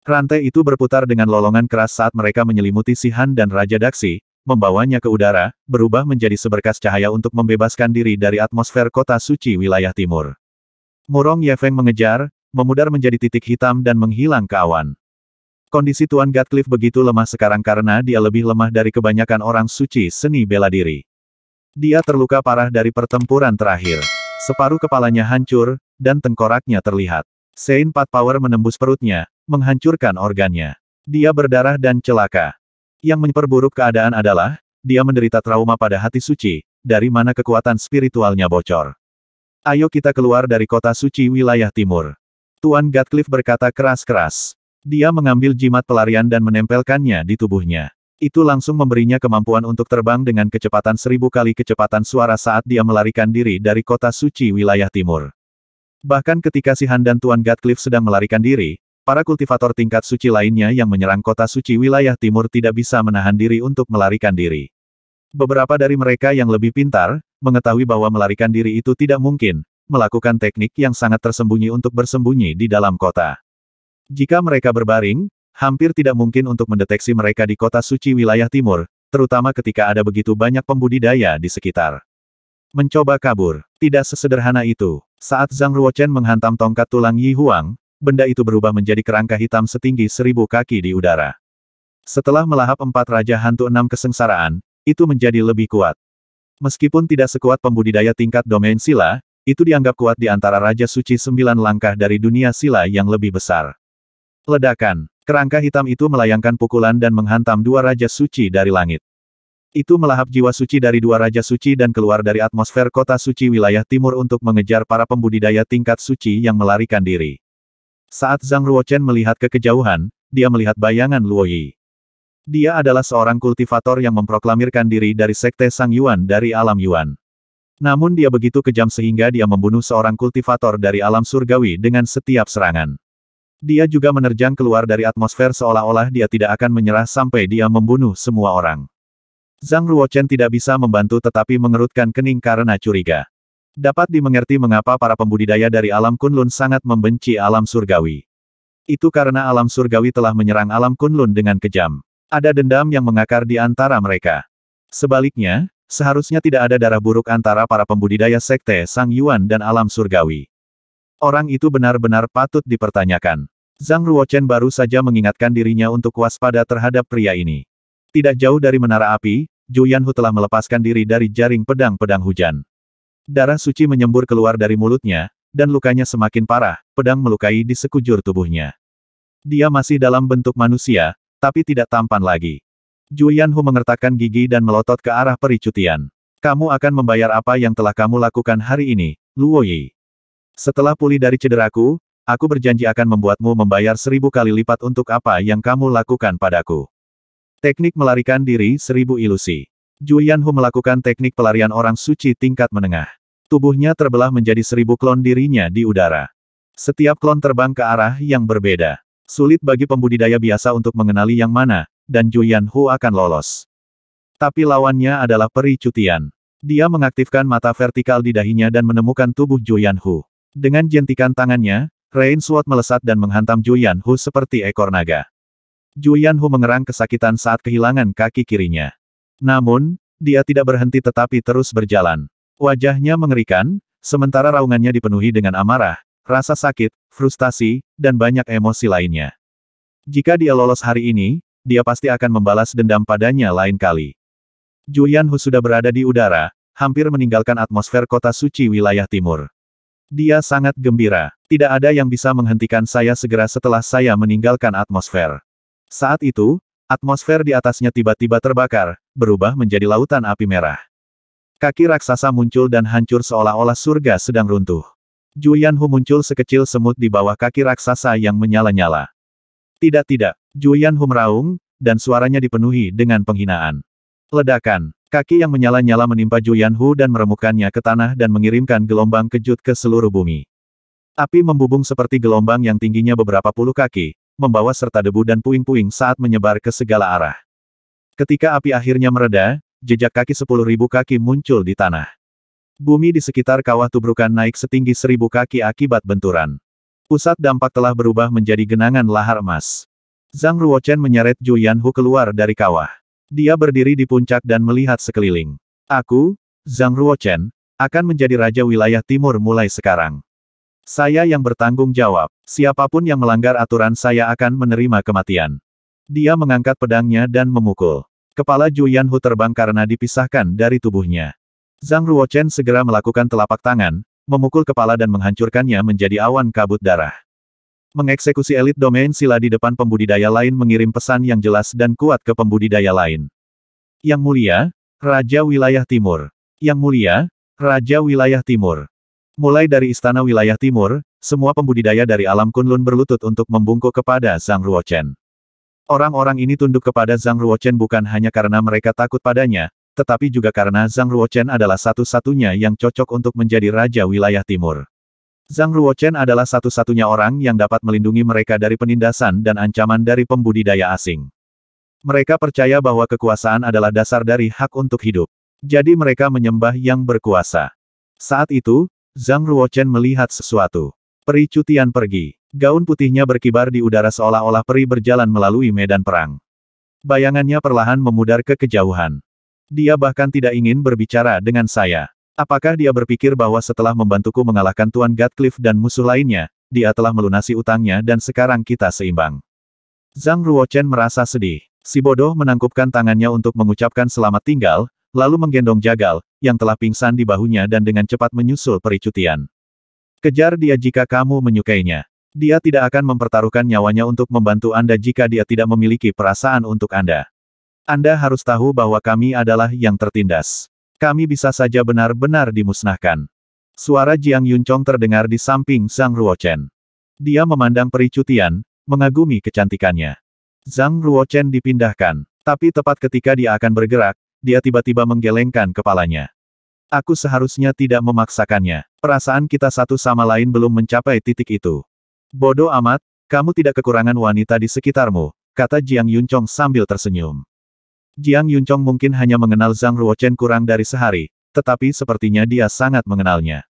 Rantai itu berputar dengan lolongan keras saat mereka menyelimuti si Han dan Raja Daksi, membawanya ke udara, berubah menjadi seberkas cahaya untuk membebaskan diri dari atmosfer kota suci wilayah timur. Murong Yefeng mengejar, memudar menjadi titik hitam dan menghilang ke awan. Kondisi Tuan gatcliff begitu lemah sekarang karena dia lebih lemah dari kebanyakan orang suci seni bela diri. Dia terluka parah dari pertempuran terakhir. Separuh kepalanya hancur, dan tengkoraknya terlihat. Sein Pat Power menembus perutnya, menghancurkan organnya. Dia berdarah dan celaka. Yang memperburuk keadaan adalah, dia menderita trauma pada hati suci, dari mana kekuatan spiritualnya bocor. Ayo kita keluar dari kota suci wilayah timur. Tuan Gatcliff berkata keras-keras. Dia mengambil jimat pelarian dan menempelkannya di tubuhnya. Itu langsung memberinya kemampuan untuk terbang dengan kecepatan seribu kali kecepatan suara saat dia melarikan diri dari kota suci wilayah timur. Bahkan ketika si Han dan Tuan Gatcliff sedang melarikan diri, Para kultivator tingkat suci lainnya yang menyerang kota suci wilayah timur tidak bisa menahan diri untuk melarikan diri. Beberapa dari mereka yang lebih pintar, mengetahui bahwa melarikan diri itu tidak mungkin, melakukan teknik yang sangat tersembunyi untuk bersembunyi di dalam kota. Jika mereka berbaring, hampir tidak mungkin untuk mendeteksi mereka di kota suci wilayah timur, terutama ketika ada begitu banyak pembudidaya di sekitar. Mencoba kabur, tidak sesederhana itu. Saat Zhang Ruochen menghantam tongkat tulang Yi Huang, benda itu berubah menjadi kerangka hitam setinggi seribu kaki di udara. Setelah melahap empat Raja Hantu enam kesengsaraan, itu menjadi lebih kuat. Meskipun tidak sekuat pembudidaya tingkat domain sila, itu dianggap kuat di antara Raja Suci sembilan langkah dari dunia sila yang lebih besar. Ledakan, kerangka hitam itu melayangkan pukulan dan menghantam dua Raja Suci dari langit. Itu melahap jiwa suci dari dua Raja Suci dan keluar dari atmosfer kota suci wilayah timur untuk mengejar para pembudidaya tingkat suci yang melarikan diri. Saat Zhang Ruochen melihat ke kejauhan, dia melihat bayangan Luo Yi. Dia adalah seorang kultivator yang memproklamirkan diri dari Sekte Sang Yuan dari alam Yuan. Namun dia begitu kejam sehingga dia membunuh seorang kultivator dari alam surgawi dengan setiap serangan. Dia juga menerjang keluar dari atmosfer seolah-olah dia tidak akan menyerah sampai dia membunuh semua orang. Zhang Ruochen tidak bisa membantu tetapi mengerutkan kening karena curiga. Dapat dimengerti mengapa para pembudidaya dari alam Kunlun sangat membenci alam surgawi. Itu karena alam surgawi telah menyerang alam Kunlun dengan kejam. Ada dendam yang mengakar di antara mereka. Sebaliknya, seharusnya tidak ada darah buruk antara para pembudidaya sekte Sang Yuan dan alam surgawi. Orang itu benar-benar patut dipertanyakan. Zhang Ruochen baru saja mengingatkan dirinya untuk waspada terhadap pria ini. Tidak jauh dari menara api, Zhu Yanhu telah melepaskan diri dari jaring pedang-pedang hujan. Darah suci menyembur keluar dari mulutnya, dan lukanya semakin parah, pedang melukai di sekujur tubuhnya. Dia masih dalam bentuk manusia, tapi tidak tampan lagi. Juyanhu mengertakkan gigi dan melotot ke arah pericutian. Kamu akan membayar apa yang telah kamu lakukan hari ini, Luo Yi. Setelah pulih dari cederaku, aku berjanji akan membuatmu membayar seribu kali lipat untuk apa yang kamu lakukan padaku. Teknik melarikan diri seribu ilusi. Juyanhu Yanhu melakukan teknik pelarian orang suci tingkat menengah. Tubuhnya terbelah menjadi seribu klon dirinya di udara. Setiap klon terbang ke arah yang berbeda. Sulit bagi pembudidaya biasa untuk mengenali yang mana, dan Juyanhu Yanhu akan lolos. Tapi lawannya adalah peri cutian. Dia mengaktifkan mata vertikal di dahinya dan menemukan tubuh Juyanhu. Yanhu. Dengan jentikan tangannya, Rain Sword melesat dan menghantam Juyanhu Yanhu seperti ekor naga. Juyanhu Yanhu mengerang kesakitan saat kehilangan kaki kirinya. Namun, dia tidak berhenti tetapi terus berjalan. Wajahnya mengerikan, sementara raungannya dipenuhi dengan amarah, rasa sakit, frustasi, dan banyak emosi lainnya. Jika dia lolos hari ini, dia pasti akan membalas dendam padanya lain kali. Ju Yanhu sudah berada di udara, hampir meninggalkan atmosfer kota suci wilayah timur. Dia sangat gembira. Tidak ada yang bisa menghentikan saya segera setelah saya meninggalkan atmosfer. Saat itu, Atmosfer di atasnya tiba-tiba terbakar, berubah menjadi lautan api merah. Kaki raksasa muncul dan hancur seolah-olah surga sedang runtuh. Juyanhu muncul sekecil semut di bawah kaki raksasa yang menyala-nyala. Tidak tidak, Juyanhu meraung, dan suaranya dipenuhi dengan penghinaan. Ledakan, kaki yang menyala-nyala menimpa Juyanhu dan meremukannya ke tanah dan mengirimkan gelombang kejut ke seluruh bumi. Api membubung seperti gelombang yang tingginya beberapa puluh kaki, membawa serta debu dan puing-puing saat menyebar ke segala arah. Ketika api akhirnya mereda, jejak kaki sepuluh ribu kaki muncul di tanah. Bumi di sekitar kawah tubrukan naik setinggi seribu kaki akibat benturan. Pusat dampak telah berubah menjadi genangan lahar emas. Zhang Ruochen menyeret Zhu Yanhu keluar dari kawah. Dia berdiri di puncak dan melihat sekeliling. Aku, Zhang Ruochen, akan menjadi raja wilayah timur mulai sekarang. Saya yang bertanggung jawab. Siapapun yang melanggar aturan saya akan menerima kematian. Dia mengangkat pedangnya dan memukul. Kepala Juyan Hu terbang karena dipisahkan dari tubuhnya. Zhang Ruochen segera melakukan telapak tangan, memukul kepala dan menghancurkannya menjadi awan kabut darah. Mengeksekusi elit domain sila di depan pembudidaya lain mengirim pesan yang jelas dan kuat ke pembudidaya lain. Yang mulia, Raja Wilayah Timur. Yang mulia, Raja Wilayah Timur. Mulai dari istana wilayah timur, semua pembudidaya dari alam Kunlun berlutut untuk membungkuk kepada Zhang Ruochen. Orang-orang ini tunduk kepada Zhang Ruochen bukan hanya karena mereka takut padanya, tetapi juga karena Zhang Ruochen adalah satu-satunya yang cocok untuk menjadi raja wilayah timur. Zhang Ruochen adalah satu-satunya orang yang dapat melindungi mereka dari penindasan dan ancaman dari pembudidaya asing. Mereka percaya bahwa kekuasaan adalah dasar dari hak untuk hidup. Jadi mereka menyembah yang berkuasa. Saat itu, Zhang Ruochen melihat sesuatu. Peri Cutian pergi. Gaun putihnya berkibar di udara seolah-olah peri berjalan melalui medan perang. Bayangannya perlahan memudar ke kejauhan. Dia bahkan tidak ingin berbicara dengan saya. Apakah dia berpikir bahwa setelah membantuku mengalahkan Tuan Gatcliffe dan musuh lainnya, dia telah melunasi utangnya dan sekarang kita seimbang. Zhang Ruochen merasa sedih. Si bodoh menangkupkan tangannya untuk mengucapkan selamat tinggal, lalu menggendong Jagal, yang telah pingsan di bahunya dan dengan cepat menyusul pericutian. Kejar dia jika kamu menyukainya. Dia tidak akan mempertaruhkan nyawanya untuk membantu Anda jika dia tidak memiliki perasaan untuk Anda. Anda harus tahu bahwa kami adalah yang tertindas. Kami bisa saja benar-benar dimusnahkan. Suara Jiang Yuncong terdengar di samping Zhang Ruochen. Dia memandang pericutian, mengagumi kecantikannya. Zhang Ruochen dipindahkan. Tapi tepat ketika dia akan bergerak, dia tiba-tiba menggelengkan kepalanya. Aku seharusnya tidak memaksakannya. Perasaan kita satu sama lain belum mencapai titik itu. Bodoh amat, kamu tidak kekurangan wanita di sekitarmu, kata Jiang Yuncong sambil tersenyum. Jiang Yuncong mungkin hanya mengenal Zhang Ruochen kurang dari sehari, tetapi sepertinya dia sangat mengenalnya.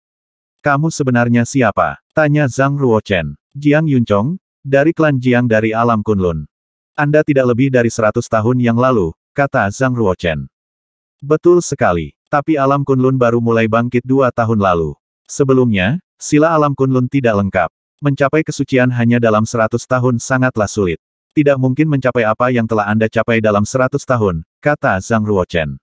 Kamu sebenarnya siapa? Tanya Zhang Ruochen. Jiang Yuncong, dari klan Jiang dari alam Kunlun. Anda tidak lebih dari seratus tahun yang lalu, kata Zhang Ruochen. Betul sekali. Tapi alam Kunlun baru mulai bangkit dua tahun lalu. Sebelumnya, sila alam Kunlun tidak lengkap. Mencapai kesucian hanya dalam seratus tahun sangatlah sulit. Tidak mungkin mencapai apa yang telah Anda capai dalam seratus tahun, kata Zhang Ruochen.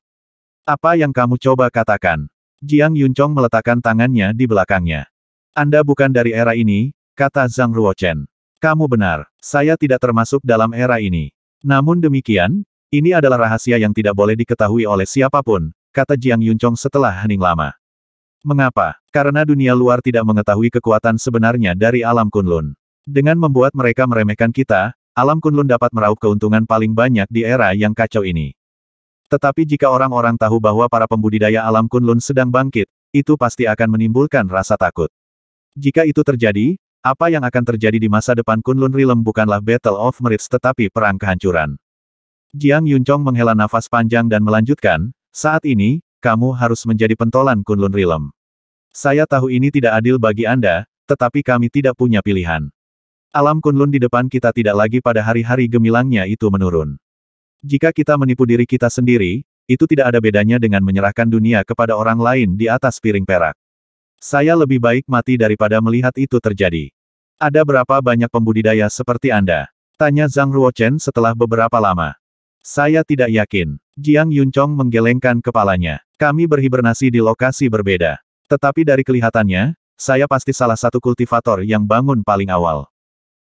Apa yang kamu coba katakan? Jiang Yuncong meletakkan tangannya di belakangnya. Anda bukan dari era ini, kata Zhang Ruochen. Kamu benar, saya tidak termasuk dalam era ini. Namun demikian, ini adalah rahasia yang tidak boleh diketahui oleh siapapun, kata Jiang Yuncong setelah hening lama. Mengapa? Karena dunia luar tidak mengetahui kekuatan sebenarnya dari alam kunlun. Dengan membuat mereka meremehkan kita, alam kunlun dapat meraup keuntungan paling banyak di era yang kacau ini. Tetapi jika orang-orang tahu bahwa para pembudidaya alam kunlun sedang bangkit, itu pasti akan menimbulkan rasa takut. Jika itu terjadi, apa yang akan terjadi di masa depan Kunlun Rilem bukanlah Battle of Merits tetapi perang kehancuran. Jiang Yuncong menghela nafas panjang dan melanjutkan, saat ini, kamu harus menjadi pentolan Kunlun Rilem. Saya tahu ini tidak adil bagi Anda, tetapi kami tidak punya pilihan. Alam Kunlun di depan kita tidak lagi pada hari-hari gemilangnya itu menurun. Jika kita menipu diri kita sendiri, itu tidak ada bedanya dengan menyerahkan dunia kepada orang lain di atas piring perak. Saya lebih baik mati daripada melihat itu terjadi. Ada berapa banyak pembudidaya seperti Anda? Tanya Zhang Ruochen setelah beberapa lama. Saya tidak yakin. Jiang Yuncong menggelengkan kepalanya. Kami berhibernasi di lokasi berbeda. Tetapi dari kelihatannya, saya pasti salah satu kultivator yang bangun paling awal.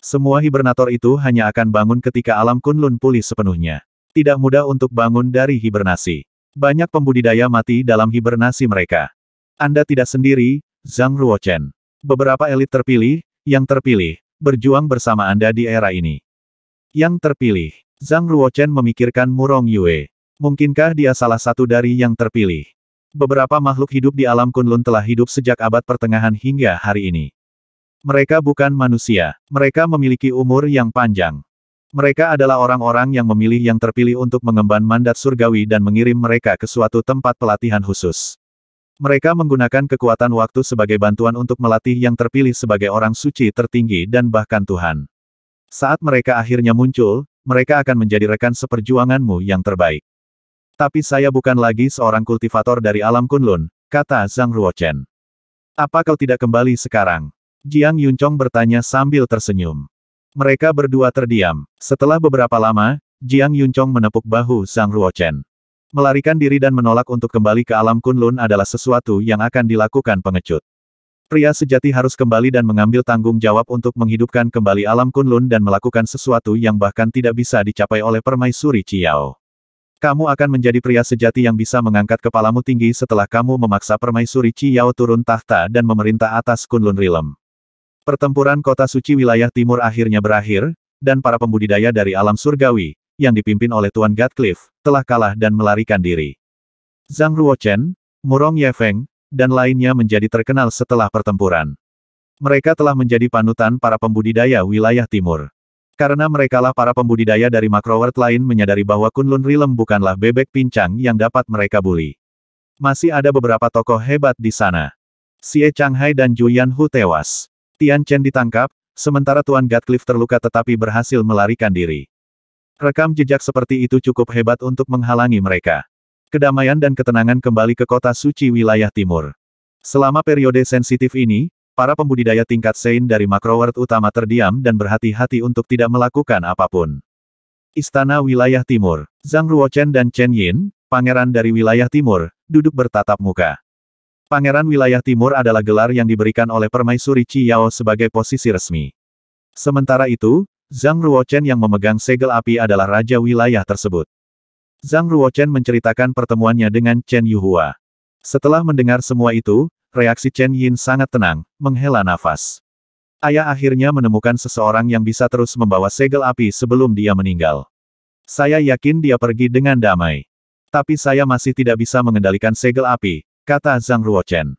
Semua hibernator itu hanya akan bangun ketika alam kunlun pulih sepenuhnya. Tidak mudah untuk bangun dari hibernasi. Banyak pembudidaya mati dalam hibernasi mereka. Anda tidak sendiri, Zhang Ruochen. Beberapa elit terpilih, yang terpilih, berjuang bersama Anda di era ini. Yang terpilih, Zhang Ruochen memikirkan Murong Yue. Mungkinkah dia salah satu dari yang terpilih? Beberapa makhluk hidup di alam Kunlun telah hidup sejak abad pertengahan hingga hari ini. Mereka bukan manusia. Mereka memiliki umur yang panjang. Mereka adalah orang-orang yang memilih yang terpilih untuk mengemban mandat surgawi dan mengirim mereka ke suatu tempat pelatihan khusus. Mereka menggunakan kekuatan waktu sebagai bantuan untuk melatih yang terpilih sebagai orang suci tertinggi dan bahkan Tuhan. Saat mereka akhirnya muncul, mereka akan menjadi rekan seperjuanganmu yang terbaik. Tapi saya bukan lagi seorang kultivator dari alam Kunlun, kata Zhang Ruochen. Apa kau tidak kembali sekarang? Jiang Yuncong bertanya sambil tersenyum. Mereka berdua terdiam. Setelah beberapa lama, Jiang Yuncong menepuk bahu Zhang Ruochen. Melarikan diri dan menolak untuk kembali ke alam Kunlun adalah sesuatu yang akan dilakukan pengecut. Pria sejati harus kembali dan mengambil tanggung jawab untuk menghidupkan kembali alam kunlun dan melakukan sesuatu yang bahkan tidak bisa dicapai oleh permaisuri Chiao. Kamu akan menjadi pria sejati yang bisa mengangkat kepalamu tinggi setelah kamu memaksa permaisuri Chiao turun tahta dan memerintah atas kunlun rilem. Pertempuran kota suci wilayah timur akhirnya berakhir, dan para pembudidaya dari alam surgawi, yang dipimpin oleh Tuan Gatcliffe, telah kalah dan melarikan diri. Zhang Ruochen, Murong Yefeng, dan lainnya menjadi terkenal setelah pertempuran. Mereka telah menjadi panutan para pembudidaya wilayah timur. Karena merekalah para pembudidaya dari Macroworld lain menyadari bahwa Kunlun Rilem bukanlah bebek pincang yang dapat mereka bully. Masih ada beberapa tokoh hebat di sana. Xie Changhai dan Zhu Yanhu tewas. Tian Chen ditangkap, sementara Tuan Gatcliff terluka tetapi berhasil melarikan diri. Rekam jejak seperti itu cukup hebat untuk menghalangi mereka. Kedamaian dan ketenangan kembali ke kota suci wilayah timur. Selama periode sensitif ini, para pembudidaya tingkat Sein dari Macroworld utama terdiam dan berhati-hati untuk tidak melakukan apapun. Istana Wilayah Timur, Zhang Ruochen dan Chen Yin, pangeran dari wilayah timur, duduk bertatap muka. Pangeran wilayah timur adalah gelar yang diberikan oleh Permaisuri Yao sebagai posisi resmi. Sementara itu, Zhang Ruochen yang memegang segel api adalah raja wilayah tersebut. Zhang Ruochen menceritakan pertemuannya dengan Chen Yuhua. Setelah mendengar semua itu, reaksi Chen Yin sangat tenang, menghela nafas. Ayah akhirnya menemukan seseorang yang bisa terus membawa segel api sebelum dia meninggal. Saya yakin dia pergi dengan damai. Tapi saya masih tidak bisa mengendalikan segel api, kata Zhang Ruochen.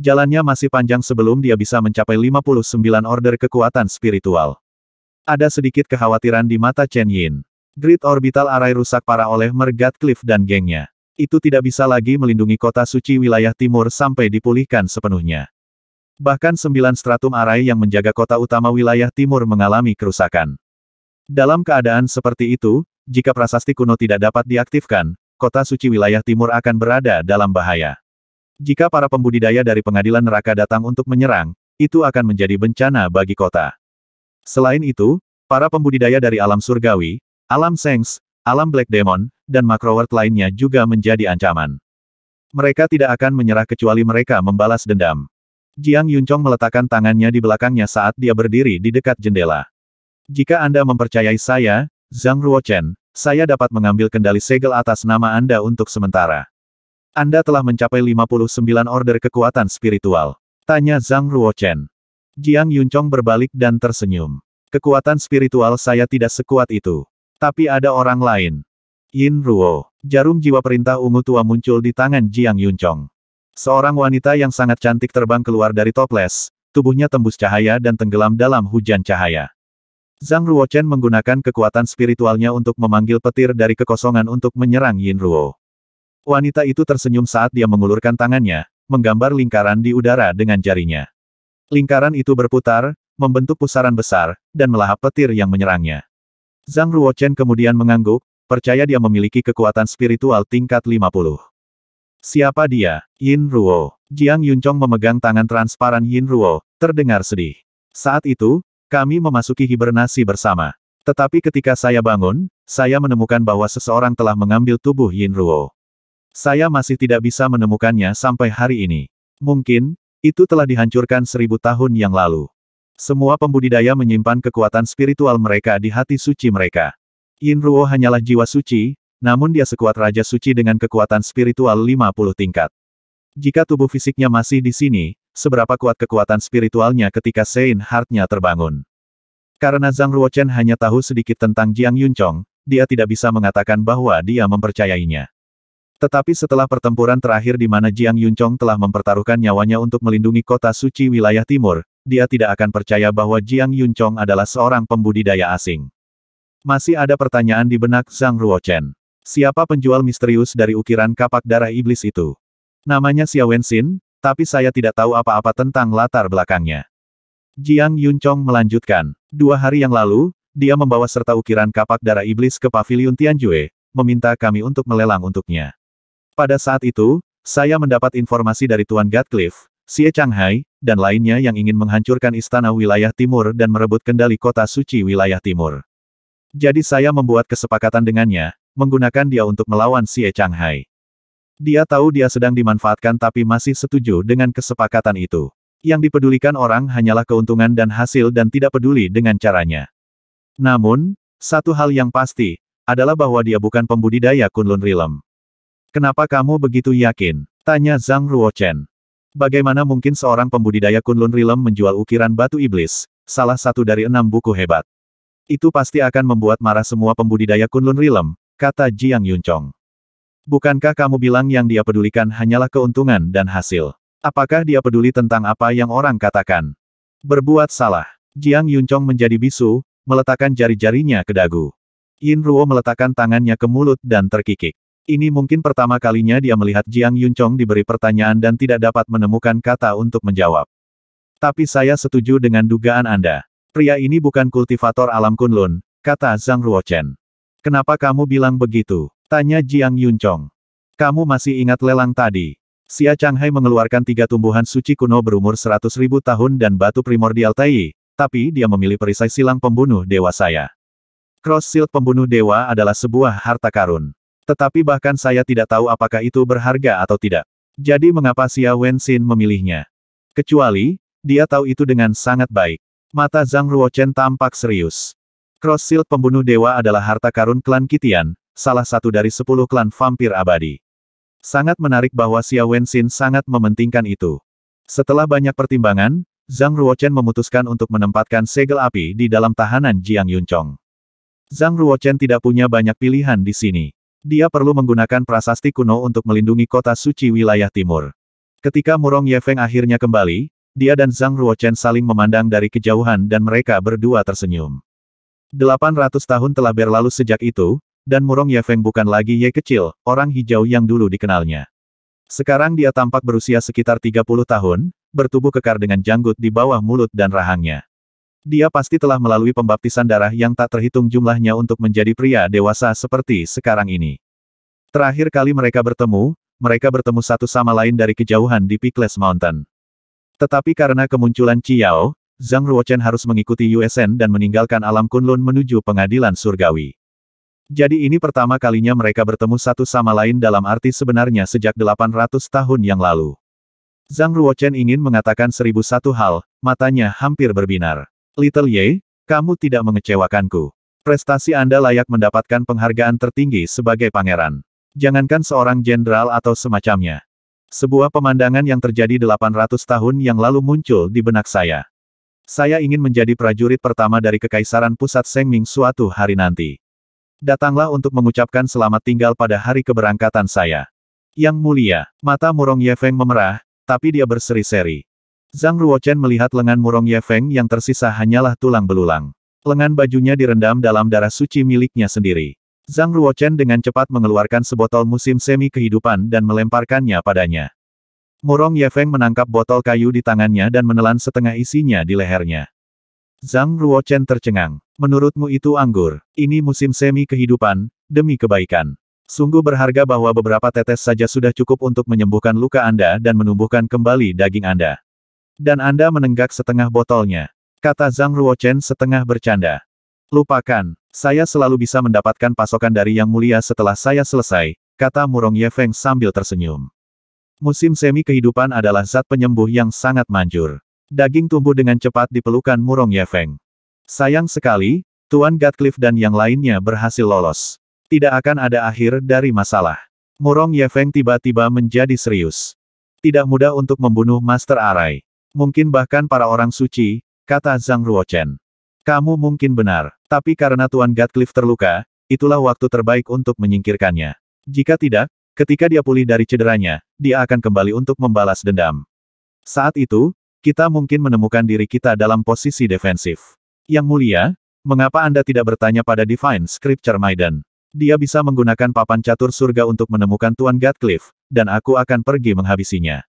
Jalannya masih panjang sebelum dia bisa mencapai 59 order kekuatan spiritual. Ada sedikit kekhawatiran di mata Chen Yin. Grid orbital arai rusak parah oleh Mergat Cliff dan gengnya. Itu tidak bisa lagi melindungi kota suci wilayah timur sampai dipulihkan sepenuhnya. Bahkan sembilan stratum arai yang menjaga kota utama wilayah timur mengalami kerusakan. Dalam keadaan seperti itu, jika prasasti kuno tidak dapat diaktifkan, kota suci wilayah timur akan berada dalam bahaya. Jika para pembudidaya dari pengadilan neraka datang untuk menyerang, itu akan menjadi bencana bagi kota. Selain itu, para pembudidaya dari alam surgawi, Alam Sengs, alam Black Demon, dan World lainnya juga menjadi ancaman. Mereka tidak akan menyerah kecuali mereka membalas dendam. Jiang Yuncong meletakkan tangannya di belakangnya saat dia berdiri di dekat jendela. Jika Anda mempercayai saya, Zhang Ruochen, saya dapat mengambil kendali segel atas nama Anda untuk sementara. Anda telah mencapai 59 order kekuatan spiritual. Tanya Zhang Ruochen. Jiang Yuncong berbalik dan tersenyum. Kekuatan spiritual saya tidak sekuat itu. Tapi ada orang lain. Yin Ruo. Jarum jiwa perintah ungu tua muncul di tangan Jiang Yuncong. Seorang wanita yang sangat cantik terbang keluar dari toples, tubuhnya tembus cahaya dan tenggelam dalam hujan cahaya. Zhang Ruochen menggunakan kekuatan spiritualnya untuk memanggil petir dari kekosongan untuk menyerang Yin Ruo. Wanita itu tersenyum saat dia mengulurkan tangannya, menggambar lingkaran di udara dengan jarinya. Lingkaran itu berputar, membentuk pusaran besar, dan melahap petir yang menyerangnya. Zhang Ruochen kemudian mengangguk, percaya dia memiliki kekuatan spiritual tingkat 50. Siapa dia? Yin Ruo. Jiang Yuncong memegang tangan transparan Yin Ruo, terdengar sedih. Saat itu, kami memasuki hibernasi bersama. Tetapi ketika saya bangun, saya menemukan bahwa seseorang telah mengambil tubuh Yin Ruo. Saya masih tidak bisa menemukannya sampai hari ini. Mungkin, itu telah dihancurkan seribu tahun yang lalu. Semua pembudidaya menyimpan kekuatan spiritual mereka di hati suci mereka. Yin Ruo hanyalah jiwa suci, namun dia sekuat Raja Suci dengan kekuatan spiritual 50 tingkat. Jika tubuh fisiknya masih di sini, seberapa kuat kekuatan spiritualnya ketika Sein Heart-nya terbangun. Karena Zhang Ruochen hanya tahu sedikit tentang Jiang Yunchong, dia tidak bisa mengatakan bahwa dia mempercayainya. Tetapi setelah pertempuran terakhir di mana Jiang Yunchong telah mempertaruhkan nyawanya untuk melindungi kota suci wilayah timur, dia tidak akan percaya bahwa Jiang Yuncong adalah seorang pembudidaya asing. Masih ada pertanyaan di benak Zhang Ruochen. Siapa penjual misterius dari ukiran kapak darah iblis itu? Namanya Xia Wenxin, tapi saya tidak tahu apa-apa tentang latar belakangnya. Jiang Yuncong melanjutkan, dua hari yang lalu, dia membawa serta ukiran kapak darah iblis ke Paviliun Tianjue, meminta kami untuk melelang untuknya. Pada saat itu, saya mendapat informasi dari Tuan Gatcliffe, Xie Changhai, dan lainnya yang ingin menghancurkan istana wilayah timur dan merebut kendali kota suci wilayah timur. Jadi saya membuat kesepakatan dengannya, menggunakan dia untuk melawan Xie Changhai. Dia tahu dia sedang dimanfaatkan tapi masih setuju dengan kesepakatan itu. Yang dipedulikan orang hanyalah keuntungan dan hasil dan tidak peduli dengan caranya. Namun, satu hal yang pasti, adalah bahwa dia bukan pembudidaya Kunlun Rilem. Kenapa kamu begitu yakin? Tanya Zhang Ruochen. Bagaimana mungkin seorang pembudidaya Kunlun Rilem menjual ukiran batu iblis, salah satu dari enam buku hebat. Itu pasti akan membuat marah semua pembudidaya Kunlun Rilem, kata Jiang Yuncong. Bukankah kamu bilang yang dia pedulikan hanyalah keuntungan dan hasil? Apakah dia peduli tentang apa yang orang katakan? Berbuat salah. Jiang Yuncong menjadi bisu, meletakkan jari-jarinya ke dagu. Yin Ruo meletakkan tangannya ke mulut dan terkikik. Ini mungkin pertama kalinya dia melihat Jiang Yuncong diberi pertanyaan dan tidak dapat menemukan kata untuk menjawab. Tapi saya setuju dengan dugaan Anda. Pria ini bukan kultivator alam Kunlun, kata Zhang Ruochen. Kenapa kamu bilang begitu? Tanya Jiang Yuncong. Kamu masih ingat lelang tadi? Xia Changhai mengeluarkan tiga tumbuhan suci kuno berumur seratus ribu tahun dan batu primordial Tai, tapi dia memilih perisai silang pembunuh dewa saya. Cross Shield pembunuh dewa adalah sebuah harta karun. Tetapi bahkan saya tidak tahu apakah itu berharga atau tidak. Jadi mengapa Xia Wenxin memilihnya? Kecuali, dia tahu itu dengan sangat baik. Mata Zhang Ruochen tampak serius. Cross Shield pembunuh dewa adalah harta karun klan Kitian, salah satu dari sepuluh klan vampir abadi. Sangat menarik bahwa Xia Wenxin sangat mementingkan itu. Setelah banyak pertimbangan, Zhang Ruochen memutuskan untuk menempatkan segel api di dalam tahanan Jiang Yuncong. Zhang Ruochen tidak punya banyak pilihan di sini. Dia perlu menggunakan prasasti kuno untuk melindungi kota suci wilayah timur. Ketika Murong Yefeng akhirnya kembali, dia dan Zhang Ruochen saling memandang dari kejauhan dan mereka berdua tersenyum. 800 tahun telah berlalu sejak itu, dan Murong Yefeng bukan lagi Ye kecil, orang hijau yang dulu dikenalnya. Sekarang dia tampak berusia sekitar 30 tahun, bertubuh kekar dengan janggut di bawah mulut dan rahangnya. Dia pasti telah melalui pembaptisan darah yang tak terhitung jumlahnya untuk menjadi pria dewasa seperti sekarang ini. Terakhir kali mereka bertemu, mereka bertemu satu sama lain dari kejauhan di Peakless Mountain. Tetapi karena kemunculan Chiao, Zhang Ruochen harus mengikuti USN dan meninggalkan alam Kunlun menuju pengadilan surgawi. Jadi ini pertama kalinya mereka bertemu satu sama lain dalam arti sebenarnya sejak 800 tahun yang lalu. Zhang Ruochen ingin mengatakan seribu satu hal, matanya hampir berbinar. Little Ye, kamu tidak mengecewakanku. Prestasi Anda layak mendapatkan penghargaan tertinggi sebagai pangeran. Jangankan seorang jenderal atau semacamnya. Sebuah pemandangan yang terjadi 800 tahun yang lalu muncul di benak saya. Saya ingin menjadi prajurit pertama dari Kekaisaran Pusat Seng Ming suatu hari nanti. Datanglah untuk mengucapkan selamat tinggal pada hari keberangkatan saya. Yang mulia, mata Murong Yefeng memerah, tapi dia berseri-seri. Zhang Ruochen melihat lengan Murong Yefeng yang tersisa hanyalah tulang belulang. Lengan bajunya direndam dalam darah suci miliknya sendiri. Zhang Ruochen dengan cepat mengeluarkan sebotol musim semi kehidupan dan melemparkannya padanya. Murong Yefeng menangkap botol kayu di tangannya dan menelan setengah isinya di lehernya. Zhang Ruochen tercengang. Menurutmu itu anggur? Ini musim semi kehidupan, demi kebaikan. Sungguh berharga bahwa beberapa tetes saja sudah cukup untuk menyembuhkan luka Anda dan menumbuhkan kembali daging Anda. Dan Anda menenggak setengah botolnya. Kata Zhang Ruochen setengah bercanda. Lupakan, saya selalu bisa mendapatkan pasokan dari Yang Mulia setelah saya selesai, kata Murong Yefeng sambil tersenyum. Musim semi kehidupan adalah zat penyembuh yang sangat manjur. Daging tumbuh dengan cepat di pelukan Murong Yefeng. Sayang sekali, Tuan Gatcliffe dan yang lainnya berhasil lolos. Tidak akan ada akhir dari masalah. Murong Yefeng tiba-tiba menjadi serius. Tidak mudah untuk membunuh Master Arai. Mungkin bahkan para orang suci, kata Zhang Ruochen. Kamu mungkin benar, tapi karena Tuan Gatcliff terluka, itulah waktu terbaik untuk menyingkirkannya. Jika tidak, ketika dia pulih dari cederanya, dia akan kembali untuk membalas dendam. Saat itu, kita mungkin menemukan diri kita dalam posisi defensif. Yang mulia, mengapa Anda tidak bertanya pada Divine Scripture Maiden? Dia bisa menggunakan papan catur surga untuk menemukan Tuan Gatcliff, dan aku akan pergi menghabisinya.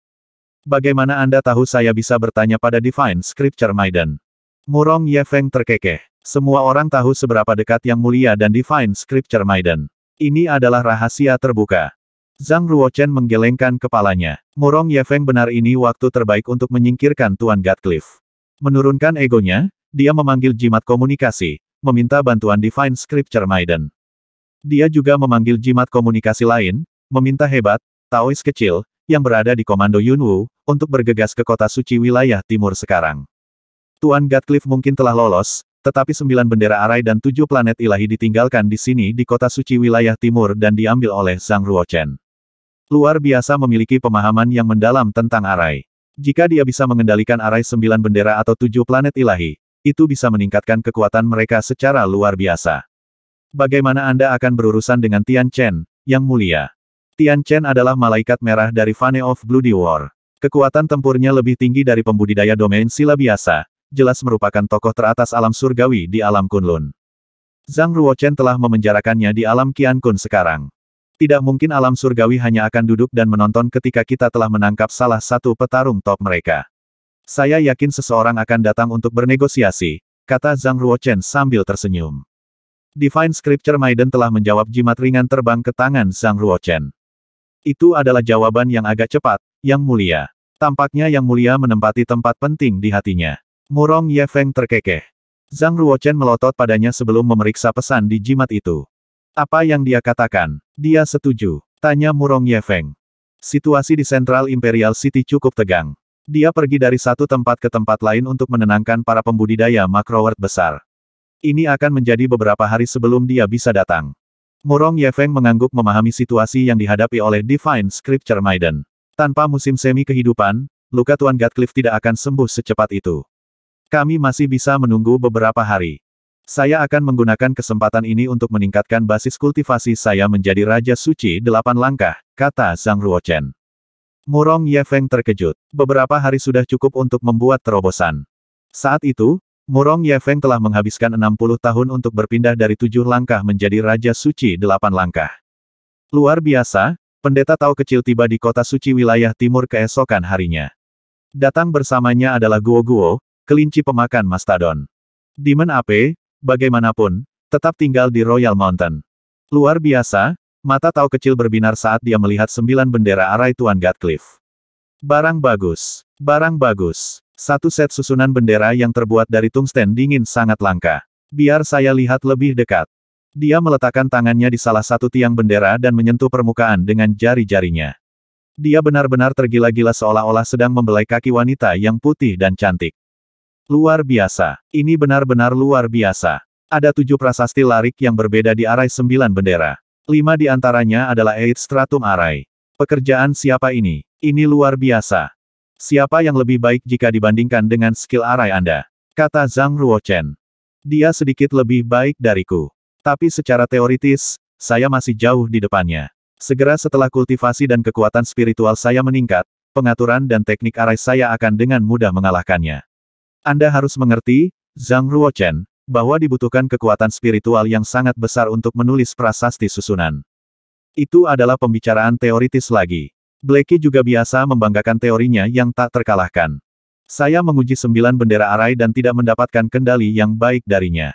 Bagaimana Anda tahu saya bisa bertanya pada Divine Scripture Maiden? Murong Yefeng terkekeh. Semua orang tahu seberapa dekat Yang Mulia dan Divine Scripture Maiden. Ini adalah rahasia terbuka. Zhang Ruochen menggelengkan kepalanya. Murong Yefeng benar ini waktu terbaik untuk menyingkirkan Tuan Gatcliffe. Menurunkan egonya, dia memanggil jimat komunikasi, meminta bantuan Divine Scripture Maiden. Dia juga memanggil jimat komunikasi lain, meminta hebat, Taois kecil, yang berada di Komando Yunwu, untuk bergegas ke kota suci wilayah timur sekarang. Tuan Gatcliffe mungkin telah lolos, tetapi sembilan bendera arai dan tujuh planet ilahi ditinggalkan di sini di kota suci wilayah timur dan diambil oleh Zhang Ruochen. Luar biasa memiliki pemahaman yang mendalam tentang arai. Jika dia bisa mengendalikan arai sembilan bendera atau tujuh planet ilahi, itu bisa meningkatkan kekuatan mereka secara luar biasa. Bagaimana Anda akan berurusan dengan Tian Chen, yang mulia? Tian Chen adalah malaikat merah dari Fane of Bloody War. Kekuatan tempurnya lebih tinggi dari pembudidaya domain sila biasa, jelas merupakan tokoh teratas alam surgawi di alam Kunlun. Zhang Ruochen telah memenjarakannya di alam Qian Kun sekarang. Tidak mungkin alam surgawi hanya akan duduk dan menonton ketika kita telah menangkap salah satu petarung top mereka. Saya yakin seseorang akan datang untuk bernegosiasi, kata Zhang Ruochen sambil tersenyum. Divine Scripture Maiden telah menjawab jimat ringan terbang ke tangan Zhang Ruochen. Itu adalah jawaban yang agak cepat, yang mulia. Tampaknya yang mulia menempati tempat penting di hatinya. Murong Yefeng terkekeh. Zhang Ruochen melotot padanya sebelum memeriksa pesan di jimat itu. Apa yang dia katakan? Dia setuju. Tanya Murong Yefeng. Situasi di Central Imperial City cukup tegang. Dia pergi dari satu tempat ke tempat lain untuk menenangkan para pembudidaya makroword besar. Ini akan menjadi beberapa hari sebelum dia bisa datang. Murong Yefeng mengangguk memahami situasi yang dihadapi oleh Divine Scripture Maiden. Tanpa musim semi kehidupan, luka Tuan Gatcliffe tidak akan sembuh secepat itu. Kami masih bisa menunggu beberapa hari. Saya akan menggunakan kesempatan ini untuk meningkatkan basis kultivasi saya menjadi Raja Suci delapan langkah, kata Zhang Ruochen. Murong Yefeng terkejut. Beberapa hari sudah cukup untuk membuat terobosan. Saat itu, Murong Yefeng telah menghabiskan 60 tahun untuk berpindah dari tujuh langkah menjadi Raja Suci delapan langkah. Luar biasa, pendeta Tao kecil tiba di kota suci wilayah timur keesokan harinya. Datang bersamanya adalah Guo Guo, kelinci pemakan mastadon. Demon AP, bagaimanapun, tetap tinggal di Royal Mountain. Luar biasa, mata Tao kecil berbinar saat dia melihat sembilan bendera arai Tuan Gatcliffe. Barang bagus, barang bagus. Satu set susunan bendera yang terbuat dari tungsten dingin sangat langka. Biar saya lihat lebih dekat. Dia meletakkan tangannya di salah satu tiang bendera dan menyentuh permukaan dengan jari-jarinya. Dia benar-benar tergila-gila seolah-olah sedang membelai kaki wanita yang putih dan cantik. Luar biasa. Ini benar-benar luar biasa. Ada tujuh prasasti larik yang berbeda di arai sembilan bendera. Lima di antaranya adalah Eid Stratum Arai. Pekerjaan siapa ini? Ini luar biasa. Siapa yang lebih baik jika dibandingkan dengan skill arai Anda? Kata Zhang Ruochen. Dia sedikit lebih baik dariku. Tapi secara teoritis, saya masih jauh di depannya. Segera setelah kultivasi dan kekuatan spiritual saya meningkat, pengaturan dan teknik arai saya akan dengan mudah mengalahkannya. Anda harus mengerti, Zhang Ruochen, bahwa dibutuhkan kekuatan spiritual yang sangat besar untuk menulis prasasti susunan. Itu adalah pembicaraan teoritis lagi. Blackie juga biasa membanggakan teorinya yang tak terkalahkan. Saya menguji sembilan bendera arai dan tidak mendapatkan kendali yang baik darinya.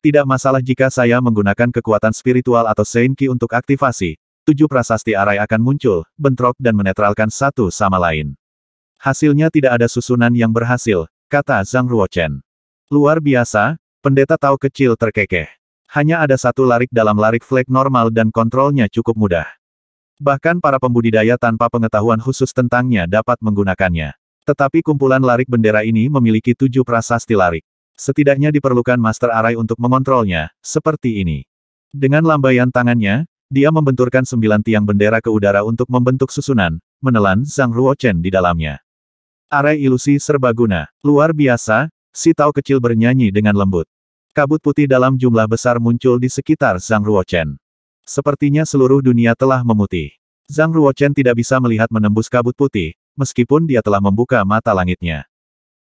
Tidak masalah jika saya menggunakan kekuatan spiritual atau Seinki untuk aktivasi, tujuh prasasti arai akan muncul, bentrok dan menetralkan satu sama lain. Hasilnya tidak ada susunan yang berhasil, kata Zhang Ruochen. Luar biasa, pendeta tahu kecil terkekeh. Hanya ada satu larik dalam larik flag normal dan kontrolnya cukup mudah. Bahkan para pembudidaya tanpa pengetahuan khusus tentangnya dapat menggunakannya. Tetapi kumpulan larik bendera ini memiliki tujuh prasasti larik. Setidaknya diperlukan Master Arai untuk mengontrolnya, seperti ini. Dengan lambaian tangannya, dia membenturkan sembilan tiang bendera ke udara untuk membentuk susunan, menelan Zhang Ruochen di dalamnya. Arai ilusi serbaguna. Luar biasa, si tau kecil bernyanyi dengan lembut. Kabut putih dalam jumlah besar muncul di sekitar Zhang Ruochen. Sepertinya seluruh dunia telah memutih. Zhang Ruochen tidak bisa melihat menembus kabut putih, meskipun dia telah membuka mata langitnya.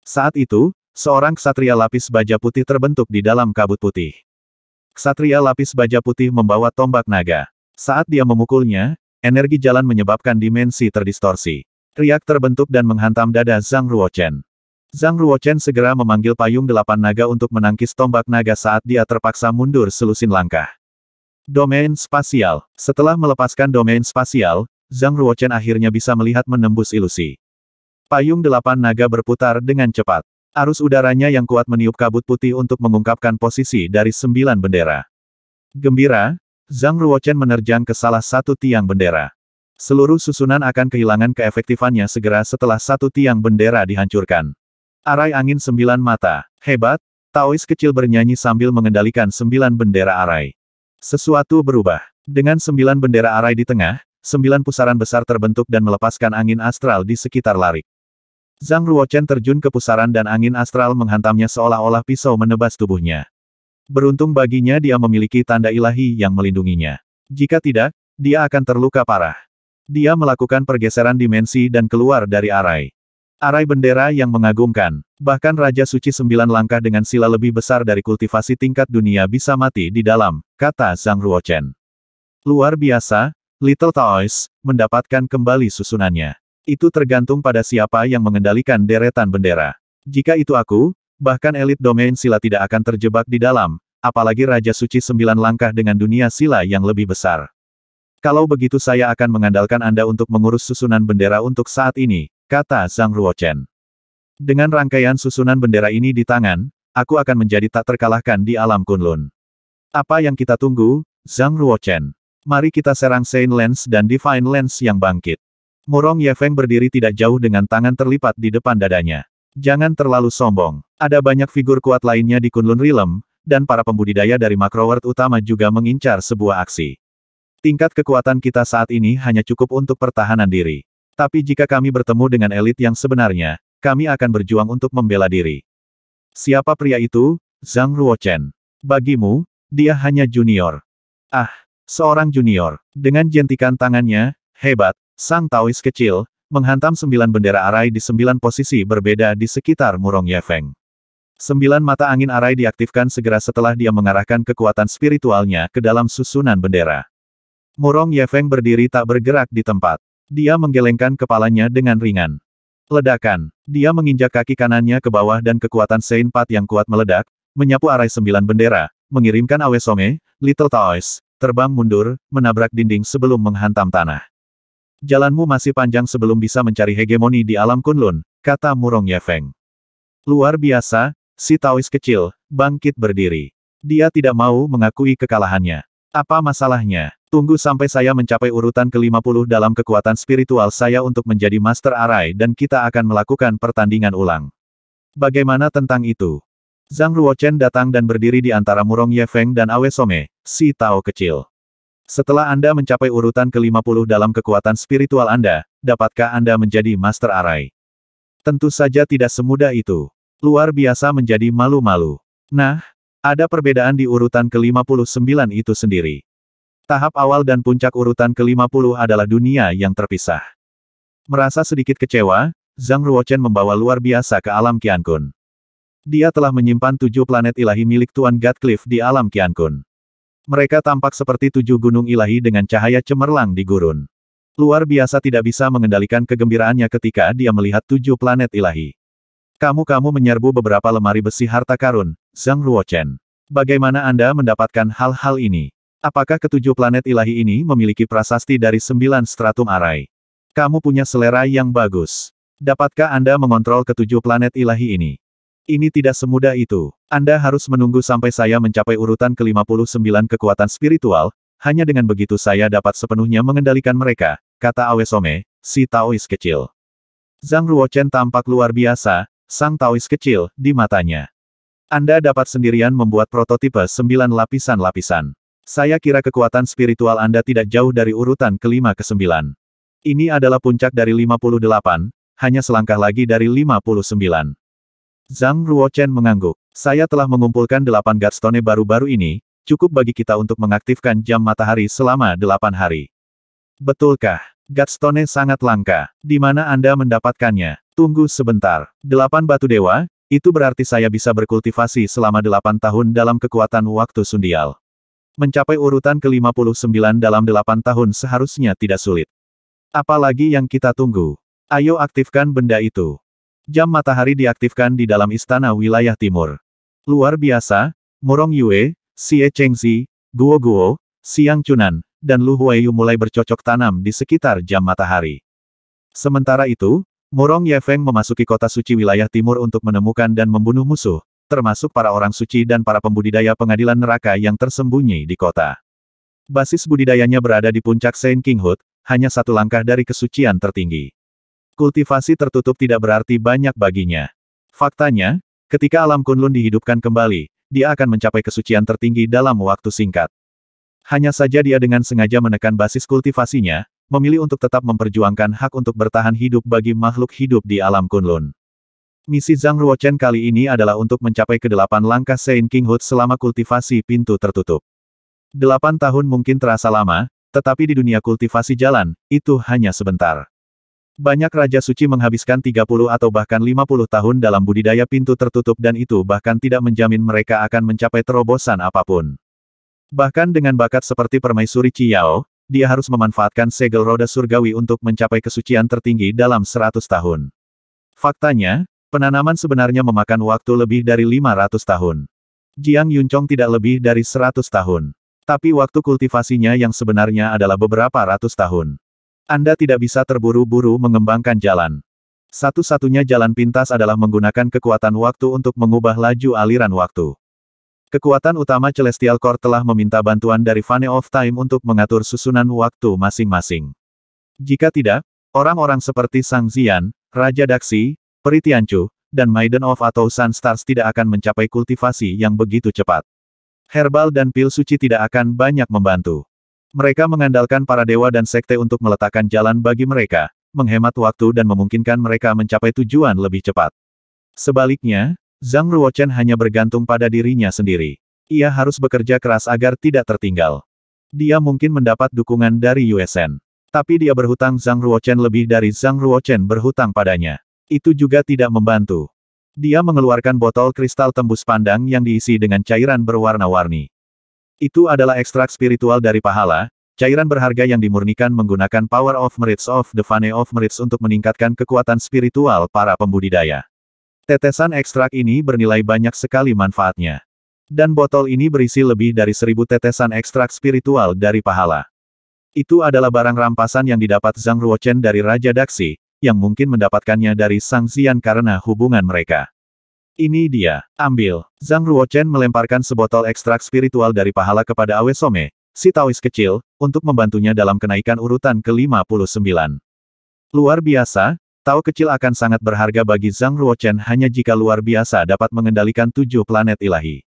Saat itu, seorang ksatria lapis baja putih terbentuk di dalam kabut putih. Ksatria lapis baja putih membawa tombak naga. Saat dia memukulnya, energi jalan menyebabkan dimensi terdistorsi. Riak terbentuk dan menghantam dada Zhang Ruochen. Zhang Ruochen segera memanggil payung delapan naga untuk menangkis tombak naga saat dia terpaksa mundur selusin langkah. Domain spasial. Setelah melepaskan domain spasial, Zhang Ruochen akhirnya bisa melihat menembus ilusi. Payung delapan naga berputar dengan cepat. Arus udaranya yang kuat meniup kabut putih untuk mengungkapkan posisi dari sembilan bendera. Gembira, Zhang Ruochen menerjang ke salah satu tiang bendera. Seluruh susunan akan kehilangan keefektifannya segera setelah satu tiang bendera dihancurkan. Arai angin sembilan mata. Hebat, Taois kecil bernyanyi sambil mengendalikan sembilan bendera arai. Sesuatu berubah. Dengan sembilan bendera arai di tengah, sembilan pusaran besar terbentuk dan melepaskan angin astral di sekitar larik. Zhang Ruochen terjun ke pusaran dan angin astral menghantamnya seolah-olah pisau menebas tubuhnya. Beruntung baginya dia memiliki tanda ilahi yang melindunginya. Jika tidak, dia akan terluka parah. Dia melakukan pergeseran dimensi dan keluar dari arai. Arai bendera yang mengagumkan. Bahkan Raja Suci Sembilan Langkah dengan sila lebih besar dari kultivasi tingkat dunia bisa mati di dalam, kata Zhang Ruochen. Luar biasa, Little Taois, mendapatkan kembali susunannya. Itu tergantung pada siapa yang mengendalikan deretan bendera. Jika itu aku, bahkan elit domain sila tidak akan terjebak di dalam, apalagi Raja Suci Sembilan Langkah dengan dunia sila yang lebih besar. Kalau begitu saya akan mengandalkan Anda untuk mengurus susunan bendera untuk saat ini, kata Zhang Ruochen. Dengan rangkaian susunan bendera ini di tangan, aku akan menjadi tak terkalahkan di alam Kunlun. Apa yang kita tunggu, Zhang Ruochen? Mari kita serang Saint Lens dan Divine Lens yang bangkit. Murong Yefeng berdiri tidak jauh dengan tangan terlipat di depan dadanya. Jangan terlalu sombong. Ada banyak figur kuat lainnya di Kunlun Realm, dan para pembudidaya dari Macroworld utama juga mengincar sebuah aksi. Tingkat kekuatan kita saat ini hanya cukup untuk pertahanan diri. Tapi jika kami bertemu dengan elit yang sebenarnya, kami akan berjuang untuk membela diri. Siapa pria itu? Zhang Ruochen. Bagimu, dia hanya junior. Ah, seorang junior. Dengan jentikan tangannya, hebat, sang Taois kecil, menghantam sembilan bendera arai di sembilan posisi berbeda di sekitar Murong Yefeng. Sembilan mata angin arai diaktifkan segera setelah dia mengarahkan kekuatan spiritualnya ke dalam susunan bendera. Murong Yefeng berdiri tak bergerak di tempat. Dia menggelengkan kepalanya dengan ringan. Ledakan. Dia menginjak kaki kanannya ke bawah dan kekuatan Saint Pat yang kuat meledak, menyapu arai sembilan bendera, mengirimkan Awe Awesome, Little Toys, terbang mundur, menabrak dinding sebelum menghantam tanah. Jalanmu masih panjang sebelum bisa mencari hegemoni di alam Kunlun, kata Murong Yefeng. Luar biasa, si Taois kecil, bangkit berdiri. Dia tidak mau mengakui kekalahannya. Apa masalahnya? Tunggu sampai saya mencapai urutan ke-50 dalam kekuatan spiritual saya untuk menjadi Master Arai dan kita akan melakukan pertandingan ulang. Bagaimana tentang itu? Zhang Ruochen datang dan berdiri di antara Murong Yefeng dan Awe Some, si Tao kecil. Setelah Anda mencapai urutan ke-50 dalam kekuatan spiritual Anda, dapatkah Anda menjadi Master Arai? Tentu saja tidak semudah itu. Luar biasa menjadi malu-malu. Nah, ada perbedaan di urutan ke-59 itu sendiri. Tahap awal dan puncak urutan ke-50 adalah dunia yang terpisah. Merasa sedikit kecewa, Zhang Ruochen membawa luar biasa ke alam Qiankun. Dia telah menyimpan tujuh planet ilahi milik Tuan Gatcliffe di alam Qiankun. Mereka tampak seperti tujuh gunung ilahi dengan cahaya cemerlang di gurun. Luar biasa tidak bisa mengendalikan kegembiraannya ketika dia melihat tujuh planet ilahi. Kamu-kamu menyerbu beberapa lemari besi harta karun, Zhang Ruochen. Bagaimana Anda mendapatkan hal-hal ini? Apakah ketujuh planet ilahi ini memiliki prasasti dari sembilan stratum arai? Kamu punya selera yang bagus. Dapatkah Anda mengontrol ketujuh planet ilahi ini? Ini tidak semudah itu. Anda harus menunggu sampai saya mencapai urutan ke-59 kekuatan spiritual, hanya dengan begitu saya dapat sepenuhnya mengendalikan mereka, kata Awesome, si Taois kecil. Zhang Ruochen tampak luar biasa, Sang Taois kecil, di matanya. Anda dapat sendirian membuat prototipe sembilan lapisan-lapisan. Saya kira kekuatan spiritual Anda tidak jauh dari urutan kelima ke sembilan. Ini adalah puncak dari 58, hanya selangkah lagi dari 59. Zhang Ruochen mengangguk. Saya telah mengumpulkan delapan Godstone baru-baru ini, cukup bagi kita untuk mengaktifkan jam matahari selama delapan hari. Betulkah? Godstone sangat langka. Di mana Anda mendapatkannya? Tunggu sebentar. Delapan batu dewa, itu berarti saya bisa berkultivasi selama delapan tahun dalam kekuatan waktu sundial. Mencapai urutan ke-59 dalam delapan tahun seharusnya tidak sulit. Apalagi yang kita tunggu. Ayo aktifkan benda itu. Jam matahari diaktifkan di dalam istana wilayah timur. Luar biasa, Murong Yue, Xie Chengzi, Guo Guo, Xiang Chunan, dan Lu Huayu mulai bercocok tanam di sekitar jam matahari. Sementara itu, Murong Yefeng memasuki kota suci wilayah timur untuk menemukan dan membunuh musuh, termasuk para orang suci dan para pembudidaya pengadilan neraka yang tersembunyi di kota. Basis budidayanya berada di puncak Saint Kinghood, hanya satu langkah dari kesucian tertinggi. Kultivasi tertutup tidak berarti banyak baginya. Faktanya, ketika alam kunlun dihidupkan kembali, dia akan mencapai kesucian tertinggi dalam waktu singkat. Hanya saja dia dengan sengaja menekan basis kultivasinya, memilih untuk tetap memperjuangkan hak untuk bertahan hidup bagi makhluk hidup di alam Kunlun. Misi Zhang Ruochen kali ini adalah untuk mencapai ke delapan langkah Saint Kinghood selama kultivasi pintu tertutup. Delapan tahun mungkin terasa lama, tetapi di dunia kultivasi jalan, itu hanya sebentar. Banyak Raja Suci menghabiskan 30 atau bahkan 50 tahun dalam budidaya pintu tertutup dan itu bahkan tidak menjamin mereka akan mencapai terobosan apapun. Bahkan dengan bakat seperti permaisuri Ciao, dia harus memanfaatkan segel roda surgawi untuk mencapai kesucian tertinggi dalam 100 tahun. Faktanya, penanaman sebenarnya memakan waktu lebih dari 500 tahun. Jiang Yunchong tidak lebih dari 100 tahun. Tapi waktu kultivasinya yang sebenarnya adalah beberapa ratus tahun. Anda tidak bisa terburu-buru mengembangkan jalan. Satu-satunya jalan pintas adalah menggunakan kekuatan waktu untuk mengubah laju aliran waktu. Kekuatan utama Celestial Core telah meminta bantuan dari Fane of Time untuk mengatur susunan waktu masing-masing. Jika tidak, orang-orang seperti Sang Zian, Raja Daksi, Tianchu, dan Maiden of atau Sun Stars tidak akan mencapai kultivasi yang begitu cepat. Herbal dan pil suci tidak akan banyak membantu. Mereka mengandalkan para dewa dan sekte untuk meletakkan jalan bagi mereka, menghemat waktu dan memungkinkan mereka mencapai tujuan lebih cepat. Sebaliknya, Zhang Ruochen hanya bergantung pada dirinya sendiri. Ia harus bekerja keras agar tidak tertinggal. Dia mungkin mendapat dukungan dari USN. Tapi dia berhutang Zhang Ruochen lebih dari Zhang Ruochen berhutang padanya. Itu juga tidak membantu. Dia mengeluarkan botol kristal tembus pandang yang diisi dengan cairan berwarna-warni. Itu adalah ekstrak spiritual dari pahala, Cairan berharga yang dimurnikan menggunakan Power of Merits of the Fane of Merits untuk meningkatkan kekuatan spiritual para pembudidaya. Tetesan ekstrak ini bernilai banyak sekali manfaatnya. Dan botol ini berisi lebih dari seribu tetesan ekstrak spiritual dari pahala. Itu adalah barang rampasan yang didapat Zhang Ruochen dari Raja Daksi, yang mungkin mendapatkannya dari Sang Xian karena hubungan mereka. Ini dia, ambil. Zhang Ruochen melemparkan sebotol ekstrak spiritual dari pahala kepada Awe Some, si Taois kecil, untuk membantunya dalam kenaikan urutan ke-59. Luar biasa, Tao kecil akan sangat berharga bagi Zhang Ruochen hanya jika luar biasa dapat mengendalikan tujuh planet ilahi.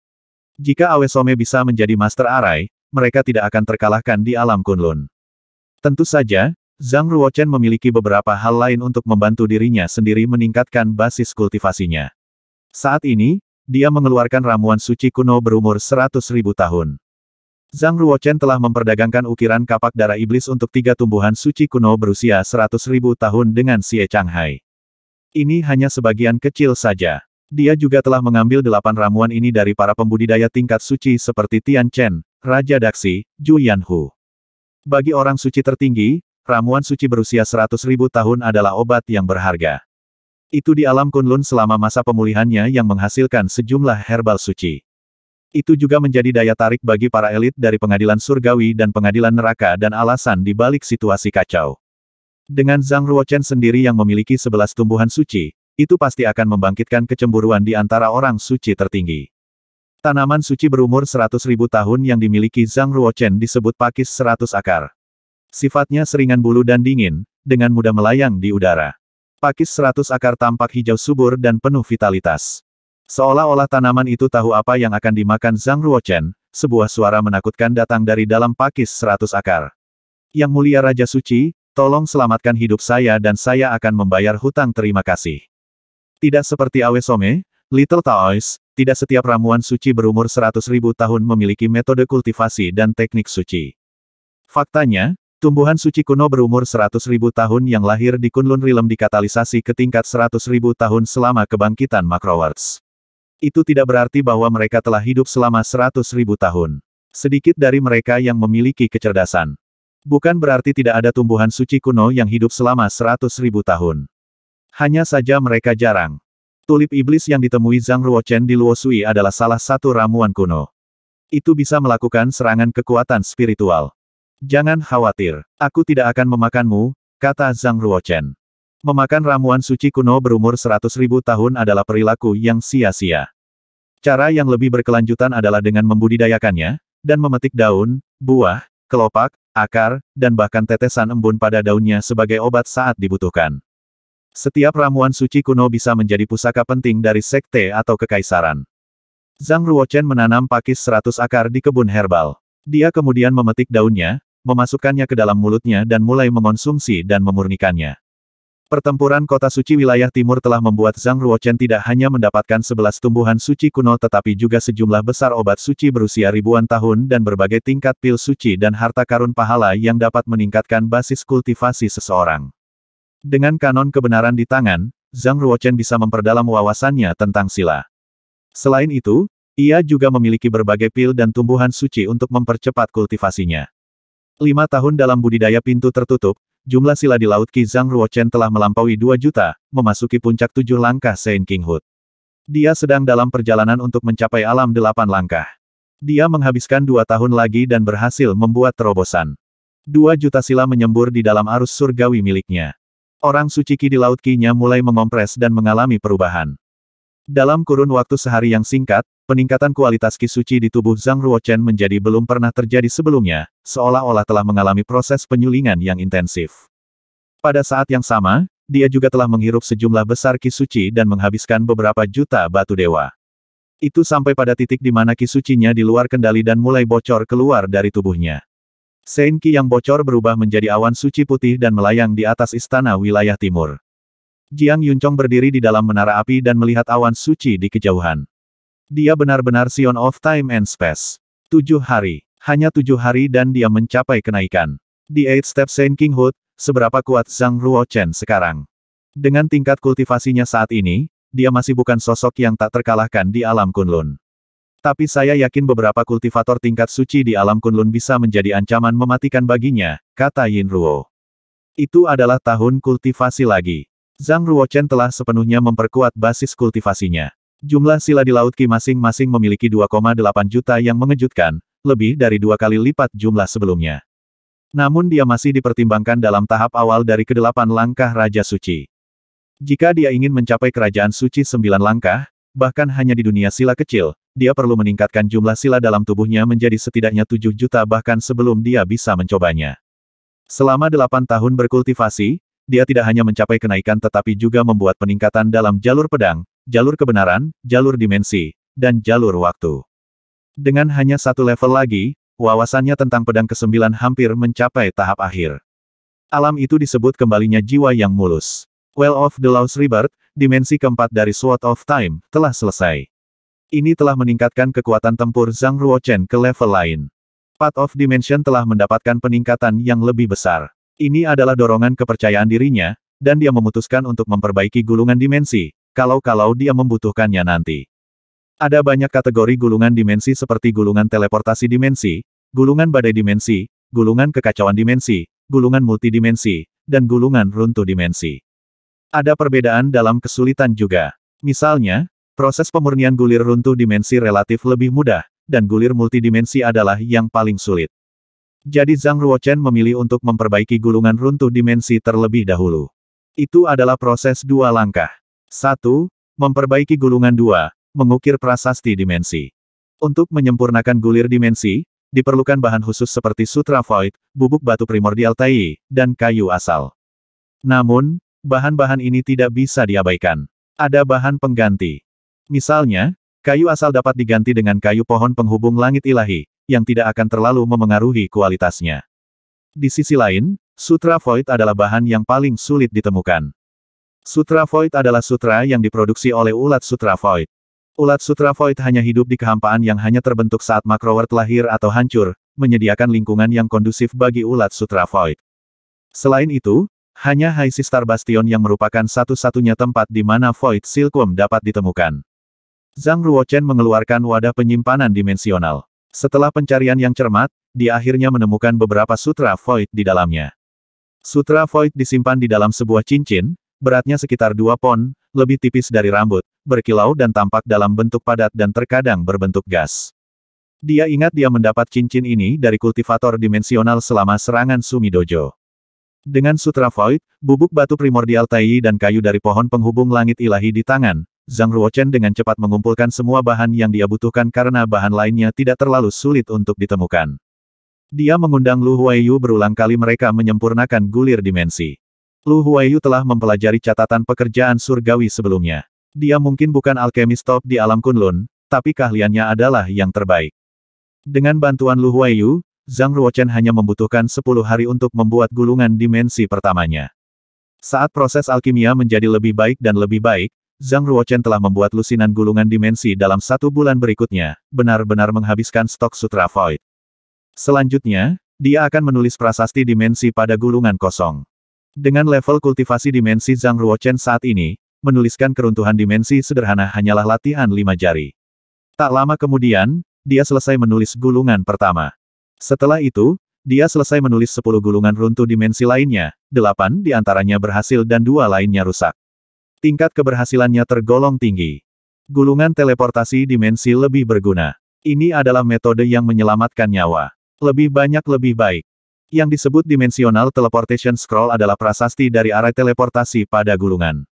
Jika Awe Awesome bisa menjadi Master Arai, mereka tidak akan terkalahkan di alam Kunlun. Tentu saja, Zhang Ruochen memiliki beberapa hal lain untuk membantu dirinya sendiri meningkatkan basis kultivasinya. Saat ini, dia mengeluarkan ramuan suci kuno berumur 100.000 tahun. Zhang Ruochen telah memperdagangkan ukiran kapak darah iblis untuk tiga tumbuhan suci kuno berusia 100.000 tahun dengan Xie Changhai. Ini hanya sebagian kecil saja. Dia juga telah mengambil delapan ramuan ini dari para pembudidaya tingkat suci seperti Tian Chen, Raja Daxi, Zhu Yanhu. Bagi orang suci tertinggi, ramuan suci berusia 100.000 tahun adalah obat yang berharga. Itu di alam Kunlun selama masa pemulihannya yang menghasilkan sejumlah herbal suci. Itu juga menjadi daya tarik bagi para elit dari pengadilan surgawi dan pengadilan neraka dan alasan di balik situasi kacau. Dengan Zhang Ruochen sendiri yang memiliki sebelas tumbuhan suci, itu pasti akan membangkitkan kecemburuan di antara orang suci tertinggi. Tanaman suci berumur seratus ribu tahun yang dimiliki Zhang Ruochen disebut pakis Seratus akar. Sifatnya seringan bulu dan dingin, dengan mudah melayang di udara. Pakis Seratus akar tampak hijau subur dan penuh vitalitas. Seolah-olah tanaman itu tahu apa yang akan dimakan Zhang Ruochen, sebuah suara menakutkan datang dari dalam pakis seratus akar. Yang mulia Raja Suci, tolong selamatkan hidup saya dan saya akan membayar hutang terima kasih. Tidak seperti Awe Some, Little Taois, tidak setiap ramuan suci berumur seratus ribu tahun memiliki metode kultivasi dan teknik suci. Faktanya, tumbuhan suci kuno berumur seratus ribu tahun yang lahir di Kunlun Rilem dikatalisasi ke tingkat seratus ribu tahun selama kebangkitan Macrowards. Itu tidak berarti bahwa mereka telah hidup selama seratus ribu tahun. Sedikit dari mereka yang memiliki kecerdasan. Bukan berarti tidak ada tumbuhan suci kuno yang hidup selama seratus ribu tahun. Hanya saja mereka jarang. Tulip iblis yang ditemui Zhang Ruochen di Luosui adalah salah satu ramuan kuno. Itu bisa melakukan serangan kekuatan spiritual. Jangan khawatir, aku tidak akan memakanmu, kata Zhang Ruochen. Memakan ramuan suci kuno berumur 100.000 tahun adalah perilaku yang sia-sia. Cara yang lebih berkelanjutan adalah dengan membudidayakannya, dan memetik daun, buah, kelopak, akar, dan bahkan tetesan embun pada daunnya sebagai obat saat dibutuhkan. Setiap ramuan suci kuno bisa menjadi pusaka penting dari sekte atau kekaisaran. Zhang Ruochen menanam pakis 100 akar di kebun herbal. Dia kemudian memetik daunnya, memasukkannya ke dalam mulutnya dan mulai mengonsumsi dan memurnikannya. Pertempuran kota suci wilayah timur telah membuat Zhang Ruochen tidak hanya mendapatkan sebelas tumbuhan suci kuno tetapi juga sejumlah besar obat suci berusia ribuan tahun dan berbagai tingkat pil suci dan harta karun pahala yang dapat meningkatkan basis kultivasi seseorang. Dengan kanon kebenaran di tangan, Zhang Ruochen bisa memperdalam wawasannya tentang sila. Selain itu, ia juga memiliki berbagai pil dan tumbuhan suci untuk mempercepat kultivasinya. Lima tahun dalam budidaya pintu tertutup, jumlah sila di Laut Zhang Ruochen telah melampaui 2 juta, memasuki puncak tujuh langkah Saint King Hood. Dia sedang dalam perjalanan untuk mencapai alam delapan langkah. Dia menghabiskan dua tahun lagi dan berhasil membuat terobosan. Dua juta sila menyembur di dalam arus surgawi miliknya. Orang suci Ki di Laut Qi-nya mulai mengompres dan mengalami perubahan. Dalam kurun waktu sehari yang singkat, peningkatan kualitas kisuci di tubuh Zhang Ruochen menjadi belum pernah terjadi sebelumnya, seolah-olah telah mengalami proses penyulingan yang intensif. Pada saat yang sama, dia juga telah menghirup sejumlah besar kisuci dan menghabiskan beberapa juta batu dewa. Itu sampai pada titik di mana kisucinya di luar kendali dan mulai bocor keluar dari tubuhnya. Senki yang bocor berubah menjadi awan suci putih dan melayang di atas istana wilayah timur. Jiang Yuncong berdiri di dalam menara api dan melihat awan suci di kejauhan. Dia benar-benar Sion of Time and Space. Tujuh hari. Hanya tujuh hari dan dia mencapai kenaikan. Di Eight Step Saint King Hood, seberapa kuat Zhang Ruochen sekarang. Dengan tingkat kultivasinya saat ini, dia masih bukan sosok yang tak terkalahkan di alam Kunlun. Tapi saya yakin beberapa kultivator tingkat suci di alam Kunlun bisa menjadi ancaman mematikan baginya, kata Yin Ruo. Itu adalah tahun kultivasi lagi. Zhang Ruochen telah sepenuhnya memperkuat basis kultivasinya. Jumlah sila di Laut Qi masing-masing memiliki 2,8 juta yang mengejutkan, lebih dari dua kali lipat jumlah sebelumnya. Namun dia masih dipertimbangkan dalam tahap awal dari kedelapan langkah Raja Suci. Jika dia ingin mencapai kerajaan suci sembilan langkah, bahkan hanya di dunia sila kecil, dia perlu meningkatkan jumlah sila dalam tubuhnya menjadi setidaknya tujuh juta bahkan sebelum dia bisa mencobanya. Selama delapan tahun berkultivasi, dia tidak hanya mencapai kenaikan tetapi juga membuat peningkatan dalam jalur pedang, jalur kebenaran, jalur dimensi, dan jalur waktu. Dengan hanya satu level lagi, wawasannya tentang pedang kesembilan hampir mencapai tahap akhir. Alam itu disebut kembalinya jiwa yang mulus. Well of the Lost Rebirth, dimensi keempat dari Sword of Time, telah selesai. Ini telah meningkatkan kekuatan tempur Zhang Ruochen ke level lain. Path of Dimension telah mendapatkan peningkatan yang lebih besar. Ini adalah dorongan kepercayaan dirinya, dan dia memutuskan untuk memperbaiki gulungan dimensi, kalau-kalau dia membutuhkannya nanti. Ada banyak kategori gulungan dimensi seperti gulungan teleportasi dimensi, gulungan badai dimensi, gulungan kekacauan dimensi, gulungan multidimensi, dan gulungan runtuh dimensi. Ada perbedaan dalam kesulitan juga. Misalnya, proses pemurnian gulir runtuh dimensi relatif lebih mudah, dan gulir multidimensi adalah yang paling sulit. Jadi Zhang Ruochen memilih untuk memperbaiki gulungan runtuh dimensi terlebih dahulu. Itu adalah proses dua langkah. Satu, memperbaiki gulungan dua, mengukir prasasti dimensi. Untuk menyempurnakan gulir dimensi, diperlukan bahan khusus seperti sutra void, bubuk batu primordial tai, dan kayu asal. Namun, bahan-bahan ini tidak bisa diabaikan. Ada bahan pengganti. Misalnya, Kayu asal dapat diganti dengan kayu pohon penghubung langit ilahi, yang tidak akan terlalu memengaruhi kualitasnya. Di sisi lain, sutra void adalah bahan yang paling sulit ditemukan. Sutra void adalah sutra yang diproduksi oleh ulat sutra void. Ulat sutra void hanya hidup di kehampaan yang hanya terbentuk saat makroword lahir atau hancur, menyediakan lingkungan yang kondusif bagi ulat sutra void. Selain itu, hanya High Star Bastion yang merupakan satu-satunya tempat di mana Void Silkworm dapat ditemukan. Zhang Ruochen mengeluarkan wadah penyimpanan dimensional. Setelah pencarian yang cermat, dia akhirnya menemukan beberapa sutra void di dalamnya. Sutra void disimpan di dalam sebuah cincin, beratnya sekitar 2 pon, lebih tipis dari rambut, berkilau dan tampak dalam bentuk padat dan terkadang berbentuk gas. Dia ingat dia mendapat cincin ini dari kultivator dimensional selama serangan Sumidojo. Dengan sutra void, bubuk batu primordial Taiyi dan kayu dari pohon penghubung langit ilahi di tangan, Zhang Ruochen dengan cepat mengumpulkan semua bahan yang dia butuhkan karena bahan lainnya tidak terlalu sulit untuk ditemukan. Dia mengundang Lu Huaiyu berulang kali mereka menyempurnakan gulir dimensi. Lu Huaiyu telah mempelajari catatan pekerjaan surgawi sebelumnya. Dia mungkin bukan alkemis top di alam Kunlun, tapi keahliannya adalah yang terbaik. Dengan bantuan Lu Huaiyu, Zhang Ruochen hanya membutuhkan 10 hari untuk membuat gulungan dimensi pertamanya. Saat proses alkimia menjadi lebih baik dan lebih baik, Zhang Ruochen telah membuat lusinan gulungan dimensi dalam satu bulan berikutnya, benar-benar menghabiskan stok sutra void. Selanjutnya, dia akan menulis prasasti dimensi pada gulungan kosong. Dengan level kultivasi dimensi Zhang Ruochen saat ini, menuliskan keruntuhan dimensi sederhana hanyalah latihan lima jari. Tak lama kemudian, dia selesai menulis gulungan pertama. Setelah itu, dia selesai menulis sepuluh gulungan runtuh dimensi lainnya, 8 antaranya berhasil dan dua lainnya rusak. Tingkat keberhasilannya tergolong tinggi. Gulungan teleportasi dimensi lebih berguna. Ini adalah metode yang menyelamatkan nyawa. Lebih banyak lebih baik. Yang disebut dimensional teleportation scroll adalah prasasti dari arah teleportasi pada gulungan.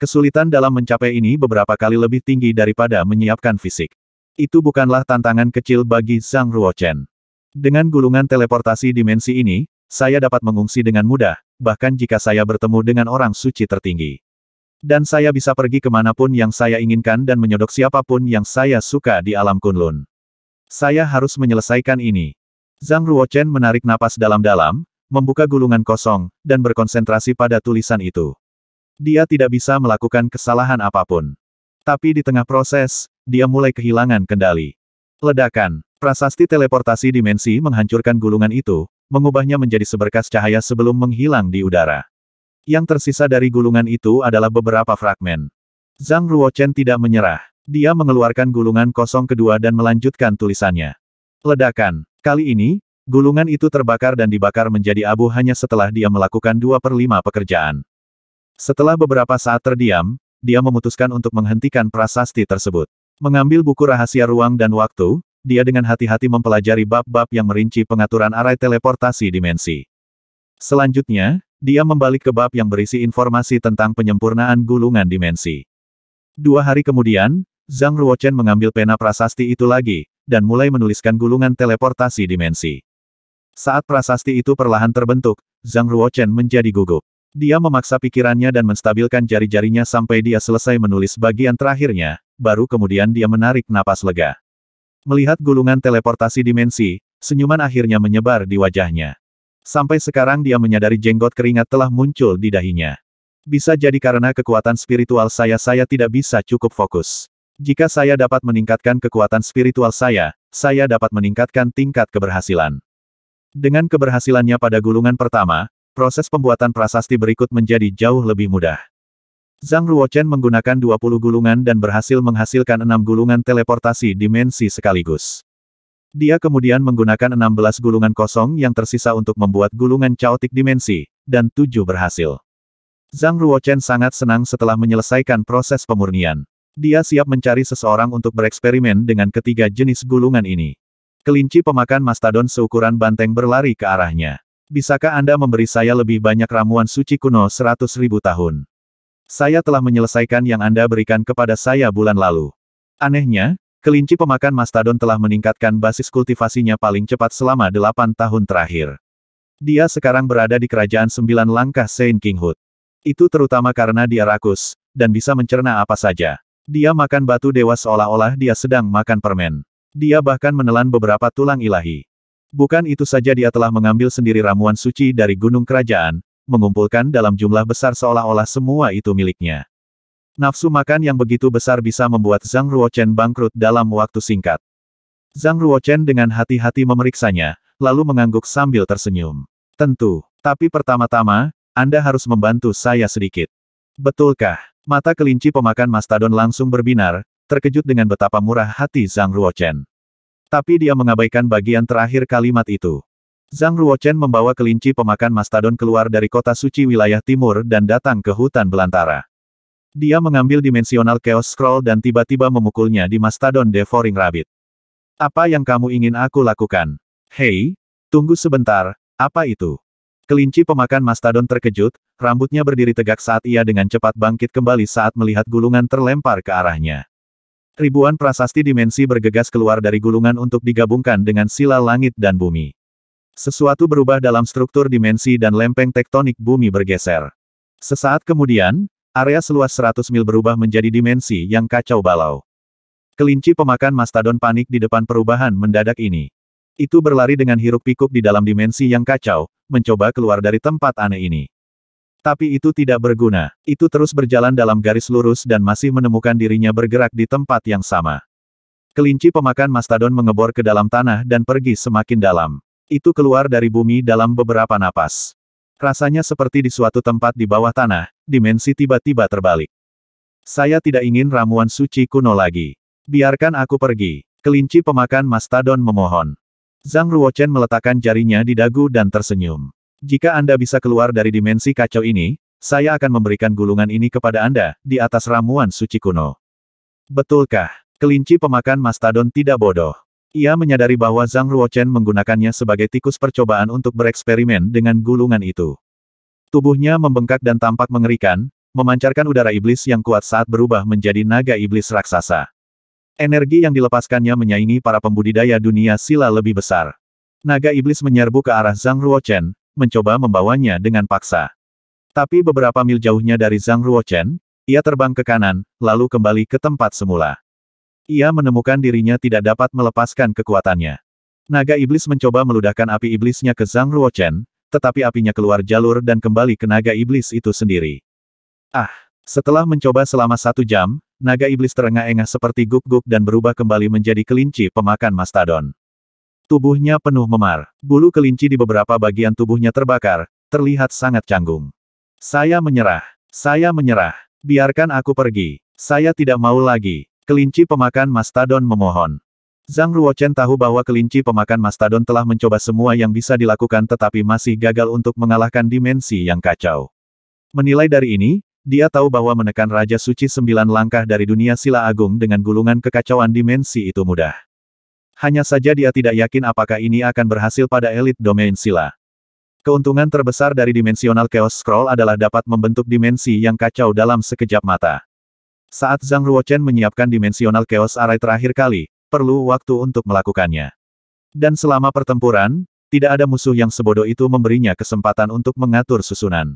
Kesulitan dalam mencapai ini beberapa kali lebih tinggi daripada menyiapkan fisik. Itu bukanlah tantangan kecil bagi Zhang Ruochen. Dengan gulungan teleportasi dimensi ini, saya dapat mengungsi dengan mudah, bahkan jika saya bertemu dengan orang suci tertinggi. Dan saya bisa pergi kemanapun yang saya inginkan dan menyodok siapapun yang saya suka di alam Kunlun. Saya harus menyelesaikan ini. Zhang Ruochen menarik napas dalam-dalam, membuka gulungan kosong, dan berkonsentrasi pada tulisan itu. Dia tidak bisa melakukan kesalahan apapun. Tapi di tengah proses, dia mulai kehilangan kendali. Ledakan, prasasti teleportasi dimensi menghancurkan gulungan itu, mengubahnya menjadi seberkas cahaya sebelum menghilang di udara. Yang tersisa dari gulungan itu adalah beberapa fragmen. Zhang Ruochen tidak menyerah. Dia mengeluarkan gulungan kosong kedua dan melanjutkan tulisannya. Ledakan. Kali ini, gulungan itu terbakar dan dibakar menjadi abu hanya setelah dia melakukan dua per lima pekerjaan. Setelah beberapa saat terdiam, dia memutuskan untuk menghentikan prasasti tersebut. Mengambil buku rahasia ruang dan waktu, dia dengan hati-hati mempelajari bab-bab yang merinci pengaturan arai teleportasi dimensi. Selanjutnya, dia membalik ke bab yang berisi informasi tentang penyempurnaan gulungan dimensi. Dua hari kemudian, Zhang Ruochen mengambil pena prasasti itu lagi, dan mulai menuliskan gulungan teleportasi dimensi. Saat prasasti itu perlahan terbentuk, Zhang Ruochen menjadi gugup. Dia memaksa pikirannya dan menstabilkan jari-jarinya sampai dia selesai menulis bagian terakhirnya, baru kemudian dia menarik napas lega. Melihat gulungan teleportasi dimensi, senyuman akhirnya menyebar di wajahnya. Sampai sekarang dia menyadari jenggot keringat telah muncul di dahinya. Bisa jadi karena kekuatan spiritual saya saya tidak bisa cukup fokus. Jika saya dapat meningkatkan kekuatan spiritual saya, saya dapat meningkatkan tingkat keberhasilan. Dengan keberhasilannya pada gulungan pertama, proses pembuatan prasasti berikut menjadi jauh lebih mudah. Zhang Ruochen menggunakan 20 gulungan dan berhasil menghasilkan 6 gulungan teleportasi dimensi sekaligus. Dia kemudian menggunakan 16 gulungan kosong yang tersisa untuk membuat gulungan caotik dimensi, dan tujuh berhasil. Zhang Ruochen sangat senang setelah menyelesaikan proses pemurnian. Dia siap mencari seseorang untuk bereksperimen dengan ketiga jenis gulungan ini. Kelinci pemakan mastodon seukuran banteng berlari ke arahnya. Bisakah Anda memberi saya lebih banyak ramuan suci kuno 100.000 tahun? Saya telah menyelesaikan yang Anda berikan kepada saya bulan lalu. Anehnya, kelinci pemakan mastodon telah meningkatkan basis kultivasinya paling cepat selama delapan tahun terakhir. Dia sekarang berada di kerajaan sembilan langkah Saint Kinghood. Itu terutama karena dia rakus, dan bisa mencerna apa saja. Dia makan batu dewa seolah-olah dia sedang makan permen. Dia bahkan menelan beberapa tulang ilahi. Bukan itu saja dia telah mengambil sendiri ramuan suci dari gunung kerajaan, mengumpulkan dalam jumlah besar seolah-olah semua itu miliknya. Nafsu makan yang begitu besar bisa membuat Zhang Ruochen bangkrut dalam waktu singkat. Zhang Ruochen dengan hati-hati memeriksanya, lalu mengangguk sambil tersenyum. Tentu, tapi pertama-tama, Anda harus membantu saya sedikit. Betulkah? Mata kelinci pemakan mastodon langsung berbinar, terkejut dengan betapa murah hati Zhang Ruochen. Tapi dia mengabaikan bagian terakhir kalimat itu. Zhang Ruochen membawa kelinci pemakan mastodon keluar dari kota suci wilayah timur dan datang ke hutan belantara. Dia mengambil dimensional Chaos Scroll dan tiba-tiba memukulnya di Mastodon Devouring Rabbit. Apa yang kamu ingin aku lakukan? Hei, tunggu sebentar, apa itu? Kelinci pemakan Mastodon terkejut, rambutnya berdiri tegak saat ia dengan cepat bangkit kembali saat melihat gulungan terlempar ke arahnya. Ribuan prasasti dimensi bergegas keluar dari gulungan untuk digabungkan dengan sila langit dan bumi. Sesuatu berubah dalam struktur dimensi dan lempeng tektonik bumi bergeser. Sesaat kemudian, Area seluas 100 mil berubah menjadi dimensi yang kacau balau. Kelinci pemakan mastodon panik di depan perubahan mendadak ini. Itu berlari dengan hiruk-pikuk di dalam dimensi yang kacau, mencoba keluar dari tempat aneh ini. Tapi itu tidak berguna. Itu terus berjalan dalam garis lurus dan masih menemukan dirinya bergerak di tempat yang sama. Kelinci pemakan mastodon mengebor ke dalam tanah dan pergi semakin dalam. Itu keluar dari bumi dalam beberapa napas. Rasanya seperti di suatu tempat di bawah tanah, dimensi tiba-tiba terbalik. Saya tidak ingin ramuan suci kuno lagi. Biarkan aku pergi. Kelinci pemakan mastadon memohon. Zhang Ruochen meletakkan jarinya di dagu dan tersenyum. Jika Anda bisa keluar dari dimensi kacau ini, saya akan memberikan gulungan ini kepada Anda, di atas ramuan suci kuno. Betulkah? Kelinci pemakan mastadon tidak bodoh. Ia menyadari bahwa Zhang Ruochen menggunakannya sebagai tikus percobaan untuk bereksperimen dengan gulungan itu. Tubuhnya membengkak dan tampak mengerikan, memancarkan udara iblis yang kuat saat berubah menjadi naga iblis raksasa. Energi yang dilepaskannya menyaingi para pembudidaya dunia sila lebih besar. Naga iblis menyerbu ke arah Zhang Ruochen, mencoba membawanya dengan paksa. Tapi beberapa mil jauhnya dari Zhang Ruochen, ia terbang ke kanan, lalu kembali ke tempat semula. Ia menemukan dirinya tidak dapat melepaskan kekuatannya. Naga iblis mencoba meludahkan api iblisnya ke Zhang Ruochen, tetapi apinya keluar jalur dan kembali ke naga iblis itu sendiri. Ah! Setelah mencoba selama satu jam, naga iblis terengah-engah seperti guk-guk dan berubah kembali menjadi kelinci pemakan mastadon. Tubuhnya penuh memar. Bulu kelinci di beberapa bagian tubuhnya terbakar, terlihat sangat canggung. Saya menyerah. Saya menyerah. Biarkan aku pergi. Saya tidak mau lagi. Kelinci pemakan mastadon memohon. Zhang Ruochen tahu bahwa kelinci pemakan mastadon telah mencoba semua yang bisa dilakukan tetapi masih gagal untuk mengalahkan dimensi yang kacau. Menilai dari ini, dia tahu bahwa menekan Raja Suci sembilan langkah dari dunia sila agung dengan gulungan kekacauan dimensi itu mudah. Hanya saja dia tidak yakin apakah ini akan berhasil pada elit domain sila. Keuntungan terbesar dari dimensional chaos scroll adalah dapat membentuk dimensi yang kacau dalam sekejap mata. Saat Zhang Ruochen menyiapkan dimensional chaos array terakhir kali, perlu waktu untuk melakukannya. Dan selama pertempuran, tidak ada musuh yang sebodoh itu memberinya kesempatan untuk mengatur susunan.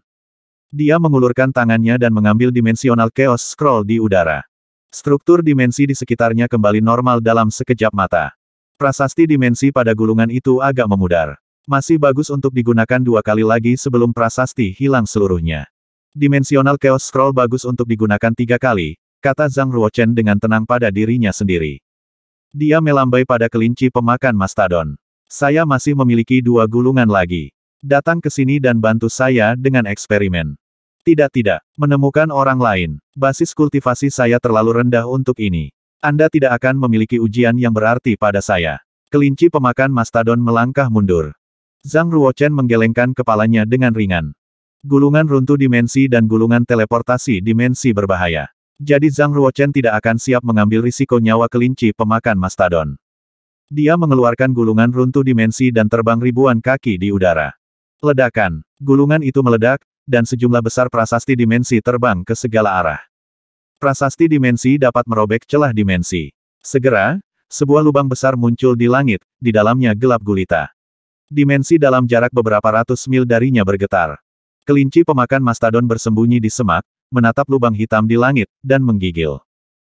Dia mengulurkan tangannya dan mengambil dimensional chaos scroll di udara. Struktur dimensi di sekitarnya kembali normal dalam sekejap mata. Prasasti dimensi pada gulungan itu agak memudar. Masih bagus untuk digunakan dua kali lagi sebelum prasasti hilang seluruhnya. Dimensional Chaos Scroll bagus untuk digunakan tiga kali, kata Zhang Ruochen dengan tenang pada dirinya sendiri. Dia melambai pada kelinci pemakan mastodon. Saya masih memiliki dua gulungan lagi. Datang ke sini dan bantu saya dengan eksperimen. Tidak-tidak, menemukan orang lain. Basis kultivasi saya terlalu rendah untuk ini. Anda tidak akan memiliki ujian yang berarti pada saya. Kelinci pemakan mastodon melangkah mundur. Zhang Ruochen menggelengkan kepalanya dengan ringan. Gulungan runtuh dimensi dan gulungan teleportasi dimensi berbahaya. Jadi Zhang Ruochen tidak akan siap mengambil risiko nyawa kelinci pemakan mastodon. Dia mengeluarkan gulungan runtuh dimensi dan terbang ribuan kaki di udara. Ledakan. Gulungan itu meledak, dan sejumlah besar prasasti dimensi terbang ke segala arah. Prasasti dimensi dapat merobek celah dimensi. Segera, sebuah lubang besar muncul di langit, di dalamnya gelap gulita. Dimensi dalam jarak beberapa ratus mil darinya bergetar. Kelinci pemakan mastodon bersembunyi di semak, menatap lubang hitam di langit, dan menggigil.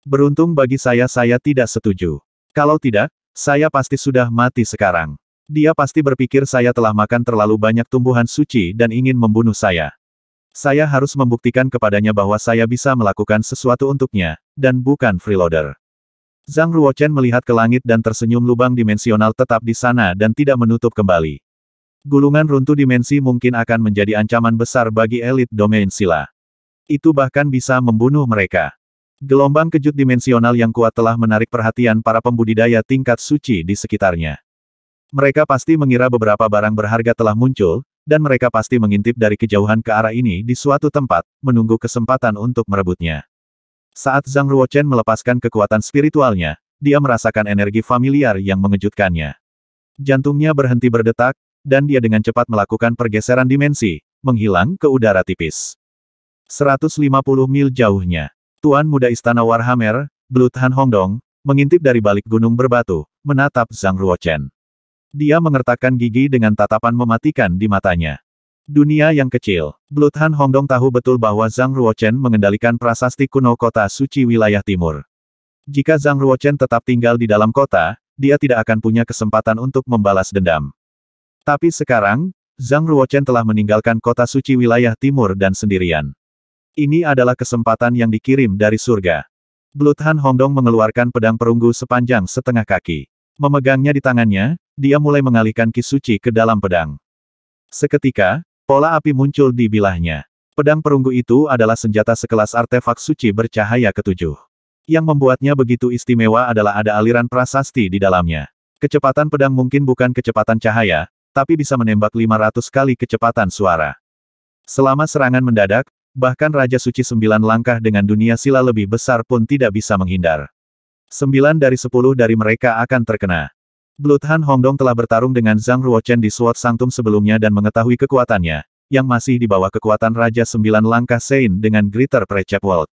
Beruntung bagi saya saya tidak setuju. Kalau tidak, saya pasti sudah mati sekarang. Dia pasti berpikir saya telah makan terlalu banyak tumbuhan suci dan ingin membunuh saya. Saya harus membuktikan kepadanya bahwa saya bisa melakukan sesuatu untuknya, dan bukan freeloader. Zhang Ruochen melihat ke langit dan tersenyum lubang dimensional tetap di sana dan tidak menutup kembali. Gulungan runtuh dimensi mungkin akan menjadi ancaman besar bagi elit domain sila. Itu bahkan bisa membunuh mereka. Gelombang kejut dimensional yang kuat telah menarik perhatian para pembudidaya tingkat suci di sekitarnya. Mereka pasti mengira beberapa barang berharga telah muncul, dan mereka pasti mengintip dari kejauhan ke arah ini di suatu tempat, menunggu kesempatan untuk merebutnya. Saat Zhang Ruochen melepaskan kekuatan spiritualnya, dia merasakan energi familiar yang mengejutkannya. Jantungnya berhenti berdetak, dan dia dengan cepat melakukan pergeseran dimensi, menghilang ke udara tipis. 150 mil jauhnya, Tuan Muda Istana Warhammer, Bluthan Hongdong, mengintip dari balik gunung berbatu, menatap Zhang Ruochen. Dia mengertakkan gigi dengan tatapan mematikan di matanya. Dunia yang kecil, Bluthan Hongdong tahu betul bahwa Zhang Ruochen mengendalikan prasasti kuno kota suci wilayah timur. Jika Zhang Ruochen tetap tinggal di dalam kota, dia tidak akan punya kesempatan untuk membalas dendam. Tapi sekarang, Zhang Ruochen telah meninggalkan kota suci wilayah timur dan sendirian. Ini adalah kesempatan yang dikirim dari surga. Bluthan Hongdong mengeluarkan pedang perunggu sepanjang setengah kaki. Memegangnya di tangannya, dia mulai mengalihkan kisuci ke dalam pedang. Seketika, pola api muncul di bilahnya. Pedang perunggu itu adalah senjata sekelas artefak suci bercahaya ketujuh. Yang membuatnya begitu istimewa adalah ada aliran prasasti di dalamnya. Kecepatan pedang mungkin bukan kecepatan cahaya, tapi bisa menembak 500 kali kecepatan suara. Selama serangan mendadak, bahkan Raja Suci sembilan langkah dengan dunia sila lebih besar pun tidak bisa menghindar. Sembilan dari sepuluh dari mereka akan terkena. Bluthan Hongdong telah bertarung dengan Zhang Ruochen di Sword Sangtum sebelumnya dan mengetahui kekuatannya, yang masih di bawah kekuatan Raja Sembilan Langkah Sein dengan Greater Precept World.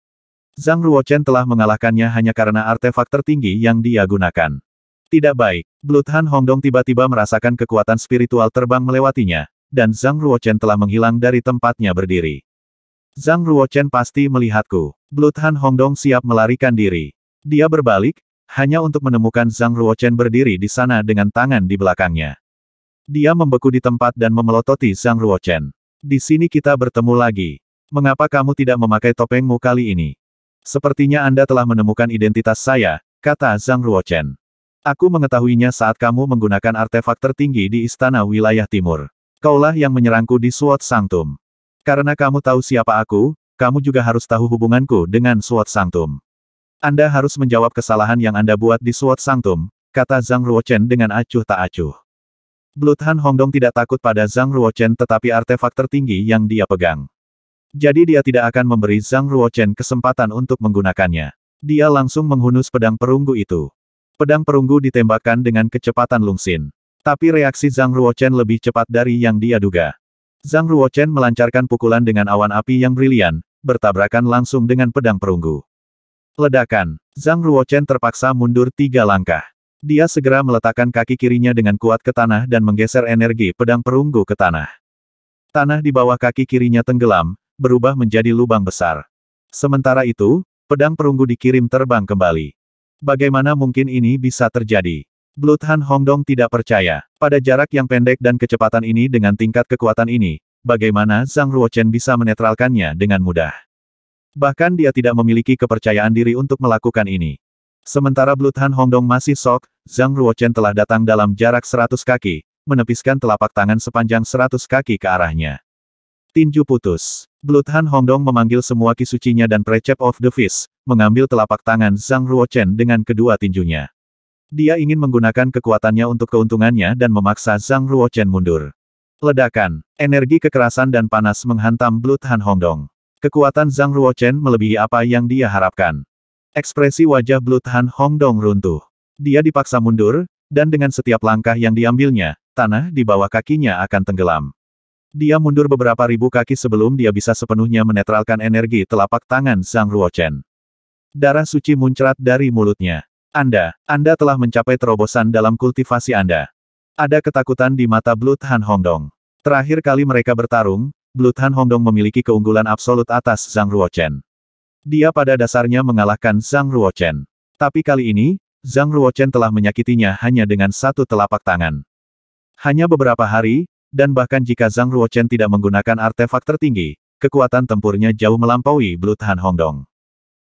Zhang Ruochen telah mengalahkannya hanya karena artefak tertinggi yang dia gunakan. Tidak baik. Blood Han Hongdong tiba-tiba merasakan kekuatan spiritual terbang melewatinya, dan Zhang Ruochen telah menghilang dari tempatnya berdiri. Zhang Ruochen pasti melihatku. Blood Han Hongdong siap melarikan diri. Dia berbalik, hanya untuk menemukan Zhang Ruochen berdiri di sana dengan tangan di belakangnya. Dia membeku di tempat dan memelototi Zhang Ruochen. Di sini kita bertemu lagi. Mengapa kamu tidak memakai topengmu kali ini? Sepertinya Anda telah menemukan identitas saya, kata Zhang Ruochen. Aku mengetahuinya saat kamu menggunakan artefak tertinggi di istana wilayah timur. Kaulah yang menyerangku di Suot Sangtum. Karena kamu tahu siapa aku, kamu juga harus tahu hubunganku dengan Suot Sangtum. Anda harus menjawab kesalahan yang Anda buat di Suot Sangtum," kata Zhang Ruochen dengan acuh tak acuh. Bluthan Hongdong tidak takut pada Zhang Ruochen tetapi artefak tertinggi yang dia pegang. Jadi dia tidak akan memberi Zhang Ruochen kesempatan untuk menggunakannya. Dia langsung menghunus pedang perunggu itu. Pedang perunggu ditembakkan dengan kecepatan lungsin. Tapi reaksi Zhang Ruochen lebih cepat dari yang dia duga. Zhang Ruochen melancarkan pukulan dengan awan api yang brilian, bertabrakan langsung dengan pedang perunggu. Ledakan, Zhang Ruochen terpaksa mundur tiga langkah. Dia segera meletakkan kaki kirinya dengan kuat ke tanah dan menggeser energi pedang perunggu ke tanah. Tanah di bawah kaki kirinya tenggelam, berubah menjadi lubang besar. Sementara itu, pedang perunggu dikirim terbang kembali. Bagaimana mungkin ini bisa terjadi? Blood Han Hongdong tidak percaya. Pada jarak yang pendek dan kecepatan ini dengan tingkat kekuatan ini, bagaimana Zhang Ruochen bisa menetralkannya dengan mudah. Bahkan dia tidak memiliki kepercayaan diri untuk melakukan ini. Sementara Blood Han Hongdong masih sok, Zhang Ruochen telah datang dalam jarak 100 kaki, menepiskan telapak tangan sepanjang 100 kaki ke arahnya. Tinju putus. Blood Han Hongdong memanggil semua kisucinya dan precep of the fish, mengambil telapak tangan Zhang Ruochen dengan kedua tinjunya. Dia ingin menggunakan kekuatannya untuk keuntungannya dan memaksa Zhang Ruochen mundur. Ledakan, energi kekerasan dan panas menghantam Blood Han Hongdong. Kekuatan Zhang Ruochen melebihi apa yang dia harapkan. Ekspresi wajah Blood Han Hongdong runtuh. Dia dipaksa mundur, dan dengan setiap langkah yang diambilnya, tanah di bawah kakinya akan tenggelam. Dia mundur beberapa ribu kaki sebelum dia bisa sepenuhnya menetralkan energi telapak tangan Zhang Ruochen. Darah suci muncrat dari mulutnya. Anda, Anda telah mencapai terobosan dalam kultivasi Anda. Ada ketakutan di mata Blood Han Hongdong. Terakhir kali mereka bertarung, Blood Han Hongdong memiliki keunggulan absolut atas Zhang Ruochen. Dia pada dasarnya mengalahkan Zhang Ruochen. Tapi kali ini, Zhang Ruochen telah menyakitinya hanya dengan satu telapak tangan. Hanya beberapa hari, dan bahkan jika Zhang Ruochen tidak menggunakan artefak tertinggi, kekuatan tempurnya jauh melampaui Blood Han Hongdong.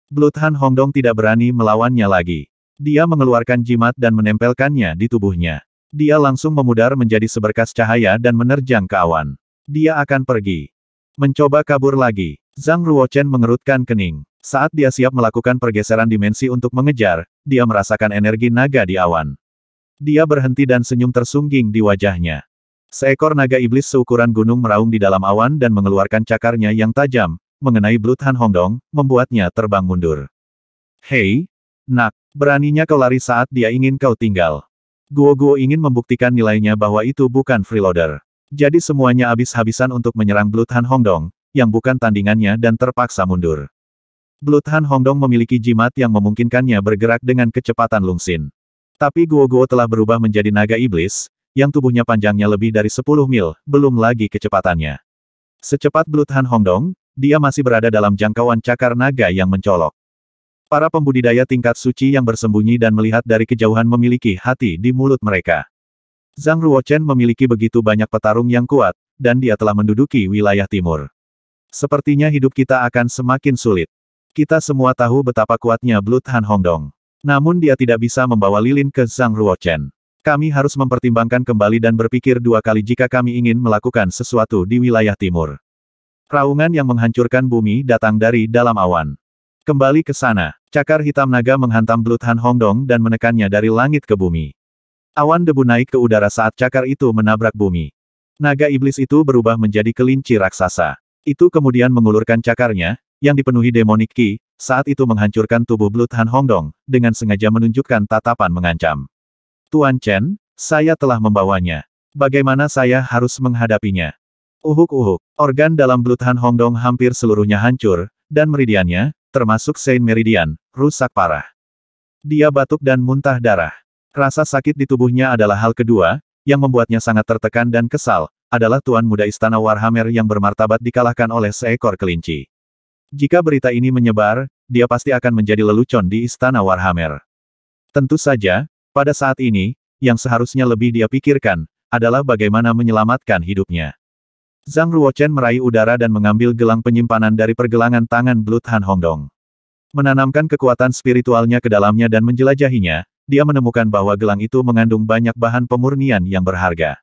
Bluthan Hongdong tidak berani melawannya lagi. Dia mengeluarkan jimat dan menempelkannya di tubuhnya. Dia langsung memudar menjadi seberkas cahaya dan menerjang ke awan. Dia akan pergi. Mencoba kabur lagi. Zhang Ruochen mengerutkan kening. Saat dia siap melakukan pergeseran dimensi untuk mengejar, dia merasakan energi naga di awan. Dia berhenti dan senyum tersungging di wajahnya. Seekor naga iblis seukuran gunung meraung di dalam awan dan mengeluarkan cakarnya yang tajam, mengenai Blood Han Hongdong, membuatnya terbang mundur. Hei, nak, beraninya kau lari saat dia ingin kau tinggal. Guo-Guo ingin membuktikan nilainya bahwa itu bukan freeloader. Jadi semuanya habis-habisan untuk menyerang Blood Han Hongdong, yang bukan tandingannya dan terpaksa mundur. Blood Han Hongdong memiliki jimat yang memungkinkannya bergerak dengan kecepatan lungsin. Tapi Guo-Guo telah berubah menjadi naga iblis, yang tubuhnya panjangnya lebih dari 10 mil, belum lagi kecepatannya. Secepat Blood Han Hongdong, dia masih berada dalam jangkauan cakar naga yang mencolok. Para pembudidaya tingkat suci yang bersembunyi dan melihat dari kejauhan memiliki hati di mulut mereka. Zhang Ruochen memiliki begitu banyak petarung yang kuat, dan dia telah menduduki wilayah timur. Sepertinya hidup kita akan semakin sulit. Kita semua tahu betapa kuatnya Blood Han Hongdong. Namun dia tidak bisa membawa lilin ke Zhang Ruochen. Kami harus mempertimbangkan kembali dan berpikir dua kali jika kami ingin melakukan sesuatu di wilayah timur. Raungan yang menghancurkan bumi datang dari dalam awan. Kembali ke sana, cakar hitam naga menghantam Blood Han Hongdong dan menekannya dari langit ke bumi. Awan debu naik ke udara saat cakar itu menabrak bumi. Naga iblis itu berubah menjadi kelinci raksasa. Itu kemudian mengulurkan cakarnya, yang dipenuhi demonik ki, saat itu menghancurkan tubuh Blood Han Hongdong, dengan sengaja menunjukkan tatapan mengancam. Tuan Chen, saya telah membawanya. Bagaimana saya harus menghadapinya? Uhuk-uhuk, organ dalam belut Han Hongdong hampir seluruhnya hancur, dan meridiannya, termasuk Saint Meridian, rusak parah. Dia batuk dan muntah darah. Rasa sakit di tubuhnya adalah hal kedua, yang membuatnya sangat tertekan dan kesal, adalah tuan muda istana Warhammer yang bermartabat dikalahkan oleh seekor kelinci. Jika berita ini menyebar, dia pasti akan menjadi lelucon di istana Warhammer. Tentu saja, pada saat ini, yang seharusnya lebih dia pikirkan, adalah bagaimana menyelamatkan hidupnya. Zhang Ruochen meraih udara dan mengambil gelang penyimpanan dari pergelangan tangan Blood Han Hongdong. Menanamkan kekuatan spiritualnya ke dalamnya dan menjelajahinya, dia menemukan bahwa gelang itu mengandung banyak bahan pemurnian yang berharga.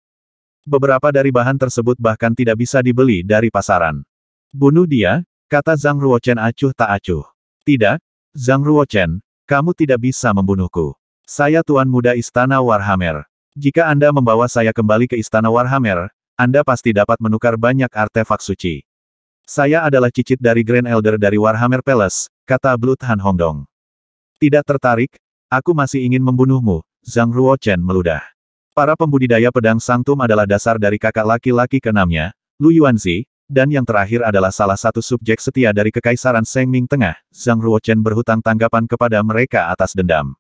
Beberapa dari bahan tersebut bahkan tidak bisa dibeli dari pasaran. Bunuh dia, kata Zhang Ruochen acuh tak acuh. Tidak, Zhang Ruochen, kamu tidak bisa membunuhku. Saya tuan muda istana Warhammer. Jika Anda membawa saya kembali ke istana Warhammer, anda pasti dapat menukar banyak artefak suci. Saya adalah cicit dari Grand Elder dari Warhammer Palace, kata Blood Hongdong. Tidak tertarik? Aku masih ingin membunuhmu, Zhang Ruochen meludah. Para pembudidaya pedang sangtum adalah dasar dari kakak laki-laki keenamnya, Lu Yuanzi, dan yang terakhir adalah salah satu subjek setia dari Kekaisaran Ming Tengah, Zhang Ruochen berhutang tanggapan kepada mereka atas dendam.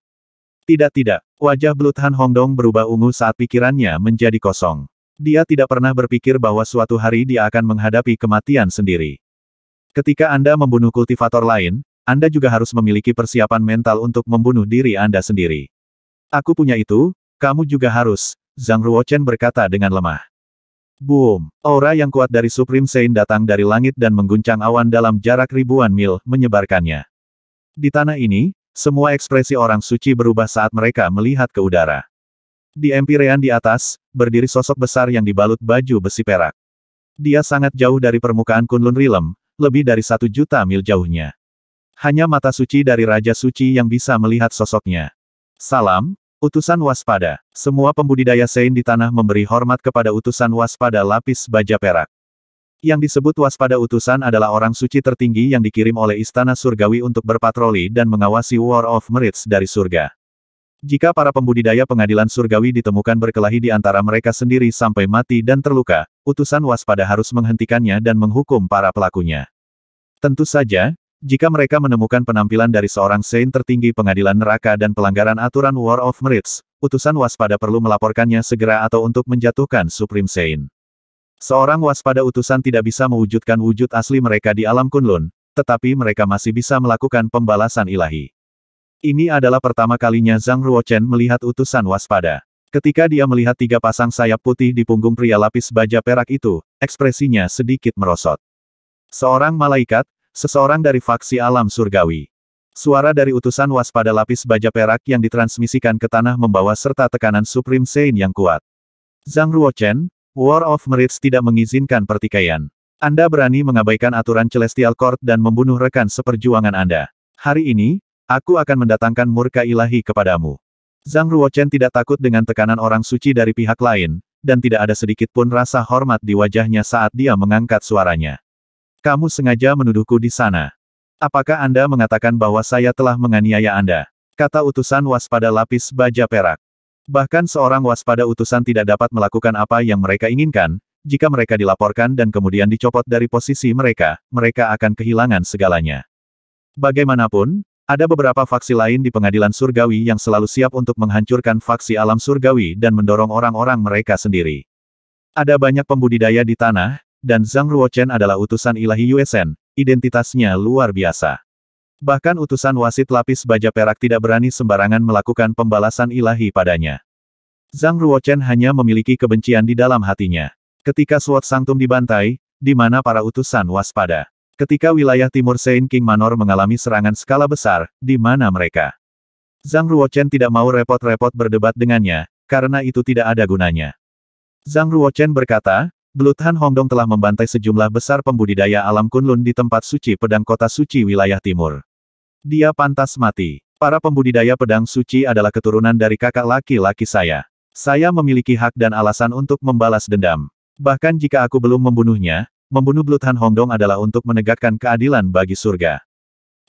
Tidak-tidak, wajah Blood Hongdong berubah ungu saat pikirannya menjadi kosong. Dia tidak pernah berpikir bahwa suatu hari dia akan menghadapi kematian sendiri. Ketika Anda membunuh kultivator lain, Anda juga harus memiliki persiapan mental untuk membunuh diri Anda sendiri. Aku punya itu, kamu juga harus, Zhang Ruochen berkata dengan lemah. Boom! Aura yang kuat dari Supreme Sein datang dari langit dan mengguncang awan dalam jarak ribuan mil, menyebarkannya. Di tanah ini, semua ekspresi orang suci berubah saat mereka melihat ke udara. Di empirean di atas, berdiri sosok besar yang dibalut baju besi perak. Dia sangat jauh dari permukaan Kunlun Rilem, lebih dari satu juta mil jauhnya. Hanya mata suci dari Raja Suci yang bisa melihat sosoknya. Salam, utusan waspada. Semua pembudidaya Sein di tanah memberi hormat kepada utusan waspada lapis baja perak. Yang disebut waspada utusan adalah orang suci tertinggi yang dikirim oleh Istana Surgawi untuk berpatroli dan mengawasi War of Merits dari surga. Jika para pembudidaya pengadilan surgawi ditemukan berkelahi di antara mereka sendiri sampai mati dan terluka, utusan waspada harus menghentikannya dan menghukum para pelakunya. Tentu saja, jika mereka menemukan penampilan dari seorang saint tertinggi pengadilan neraka dan pelanggaran aturan War of Merits, utusan waspada perlu melaporkannya segera atau untuk menjatuhkan Supreme Saint. Seorang waspada utusan tidak bisa mewujudkan wujud asli mereka di alam Kunlun, tetapi mereka masih bisa melakukan pembalasan ilahi. Ini adalah pertama kalinya Zhang Ruochen melihat utusan waspada. Ketika dia melihat tiga pasang sayap putih di punggung pria lapis baja perak itu, ekspresinya sedikit merosot. Seorang malaikat, seseorang dari faksi alam surgawi. Suara dari utusan waspada lapis baja perak yang ditransmisikan ke tanah membawa serta tekanan Supreme saint yang kuat. Zhang Ruochen, War of Merits tidak mengizinkan pertikaian. Anda berani mengabaikan aturan Celestial Court dan membunuh rekan seperjuangan Anda. Hari ini, Aku akan mendatangkan murka ilahi kepadamu. Zhang Ruochen tidak takut dengan tekanan orang suci dari pihak lain, dan tidak ada sedikit pun rasa hormat di wajahnya saat dia mengangkat suaranya. Kamu sengaja menuduhku di sana. Apakah Anda mengatakan bahwa saya telah menganiaya Anda? Kata utusan waspada lapis baja perak. Bahkan seorang waspada utusan tidak dapat melakukan apa yang mereka inginkan, jika mereka dilaporkan dan kemudian dicopot dari posisi mereka, mereka akan kehilangan segalanya. Bagaimanapun, ada beberapa faksi lain di pengadilan surgawi yang selalu siap untuk menghancurkan faksi alam surgawi dan mendorong orang-orang mereka sendiri. Ada banyak pembudidaya di tanah, dan Zhang Ruochen adalah utusan ilahi USN, identitasnya luar biasa. Bahkan utusan wasit lapis baja perak tidak berani sembarangan melakukan pembalasan ilahi padanya. Zhang Ruochen hanya memiliki kebencian di dalam hatinya. Ketika Suot Sangtum dibantai, di mana para utusan waspada. Ketika wilayah timur Saint King Manor mengalami serangan skala besar, di mana mereka? Zhang Ruochen tidak mau repot-repot berdebat dengannya, karena itu tidak ada gunanya. Zhang Ruochen berkata, Blood Hongdong telah membantai sejumlah besar pembudidaya alam Kunlun di tempat suci pedang kota suci wilayah timur. Dia pantas mati. Para pembudidaya pedang suci adalah keturunan dari kakak laki-laki saya. Saya memiliki hak dan alasan untuk membalas dendam. Bahkan jika aku belum membunuhnya, membunuh Bluthan Hongdong adalah untuk menegakkan keadilan bagi surga.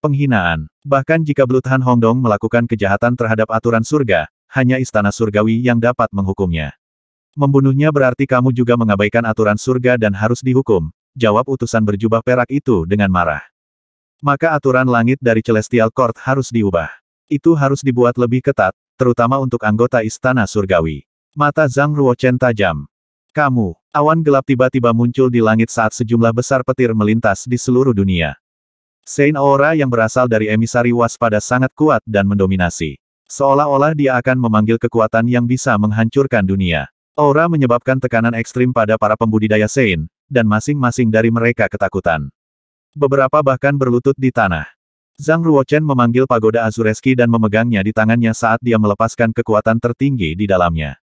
Penghinaan. Bahkan jika Bluthan Hongdong melakukan kejahatan terhadap aturan surga, hanya istana surgawi yang dapat menghukumnya. Membunuhnya berarti kamu juga mengabaikan aturan surga dan harus dihukum, jawab utusan berjubah perak itu dengan marah. Maka aturan langit dari Celestial Court harus diubah. Itu harus dibuat lebih ketat, terutama untuk anggota istana surgawi. Mata Zhang Ruochen tajam. Kamu, awan gelap tiba-tiba muncul di langit saat sejumlah besar petir melintas di seluruh dunia. Sein Aura yang berasal dari emisari waspada sangat kuat dan mendominasi. Seolah-olah dia akan memanggil kekuatan yang bisa menghancurkan dunia. Aura menyebabkan tekanan ekstrim pada para pembudidaya Sein, dan masing-masing dari mereka ketakutan. Beberapa bahkan berlutut di tanah. Zhang Ruochen memanggil pagoda Azureski dan memegangnya di tangannya saat dia melepaskan kekuatan tertinggi di dalamnya.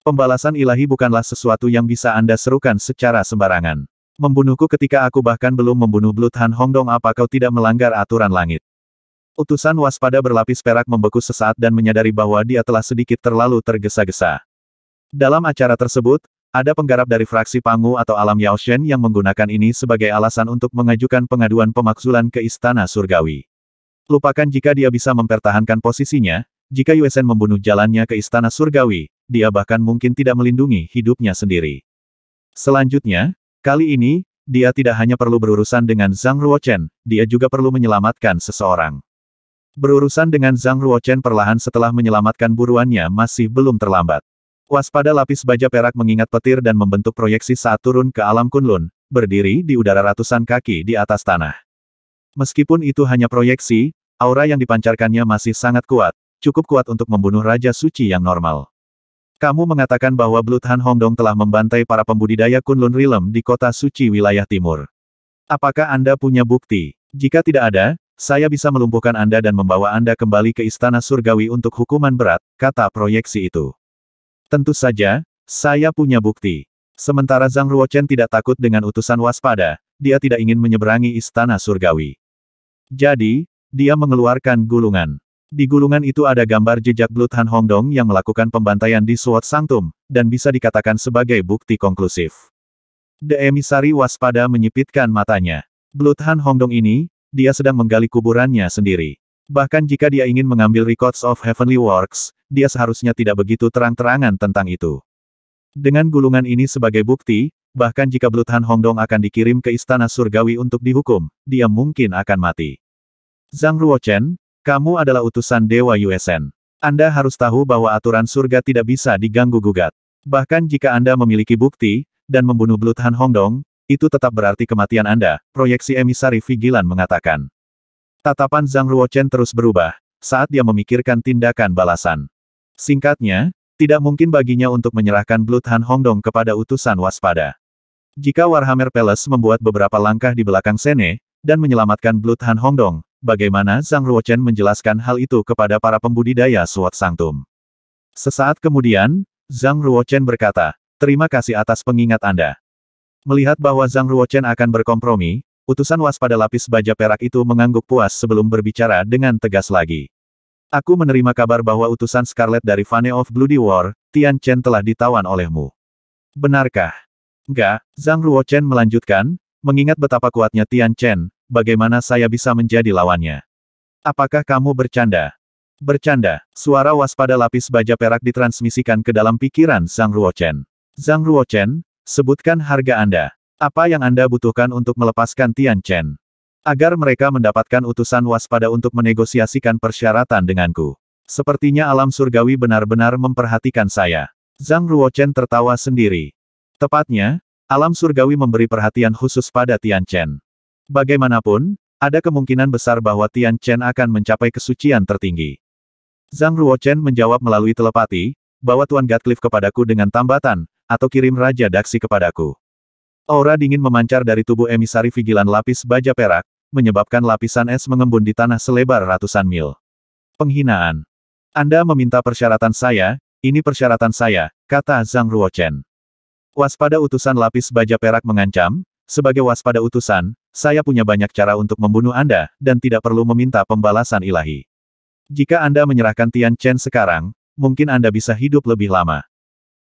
Pembalasan ilahi bukanlah sesuatu yang bisa Anda serukan secara sembarangan. Membunuhku ketika aku bahkan belum membunuh Bluthan Hongdong apa kau tidak melanggar aturan langit. Utusan waspada berlapis perak membeku sesaat dan menyadari bahwa dia telah sedikit terlalu tergesa-gesa. Dalam acara tersebut, ada penggarap dari fraksi Pangu atau Alam Yao Shen yang menggunakan ini sebagai alasan untuk mengajukan pengaduan pemakzulan ke Istana Surgawi. Lupakan jika dia bisa mempertahankan posisinya, jika Yuesen membunuh jalannya ke Istana Surgawi, dia bahkan mungkin tidak melindungi hidupnya sendiri. Selanjutnya, kali ini, dia tidak hanya perlu berurusan dengan Zhang Ruochen, dia juga perlu menyelamatkan seseorang. Berurusan dengan Zhang Ruochen perlahan setelah menyelamatkan buruannya masih belum terlambat. Waspada lapis baja perak mengingat petir dan membentuk proyeksi saat turun ke alam kunlun, berdiri di udara ratusan kaki di atas tanah. Meskipun itu hanya proyeksi, aura yang dipancarkannya masih sangat kuat, cukup kuat untuk membunuh Raja Suci yang normal. Kamu mengatakan bahwa Blood Han Hongdong telah membantai para pembudidaya Kunlun Rilem di kota suci wilayah timur. Apakah Anda punya bukti? Jika tidak ada, saya bisa melumpuhkan Anda dan membawa Anda kembali ke istana surgawi untuk hukuman berat, kata proyeksi itu. Tentu saja, saya punya bukti. Sementara Zhang Ruochen tidak takut dengan utusan waspada, dia tidak ingin menyeberangi istana surgawi. Jadi, dia mengeluarkan gulungan. Di gulungan itu ada gambar jejak Blood Han Hongdong yang melakukan pembantaian di Suot Sangtum, dan bisa dikatakan sebagai bukti konklusif. The emissary waspada menyipitkan matanya. Blood Han Hongdong ini, dia sedang menggali kuburannya sendiri. Bahkan jika dia ingin mengambil Records of Heavenly Works, dia seharusnya tidak begitu terang-terangan tentang itu. Dengan gulungan ini sebagai bukti, bahkan jika Blood Han Hongdong akan dikirim ke Istana Surgawi untuk dihukum, dia mungkin akan mati. Zhang Ruochen, kamu adalah utusan Dewa USN. Anda harus tahu bahwa aturan surga tidak bisa diganggu-gugat. Bahkan jika Anda memiliki bukti, dan membunuh Bluthan Hongdong, itu tetap berarti kematian Anda, proyeksi emisari Vigilan mengatakan. Tatapan Zhang Ruochen terus berubah, saat dia memikirkan tindakan balasan. Singkatnya, tidak mungkin baginya untuk menyerahkan Bluthan Hongdong kepada utusan waspada. Jika Warhammer Palace membuat beberapa langkah di belakang Sene, dan menyelamatkan Bluthan Hongdong, Bagaimana Zhang Ruochen menjelaskan hal itu kepada para pembudidaya Suat Sangtum? Sesaat kemudian, Zhang Ruochen berkata, Terima kasih atas pengingat Anda. Melihat bahwa Zhang Ruochen akan berkompromi, utusan waspada lapis baja perak itu mengangguk puas sebelum berbicara dengan tegas lagi. Aku menerima kabar bahwa utusan Scarlet dari Fane of Bloody War, Tian Chen telah ditawan olehmu. Benarkah? Enggak, Zhang Ruochen melanjutkan, mengingat betapa kuatnya Tian Chen, bagaimana saya bisa menjadi lawannya? Apakah kamu bercanda? Bercanda, suara waspada lapis baja perak ditransmisikan ke dalam pikiran Zhang Ruochen. Zhang Ruochen, sebutkan harga Anda. Apa yang Anda butuhkan untuk melepaskan Tian Chen? Agar mereka mendapatkan utusan waspada untuk menegosiasikan persyaratan denganku. Sepertinya alam surgawi benar-benar memperhatikan saya. Zhang Ruochen tertawa sendiri. Tepatnya, alam surgawi memberi perhatian khusus pada Tian Chen. Bagaimanapun, ada kemungkinan besar bahwa Tian Chen akan mencapai kesucian tertinggi. Zhang Ruochen menjawab melalui telepati, bahwa Tuan Gatcliffe kepadaku dengan tambatan, atau kirim Raja Daksi kepadaku. Aura dingin memancar dari tubuh emisari vigilan lapis baja perak, menyebabkan lapisan es mengembun di tanah selebar ratusan mil. Penghinaan. Anda meminta persyaratan saya, ini persyaratan saya, kata Zhang Ruochen. Waspada utusan lapis baja perak mengancam, sebagai waspada utusan, saya punya banyak cara untuk membunuh Anda, dan tidak perlu meminta pembalasan ilahi. Jika Anda menyerahkan Tian Chen sekarang, mungkin Anda bisa hidup lebih lama.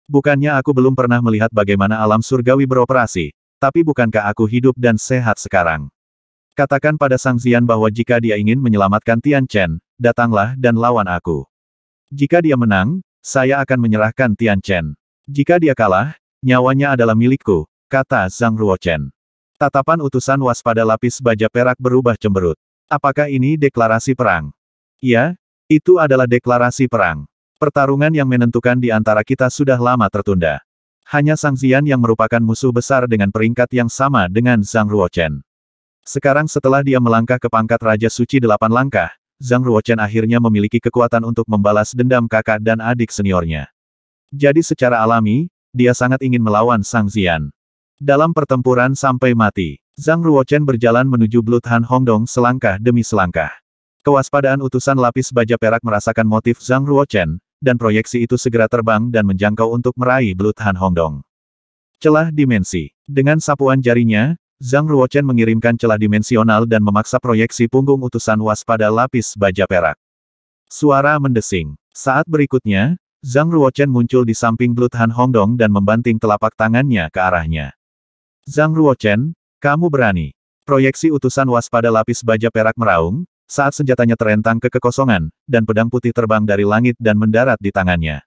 Bukannya aku belum pernah melihat bagaimana alam surgawi beroperasi, tapi bukankah aku hidup dan sehat sekarang? Katakan pada Sang Zian bahwa jika dia ingin menyelamatkan Tian Chen, datanglah dan lawan aku. Jika dia menang, saya akan menyerahkan Tian Chen. Jika dia kalah, nyawanya adalah milikku, kata Zhang Ruochen. Tatapan utusan waspada lapis baja perak berubah cemberut. Apakah ini deklarasi perang? Ya, itu adalah deklarasi perang. Pertarungan yang menentukan di antara kita sudah lama tertunda. Hanya Sang Zian yang merupakan musuh besar dengan peringkat yang sama dengan Zhang Ruochen. Sekarang setelah dia melangkah ke pangkat Raja Suci delapan langkah, Zhang Ruochen akhirnya memiliki kekuatan untuk membalas dendam kakak dan adik seniornya. Jadi secara alami, dia sangat ingin melawan Sang Zian. Dalam pertempuran sampai mati, Zhang Ruochen berjalan menuju Blood Hongdong selangkah demi selangkah. Kewaspadaan utusan lapis baja perak merasakan motif Zhang Ruochen, dan proyeksi itu segera terbang dan menjangkau untuk meraih Blood Hongdong. Celah dimensi. Dengan sapuan jarinya, Zhang Ruochen mengirimkan celah dimensional dan memaksa proyeksi punggung utusan waspada lapis baja perak. Suara mendesing. Saat berikutnya, Zhang Ruochen muncul di samping Blood Hongdong dan membanting telapak tangannya ke arahnya. Zhang Ruochen, kamu berani. Proyeksi utusan waspada lapis baja perak meraung, saat senjatanya terentang ke kekosongan, dan pedang putih terbang dari langit dan mendarat di tangannya.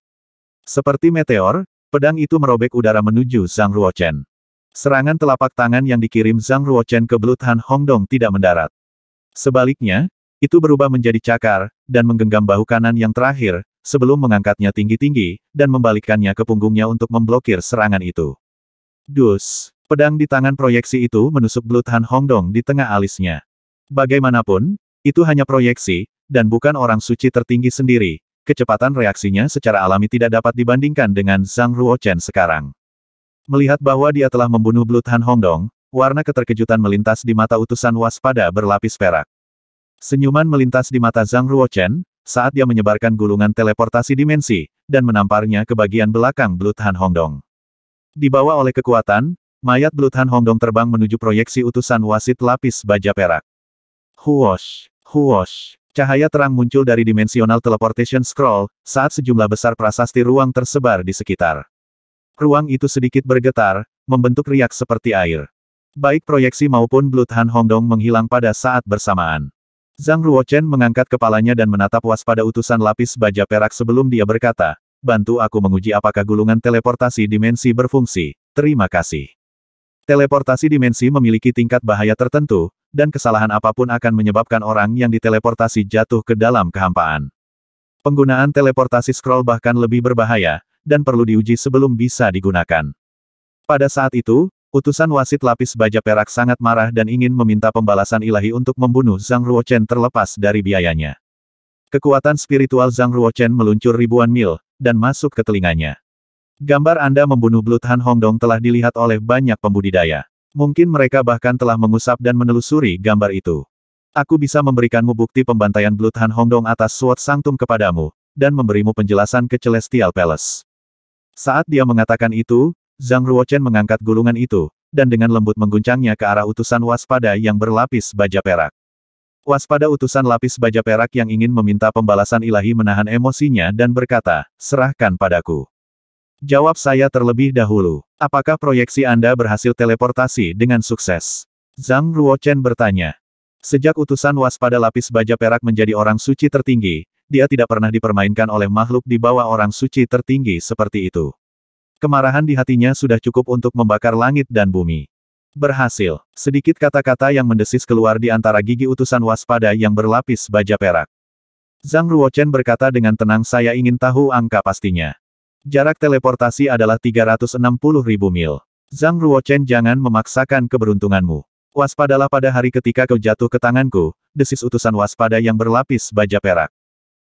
Seperti meteor, pedang itu merobek udara menuju Zhang Ruochen. Serangan telapak tangan yang dikirim Zhang Ruochen ke belut Han Hongdong tidak mendarat. Sebaliknya, itu berubah menjadi cakar, dan menggenggam bahu kanan yang terakhir, sebelum mengangkatnya tinggi-tinggi, dan membalikkannya ke punggungnya untuk memblokir serangan itu. Dus! Pedang di tangan proyeksi itu menusuk belut Han Hongdong di tengah alisnya. Bagaimanapun, itu hanya proyeksi, dan bukan orang suci tertinggi sendiri. Kecepatan reaksinya secara alami tidak dapat dibandingkan dengan Zhang Ruochen sekarang. Melihat bahwa dia telah membunuh belut Han Hongdong, warna keterkejutan melintas di mata utusan waspada berlapis perak. Senyuman melintas di mata Zhang Ruochen, saat dia menyebarkan gulungan teleportasi dimensi, dan menamparnya ke bagian belakang belut Han Hongdong. Dibawa oleh kekuatan, Mayat Bluthan Hongdong terbang menuju proyeksi utusan wasit lapis baja perak. Huosh! Huosh! Cahaya terang muncul dari dimensional teleportation scroll, saat sejumlah besar prasasti ruang tersebar di sekitar. Ruang itu sedikit bergetar, membentuk riak seperti air. Baik proyeksi maupun Bluthan Hongdong menghilang pada saat bersamaan. Zhang Ruochen mengangkat kepalanya dan menatap waspada utusan lapis baja perak sebelum dia berkata, Bantu aku menguji apakah gulungan teleportasi dimensi berfungsi, terima kasih. Teleportasi dimensi memiliki tingkat bahaya tertentu, dan kesalahan apapun akan menyebabkan orang yang diteleportasi jatuh ke dalam kehampaan. Penggunaan teleportasi scroll bahkan lebih berbahaya, dan perlu diuji sebelum bisa digunakan. Pada saat itu, utusan wasit lapis baja perak sangat marah dan ingin meminta pembalasan ilahi untuk membunuh Zhang Ruochen terlepas dari biayanya. Kekuatan spiritual Zhang Ruochen meluncur ribuan mil, dan masuk ke telinganya. Gambar Anda membunuh Han Hongdong telah dilihat oleh banyak pembudidaya. Mungkin mereka bahkan telah mengusap dan menelusuri gambar itu. Aku bisa memberikanmu bukti pembantaian Han Hongdong atas Suot Sangtum kepadamu, dan memberimu penjelasan ke Celestial Palace. Saat dia mengatakan itu, Zhang Ruochen mengangkat gulungan itu, dan dengan lembut mengguncangnya ke arah utusan waspada yang berlapis baja perak. Waspada utusan lapis baja perak yang ingin meminta pembalasan ilahi menahan emosinya dan berkata, serahkan padaku. Jawab saya terlebih dahulu. Apakah proyeksi Anda berhasil teleportasi dengan sukses? Zhang Ruochen bertanya. Sejak utusan waspada lapis baja perak menjadi orang suci tertinggi, dia tidak pernah dipermainkan oleh makhluk di bawah orang suci tertinggi seperti itu. Kemarahan di hatinya sudah cukup untuk membakar langit dan bumi. Berhasil. Sedikit kata-kata yang mendesis keluar di antara gigi utusan waspada yang berlapis baja perak. Zhang Ruochen berkata dengan tenang saya ingin tahu angka pastinya. Jarak teleportasi adalah 360 ribu mil. Zhang Ruochen jangan memaksakan keberuntunganmu. Waspadalah pada hari ketika kau jatuh ke tanganku, desis utusan waspada yang berlapis baja perak.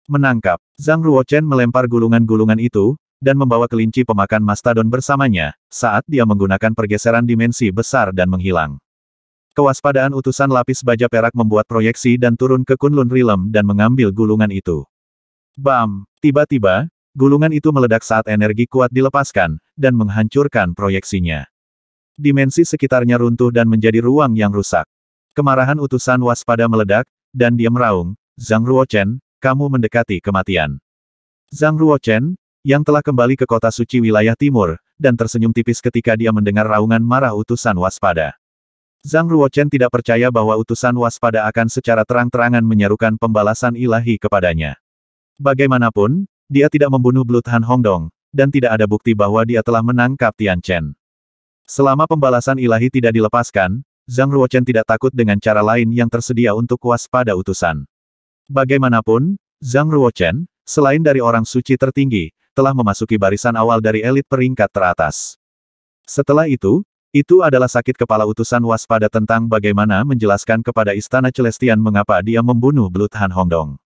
Menangkap, Zhang Ruochen melempar gulungan-gulungan itu, dan membawa kelinci pemakan mastodon bersamanya, saat dia menggunakan pergeseran dimensi besar dan menghilang. Kewaspadaan utusan lapis baja perak membuat proyeksi dan turun ke Kunlun Rilem dan mengambil gulungan itu. Bam! Tiba-tiba, Gulungan itu meledak saat energi kuat dilepaskan, dan menghancurkan proyeksinya. Dimensi sekitarnya runtuh dan menjadi ruang yang rusak. Kemarahan utusan waspada meledak, dan dia meraung, Zhang Ruochen, kamu mendekati kematian. Zhang Ruochen, yang telah kembali ke kota suci wilayah timur, dan tersenyum tipis ketika dia mendengar raungan marah utusan waspada. Zhang Ruochen tidak percaya bahwa utusan waspada akan secara terang-terangan menyerukan pembalasan ilahi kepadanya. Bagaimanapun, dia tidak membunuh Blood Han Hongdong, dan tidak ada bukti bahwa dia telah menangkap Tian Chen. Selama pembalasan ilahi tidak dilepaskan, Zhang Ruochen tidak takut dengan cara lain yang tersedia untuk waspada utusan. Bagaimanapun, Zhang Ruochen, selain dari orang suci tertinggi, telah memasuki barisan awal dari elit peringkat teratas. Setelah itu, itu adalah sakit kepala utusan waspada tentang bagaimana menjelaskan kepada Istana Celestian mengapa dia membunuh Blood Han Hongdong.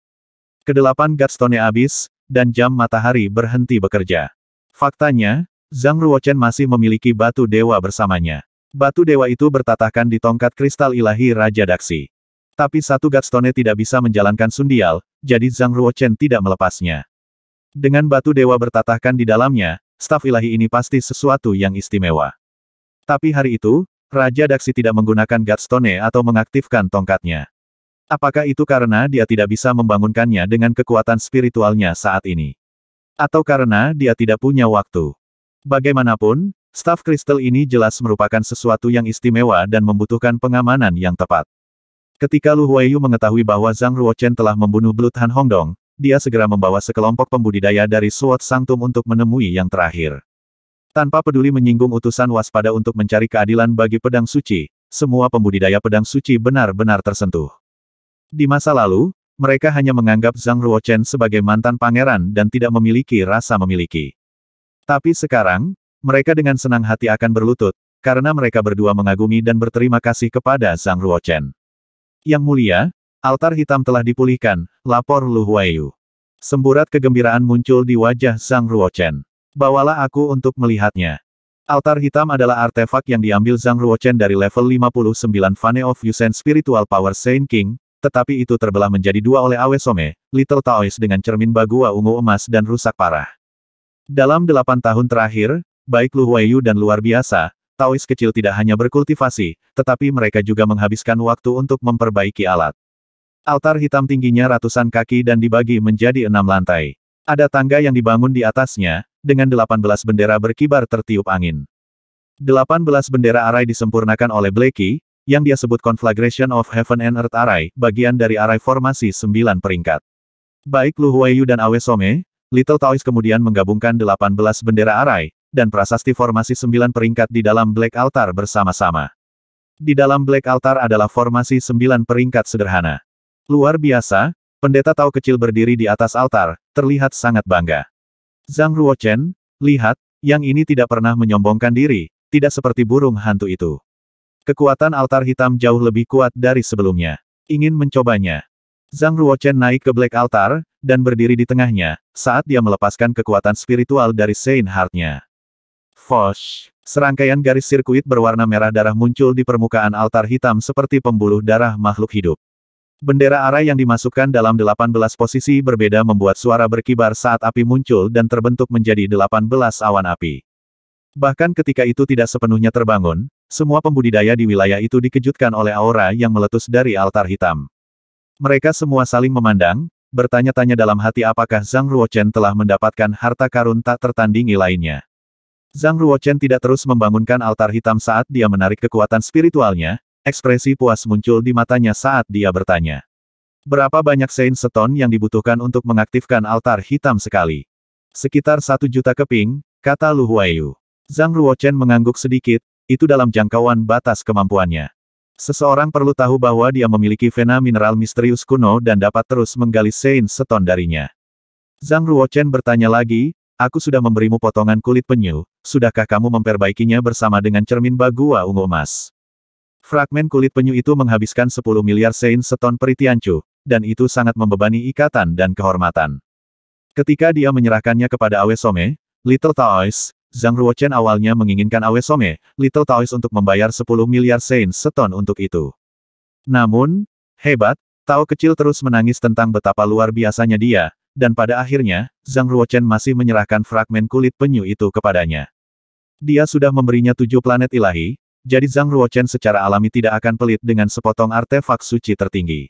Kedelapan gatstone abis, dan jam matahari berhenti bekerja. Faktanya, Zhang Ruochen masih memiliki batu dewa bersamanya. Batu dewa itu bertatahkan di tongkat kristal ilahi Raja Daksi. Tapi satu Gatstone tidak bisa menjalankan sundial, jadi Zhang Ruochen tidak melepasnya. Dengan batu dewa bertatahkan di dalamnya, staf ilahi ini pasti sesuatu yang istimewa. Tapi hari itu, Raja Daksi tidak menggunakan Gatstone atau mengaktifkan tongkatnya. Apakah itu karena dia tidak bisa membangunkannya dengan kekuatan spiritualnya saat ini? Atau karena dia tidak punya waktu? Bagaimanapun, staf kristal ini jelas merupakan sesuatu yang istimewa dan membutuhkan pengamanan yang tepat. Ketika Lu Huayu mengetahui bahwa Zhang Ruochen telah membunuh Blood Han Hongdong, dia segera membawa sekelompok pembudidaya dari Suot Sangtum untuk menemui yang terakhir. Tanpa peduli menyinggung utusan waspada untuk mencari keadilan bagi pedang suci, semua pembudidaya pedang suci benar-benar tersentuh. Di masa lalu, mereka hanya menganggap Zhang Ruochen sebagai mantan pangeran dan tidak memiliki rasa memiliki. Tapi sekarang, mereka dengan senang hati akan berlutut, karena mereka berdua mengagumi dan berterima kasih kepada Zhang Ruochen. Yang mulia, altar hitam telah dipulihkan, lapor Lu Huayu. Semburat kegembiraan muncul di wajah Zhang Ruochen. Bawalah aku untuk melihatnya. Altar hitam adalah artefak yang diambil Zhang Ruochen dari level 59 Fane of Yusen Spiritual Power Saint King, tetapi itu terbelah menjadi dua oleh Awe Some, Little Taois dengan cermin bagua ungu emas dan rusak parah. Dalam delapan tahun terakhir, baik Lu Huayu dan luar biasa, Taois kecil tidak hanya berkultivasi, tetapi mereka juga menghabiskan waktu untuk memperbaiki alat. Altar hitam tingginya ratusan kaki dan dibagi menjadi enam lantai. Ada tangga yang dibangun di atasnya, dengan delapan belas bendera berkibar tertiup angin. Delapan belas bendera arai disempurnakan oleh Blackie, yang dia sebut Conflagration of Heaven and Earth Array, bagian dari Array Formasi sembilan Peringkat. Baik Lu Huayu dan Awe Some, Little Taoist kemudian menggabungkan 18 bendera Array, dan prasasti formasi sembilan peringkat di dalam Black Altar bersama-sama. Di dalam Black Altar adalah formasi sembilan peringkat sederhana. Luar biasa, pendeta Tao kecil berdiri di atas altar, terlihat sangat bangga. Zhang Ruochen, lihat, yang ini tidak pernah menyombongkan diri, tidak seperti burung hantu itu. Kekuatan altar hitam jauh lebih kuat dari sebelumnya. Ingin mencobanya. Zhang Ruochen naik ke Black Altar, dan berdiri di tengahnya, saat dia melepaskan kekuatan spiritual dari Saint Heart-nya. Fosh! Serangkaian garis sirkuit berwarna merah darah muncul di permukaan altar hitam seperti pembuluh darah makhluk hidup. Bendera arah yang dimasukkan dalam 18 posisi berbeda membuat suara berkibar saat api muncul dan terbentuk menjadi 18 awan api. Bahkan ketika itu tidak sepenuhnya terbangun, semua pembudidaya di wilayah itu dikejutkan oleh aura yang meletus dari altar hitam. Mereka semua saling memandang, bertanya-tanya dalam hati apakah Zhang Ruochen telah mendapatkan harta karun tak tertandingi lainnya. Zhang Ruochen tidak terus membangunkan altar hitam saat dia menarik kekuatan spiritualnya, ekspresi puas muncul di matanya saat dia bertanya. Berapa banyak Saint Stone yang dibutuhkan untuk mengaktifkan altar hitam sekali? Sekitar satu juta keping, kata Lu Huayu. Zhang Ruochen mengangguk sedikit, itu dalam jangkauan batas kemampuannya. Seseorang perlu tahu bahwa dia memiliki vena mineral misterius kuno dan dapat terus menggali sein Seton darinya. Zhang Ruochen bertanya lagi, aku sudah memberimu potongan kulit penyu, sudahkah kamu memperbaikinya bersama dengan cermin bagua ungu emas? Fragmen kulit penyu itu menghabiskan 10 miliar sein Seton peritiancu, dan itu sangat membebani ikatan dan kehormatan. Ketika dia menyerahkannya kepada Awe Awesome, Little Toys, Zhang Ruochen awalnya menginginkan Awe Some, Little Taoist untuk membayar 10 miliar sein seton untuk itu. Namun, hebat, Tao kecil terus menangis tentang betapa luar biasanya dia, dan pada akhirnya, Zhang Ruochen masih menyerahkan fragmen kulit penyu itu kepadanya. Dia sudah memberinya tujuh planet ilahi, jadi Zhang Ruochen secara alami tidak akan pelit dengan sepotong artefak suci tertinggi.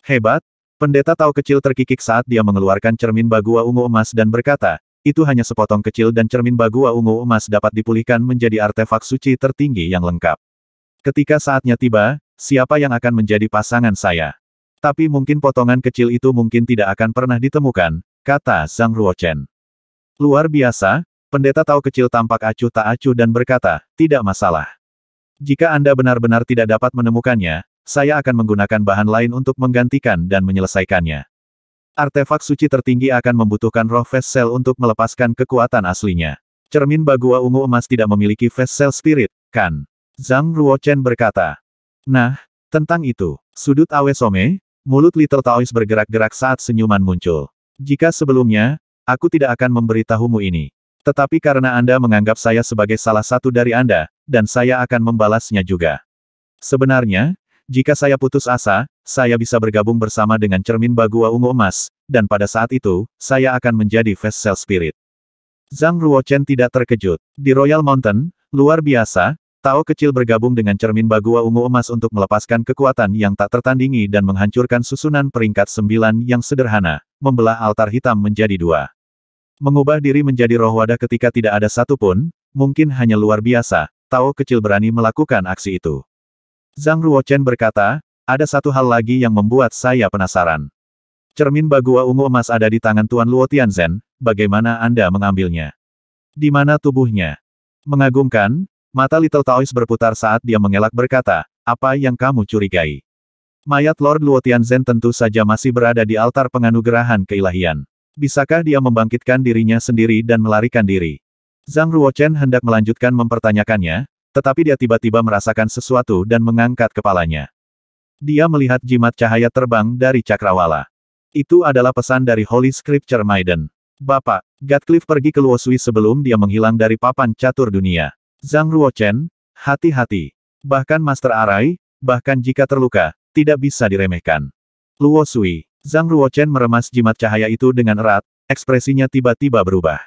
Hebat, pendeta Tao kecil terkikik saat dia mengeluarkan cermin bagua ungu emas dan berkata, itu hanya sepotong kecil dan cermin bagua ungu emas dapat dipulihkan menjadi artefak suci tertinggi yang lengkap. Ketika saatnya tiba, siapa yang akan menjadi pasangan saya? Tapi mungkin potongan kecil itu mungkin tidak akan pernah ditemukan, kata Zhang Ruochen. Luar biasa, pendeta tahu kecil tampak acuh tak acuh dan berkata, tidak masalah. Jika Anda benar-benar tidak dapat menemukannya, saya akan menggunakan bahan lain untuk menggantikan dan menyelesaikannya. Artefak suci tertinggi akan membutuhkan roh Vessel untuk melepaskan kekuatan aslinya. Cermin Bagua Ungu Emas tidak memiliki Vessel Spirit, kan? Zhang Ruochen berkata. Nah, tentang itu, sudut Awe Some, mulut Little Taois bergerak-gerak saat senyuman muncul. Jika sebelumnya, aku tidak akan memberitahumu ini. Tetapi karena Anda menganggap saya sebagai salah satu dari Anda, dan saya akan membalasnya juga. Sebenarnya, jika saya putus asa, saya bisa bergabung bersama dengan cermin bagua ungu emas, dan pada saat itu, saya akan menjadi Vessel Spirit. Zhang Ruochen tidak terkejut. Di Royal Mountain, luar biasa, Tao kecil bergabung dengan cermin bagua ungu emas untuk melepaskan kekuatan yang tak tertandingi dan menghancurkan susunan peringkat sembilan yang sederhana, membelah altar hitam menjadi dua. Mengubah diri menjadi roh wadah ketika tidak ada satupun, mungkin hanya luar biasa, Tao kecil berani melakukan aksi itu. Zhang Ruochen berkata, ada satu hal lagi yang membuat saya penasaran. Cermin bagua ungu emas ada di tangan Tuan Luo Tianzhen, bagaimana Anda mengambilnya? Di mana tubuhnya? Mengagumkan, mata Little Taoist berputar saat dia mengelak berkata, apa yang kamu curigai? Mayat Lord Luo Tianzhen tentu saja masih berada di altar penganugerahan keilahian. Bisakah dia membangkitkan dirinya sendiri dan melarikan diri? Zhang Ruochen hendak melanjutkan mempertanyakannya, tetapi dia tiba-tiba merasakan sesuatu dan mengangkat kepalanya. Dia melihat jimat cahaya terbang dari Cakrawala. Itu adalah pesan dari Holy Scripture Maiden. Bapak, Gatcliffe pergi ke Luosui sebelum dia menghilang dari papan catur dunia. Zhang Ruochen, hati-hati. Bahkan Master Arai, bahkan jika terluka, tidak bisa diremehkan. Luosui, Zhang Ruochen meremas jimat cahaya itu dengan erat, ekspresinya tiba-tiba berubah.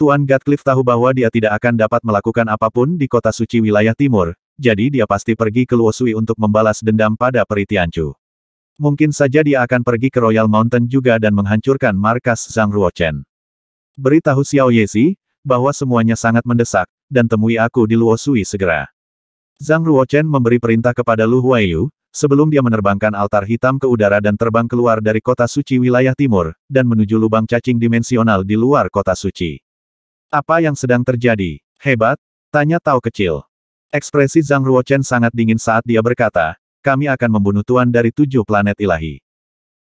Tuan Gatcliffe tahu bahwa dia tidak akan dapat melakukan apapun di kota suci wilayah timur, jadi dia pasti pergi ke Luosui untuk membalas dendam pada peri Tianchu. Mungkin saja dia akan pergi ke Royal Mountain juga dan menghancurkan markas Zhang Ruochen. Beritahu Xiao Yezi, bahwa semuanya sangat mendesak, dan temui aku di Luosui segera. Zhang Ruochen memberi perintah kepada Lu Huaiyu, sebelum dia menerbangkan altar hitam ke udara dan terbang keluar dari kota suci wilayah timur, dan menuju lubang cacing dimensional di luar kota suci. Apa yang sedang terjadi? Hebat? Tanya Tao kecil. Ekspresi Zhang Ruochen sangat dingin saat dia berkata, kami akan membunuh Tuan dari tujuh planet ilahi.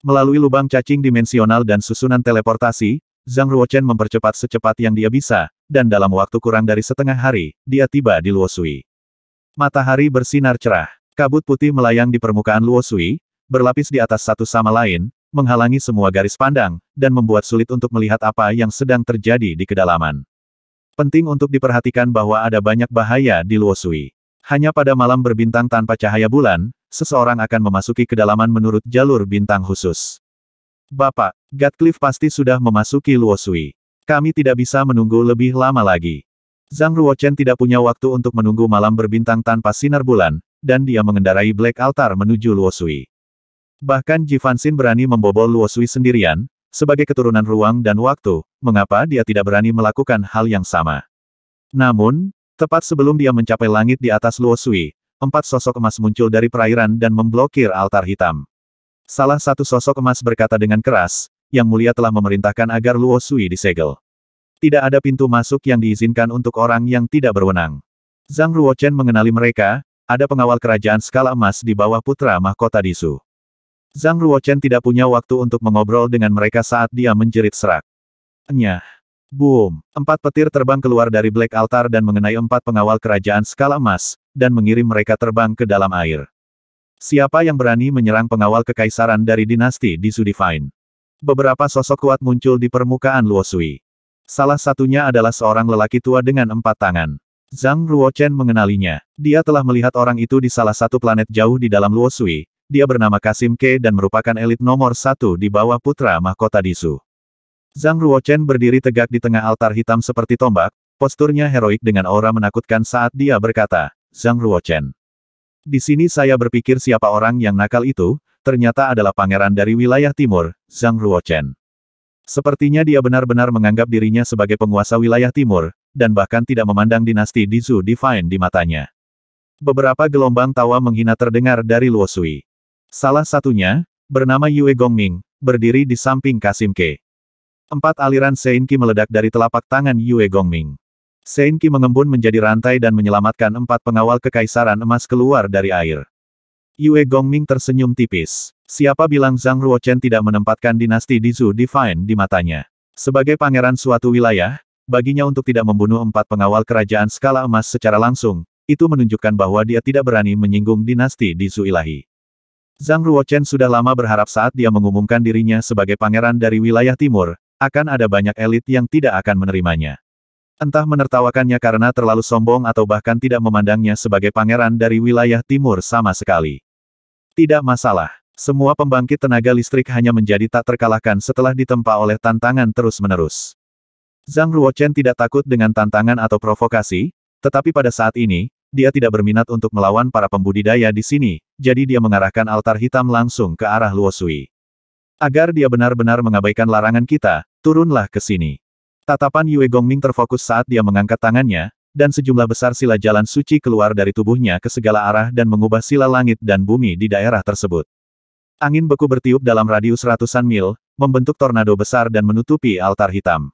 Melalui lubang cacing dimensional dan susunan teleportasi, Zhang Ruochen mempercepat secepat yang dia bisa, dan dalam waktu kurang dari setengah hari, dia tiba di Luosui. Matahari bersinar cerah. Kabut putih melayang di permukaan Luosui, berlapis di atas satu sama lain, menghalangi semua garis pandang, dan membuat sulit untuk melihat apa yang sedang terjadi di kedalaman. Penting untuk diperhatikan bahwa ada banyak bahaya di Luosui. Hanya pada malam berbintang tanpa cahaya bulan, seseorang akan memasuki kedalaman menurut jalur bintang khusus. Bapak, Gatcliffe pasti sudah memasuki Luosui. Kami tidak bisa menunggu lebih lama lagi. Zhang Ruochen tidak punya waktu untuk menunggu malam berbintang tanpa sinar bulan, dan dia mengendarai Black Altar menuju Luosui. Bahkan Jifansin berani membobol Luosui sendirian, sebagai keturunan ruang dan waktu, mengapa dia tidak berani melakukan hal yang sama? Namun, tepat sebelum dia mencapai langit di atas Luo Sui, empat sosok emas muncul dari perairan dan memblokir altar hitam. Salah satu sosok emas berkata dengan keras, yang mulia telah memerintahkan agar Luo Sui disegel. Tidak ada pintu masuk yang diizinkan untuk orang yang tidak berwenang. Zhang Ruochen mengenali mereka, ada pengawal kerajaan skala emas di bawah putra mahkota Disu. Zhang Ruochen tidak punya waktu untuk mengobrol dengan mereka saat dia menjerit serak. Nyah. Boom. Empat petir terbang keluar dari Black Altar dan mengenai empat pengawal kerajaan skala emas, dan mengirim mereka terbang ke dalam air. Siapa yang berani menyerang pengawal kekaisaran dari dinasti di Sudivine? Beberapa sosok kuat muncul di permukaan Luosui. Salah satunya adalah seorang lelaki tua dengan empat tangan. Zhang Ruochen mengenalinya. Dia telah melihat orang itu di salah satu planet jauh di dalam Luosui, dia bernama Kasim Ke dan merupakan elit nomor satu di bawah putra mahkota Disu. Zhang Ruochen berdiri tegak di tengah altar hitam seperti tombak, posturnya heroik dengan aura menakutkan saat dia berkata, Zhang Ruochen. Di sini saya berpikir siapa orang yang nakal itu, ternyata adalah pangeran dari wilayah timur, Zhang Ruochen. Sepertinya dia benar-benar menganggap dirinya sebagai penguasa wilayah timur, dan bahkan tidak memandang dinasti Dizu Divine di matanya. Beberapa gelombang tawa menghina terdengar dari Luosui. Sui. Salah satunya, bernama Yue Gongming, berdiri di samping Kasim Ke. Empat aliran Seinki meledak dari telapak tangan Yue Gongming. Seinki mengembun menjadi rantai dan menyelamatkan empat pengawal kekaisaran emas keluar dari air. Yue Gongming tersenyum tipis. Siapa bilang Zhang Ruochen tidak menempatkan dinasti di Zhu Divine di matanya. Sebagai pangeran suatu wilayah, baginya untuk tidak membunuh empat pengawal kerajaan skala emas secara langsung, itu menunjukkan bahwa dia tidak berani menyinggung dinasti Dizu Ilahi. Zhang Ruochen sudah lama berharap saat dia mengumumkan dirinya sebagai pangeran dari wilayah timur, akan ada banyak elit yang tidak akan menerimanya. Entah menertawakannya karena terlalu sombong atau bahkan tidak memandangnya sebagai pangeran dari wilayah timur sama sekali. Tidak masalah. Semua pembangkit tenaga listrik hanya menjadi tak terkalahkan setelah ditempa oleh tantangan terus-menerus. Zhang Ruochen tidak takut dengan tantangan atau provokasi, tetapi pada saat ini, dia tidak berminat untuk melawan para pembudidaya di sini, jadi dia mengarahkan altar hitam langsung ke arah Luosui. Agar dia benar-benar mengabaikan larangan kita, turunlah ke sini. Tatapan Yue Gongming terfokus saat dia mengangkat tangannya, dan sejumlah besar sila jalan suci keluar dari tubuhnya ke segala arah dan mengubah sila langit dan bumi di daerah tersebut. Angin beku bertiup dalam radius ratusan mil, membentuk tornado besar dan menutupi altar hitam.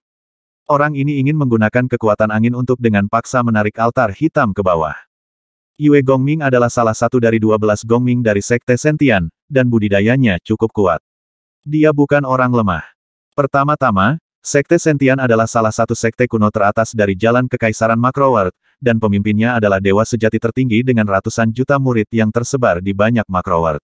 Orang ini ingin menggunakan kekuatan angin untuk dengan paksa menarik altar hitam ke bawah. Yue Gongming adalah salah satu dari dua belas Gongming dari Sekte Sentian, dan budidayanya cukup kuat. Dia bukan orang lemah. Pertama-tama, Sekte Sentian adalah salah satu sekte kuno teratas dari Jalan Kekaisaran Macroworld, dan pemimpinnya adalah dewa sejati tertinggi dengan ratusan juta murid yang tersebar di banyak Macroworld.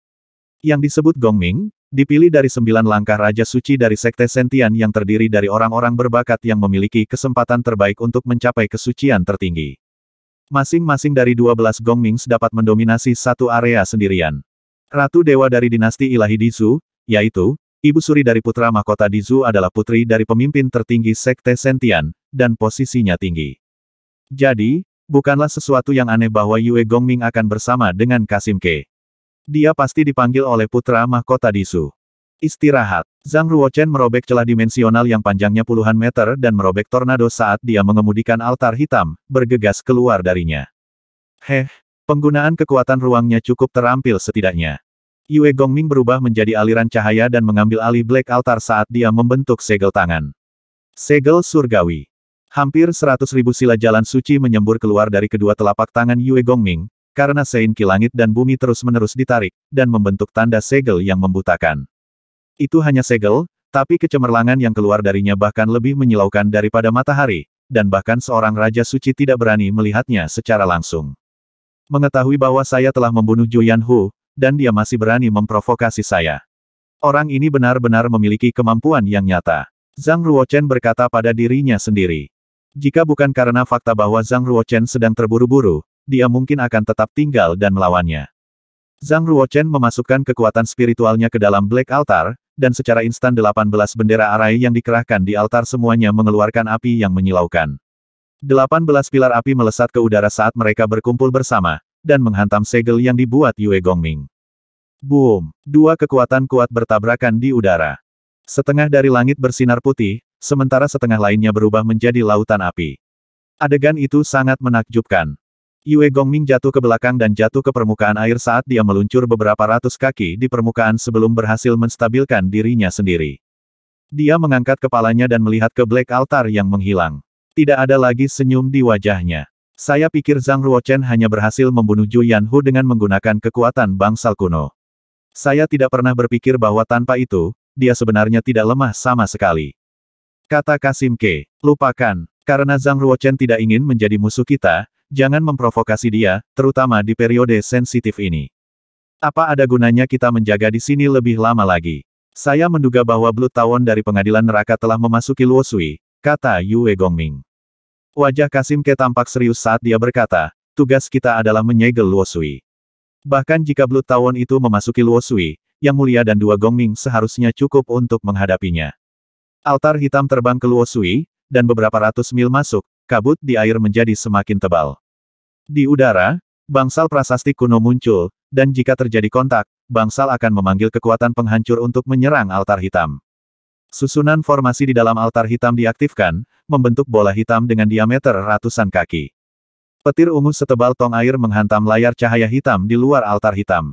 Yang disebut Gongming, Dipilih dari sembilan langkah Raja Suci dari Sekte Sentian yang terdiri dari orang-orang berbakat yang memiliki kesempatan terbaik untuk mencapai kesucian tertinggi. Masing-masing dari dua 12 Gongmings dapat mendominasi satu area sendirian. Ratu Dewa dari dinasti Ilahi Dizu, yaitu, Ibu Suri dari Putra Mahkota Dizu adalah putri dari pemimpin tertinggi Sekte Sentian, dan posisinya tinggi. Jadi, bukanlah sesuatu yang aneh bahwa Yue Gongming akan bersama dengan Kasim Kei. Dia pasti dipanggil oleh putra mahkota Disu. Istirahat. Zhang Ruochen merobek celah dimensional yang panjangnya puluhan meter dan merobek tornado saat dia mengemudikan altar hitam, bergegas keluar darinya. Heh, penggunaan kekuatan ruangnya cukup terampil setidaknya. Yue Gongming berubah menjadi aliran cahaya dan mengambil alih Black Altar saat dia membentuk segel tangan. Segel surgawi. Hampir seratus ribu sila jalan suci menyembur keluar dari kedua telapak tangan Yue Gongming, karena seinki langit dan bumi terus-menerus ditarik, dan membentuk tanda segel yang membutakan. Itu hanya segel, tapi kecemerlangan yang keluar darinya bahkan lebih menyilaukan daripada matahari, dan bahkan seorang Raja Suci tidak berani melihatnya secara langsung. Mengetahui bahwa saya telah membunuh Juyan Hu, dan dia masih berani memprovokasi saya. Orang ini benar-benar memiliki kemampuan yang nyata. Zhang Ruochen berkata pada dirinya sendiri. Jika bukan karena fakta bahwa Zhang Ruochen sedang terburu-buru, dia mungkin akan tetap tinggal dan melawannya. Zhang Ruochen memasukkan kekuatan spiritualnya ke dalam Black Altar, dan secara instan 18 bendera arai yang dikerahkan di altar semuanya mengeluarkan api yang menyilaukan. 18 pilar api melesat ke udara saat mereka berkumpul bersama, dan menghantam segel yang dibuat Yue Gongming. Boom! Dua kekuatan kuat bertabrakan di udara. Setengah dari langit bersinar putih, sementara setengah lainnya berubah menjadi lautan api. Adegan itu sangat menakjubkan. Yue Gongming jatuh ke belakang dan jatuh ke permukaan air saat dia meluncur beberapa ratus kaki di permukaan sebelum berhasil menstabilkan dirinya sendiri. Dia mengangkat kepalanya dan melihat ke Black Altar yang menghilang. Tidak ada lagi senyum di wajahnya. Saya pikir Zhang Ruochen hanya berhasil membunuh Zhu Yanhu dengan menggunakan kekuatan bangsal kuno. Saya tidak pernah berpikir bahwa tanpa itu, dia sebenarnya tidak lemah sama sekali. Kata Kasim Ke, lupakan, karena Zhang Ruochen tidak ingin menjadi musuh kita, jangan memprovokasi dia, terutama di periode sensitif ini. Apa ada gunanya kita menjaga di sini lebih lama lagi? Saya menduga bahwa Blue Tawon dari pengadilan neraka telah memasuki Luosui, kata Yue Gongming. Wajah Kasim Ke tampak serius saat dia berkata, tugas kita adalah menyegel Luosui. Bahkan jika Blue Tawon itu memasuki Luosui, Yang Mulia dan dua Gongming seharusnya cukup untuk menghadapinya. Altar hitam terbang ke Luosui, dan beberapa ratus mil masuk, kabut di air menjadi semakin tebal. Di udara, bangsal prasasti kuno muncul, dan jika terjadi kontak, bangsal akan memanggil kekuatan penghancur untuk menyerang altar hitam. Susunan formasi di dalam altar hitam diaktifkan, membentuk bola hitam dengan diameter ratusan kaki. Petir ungu setebal tong air menghantam layar cahaya hitam di luar altar hitam.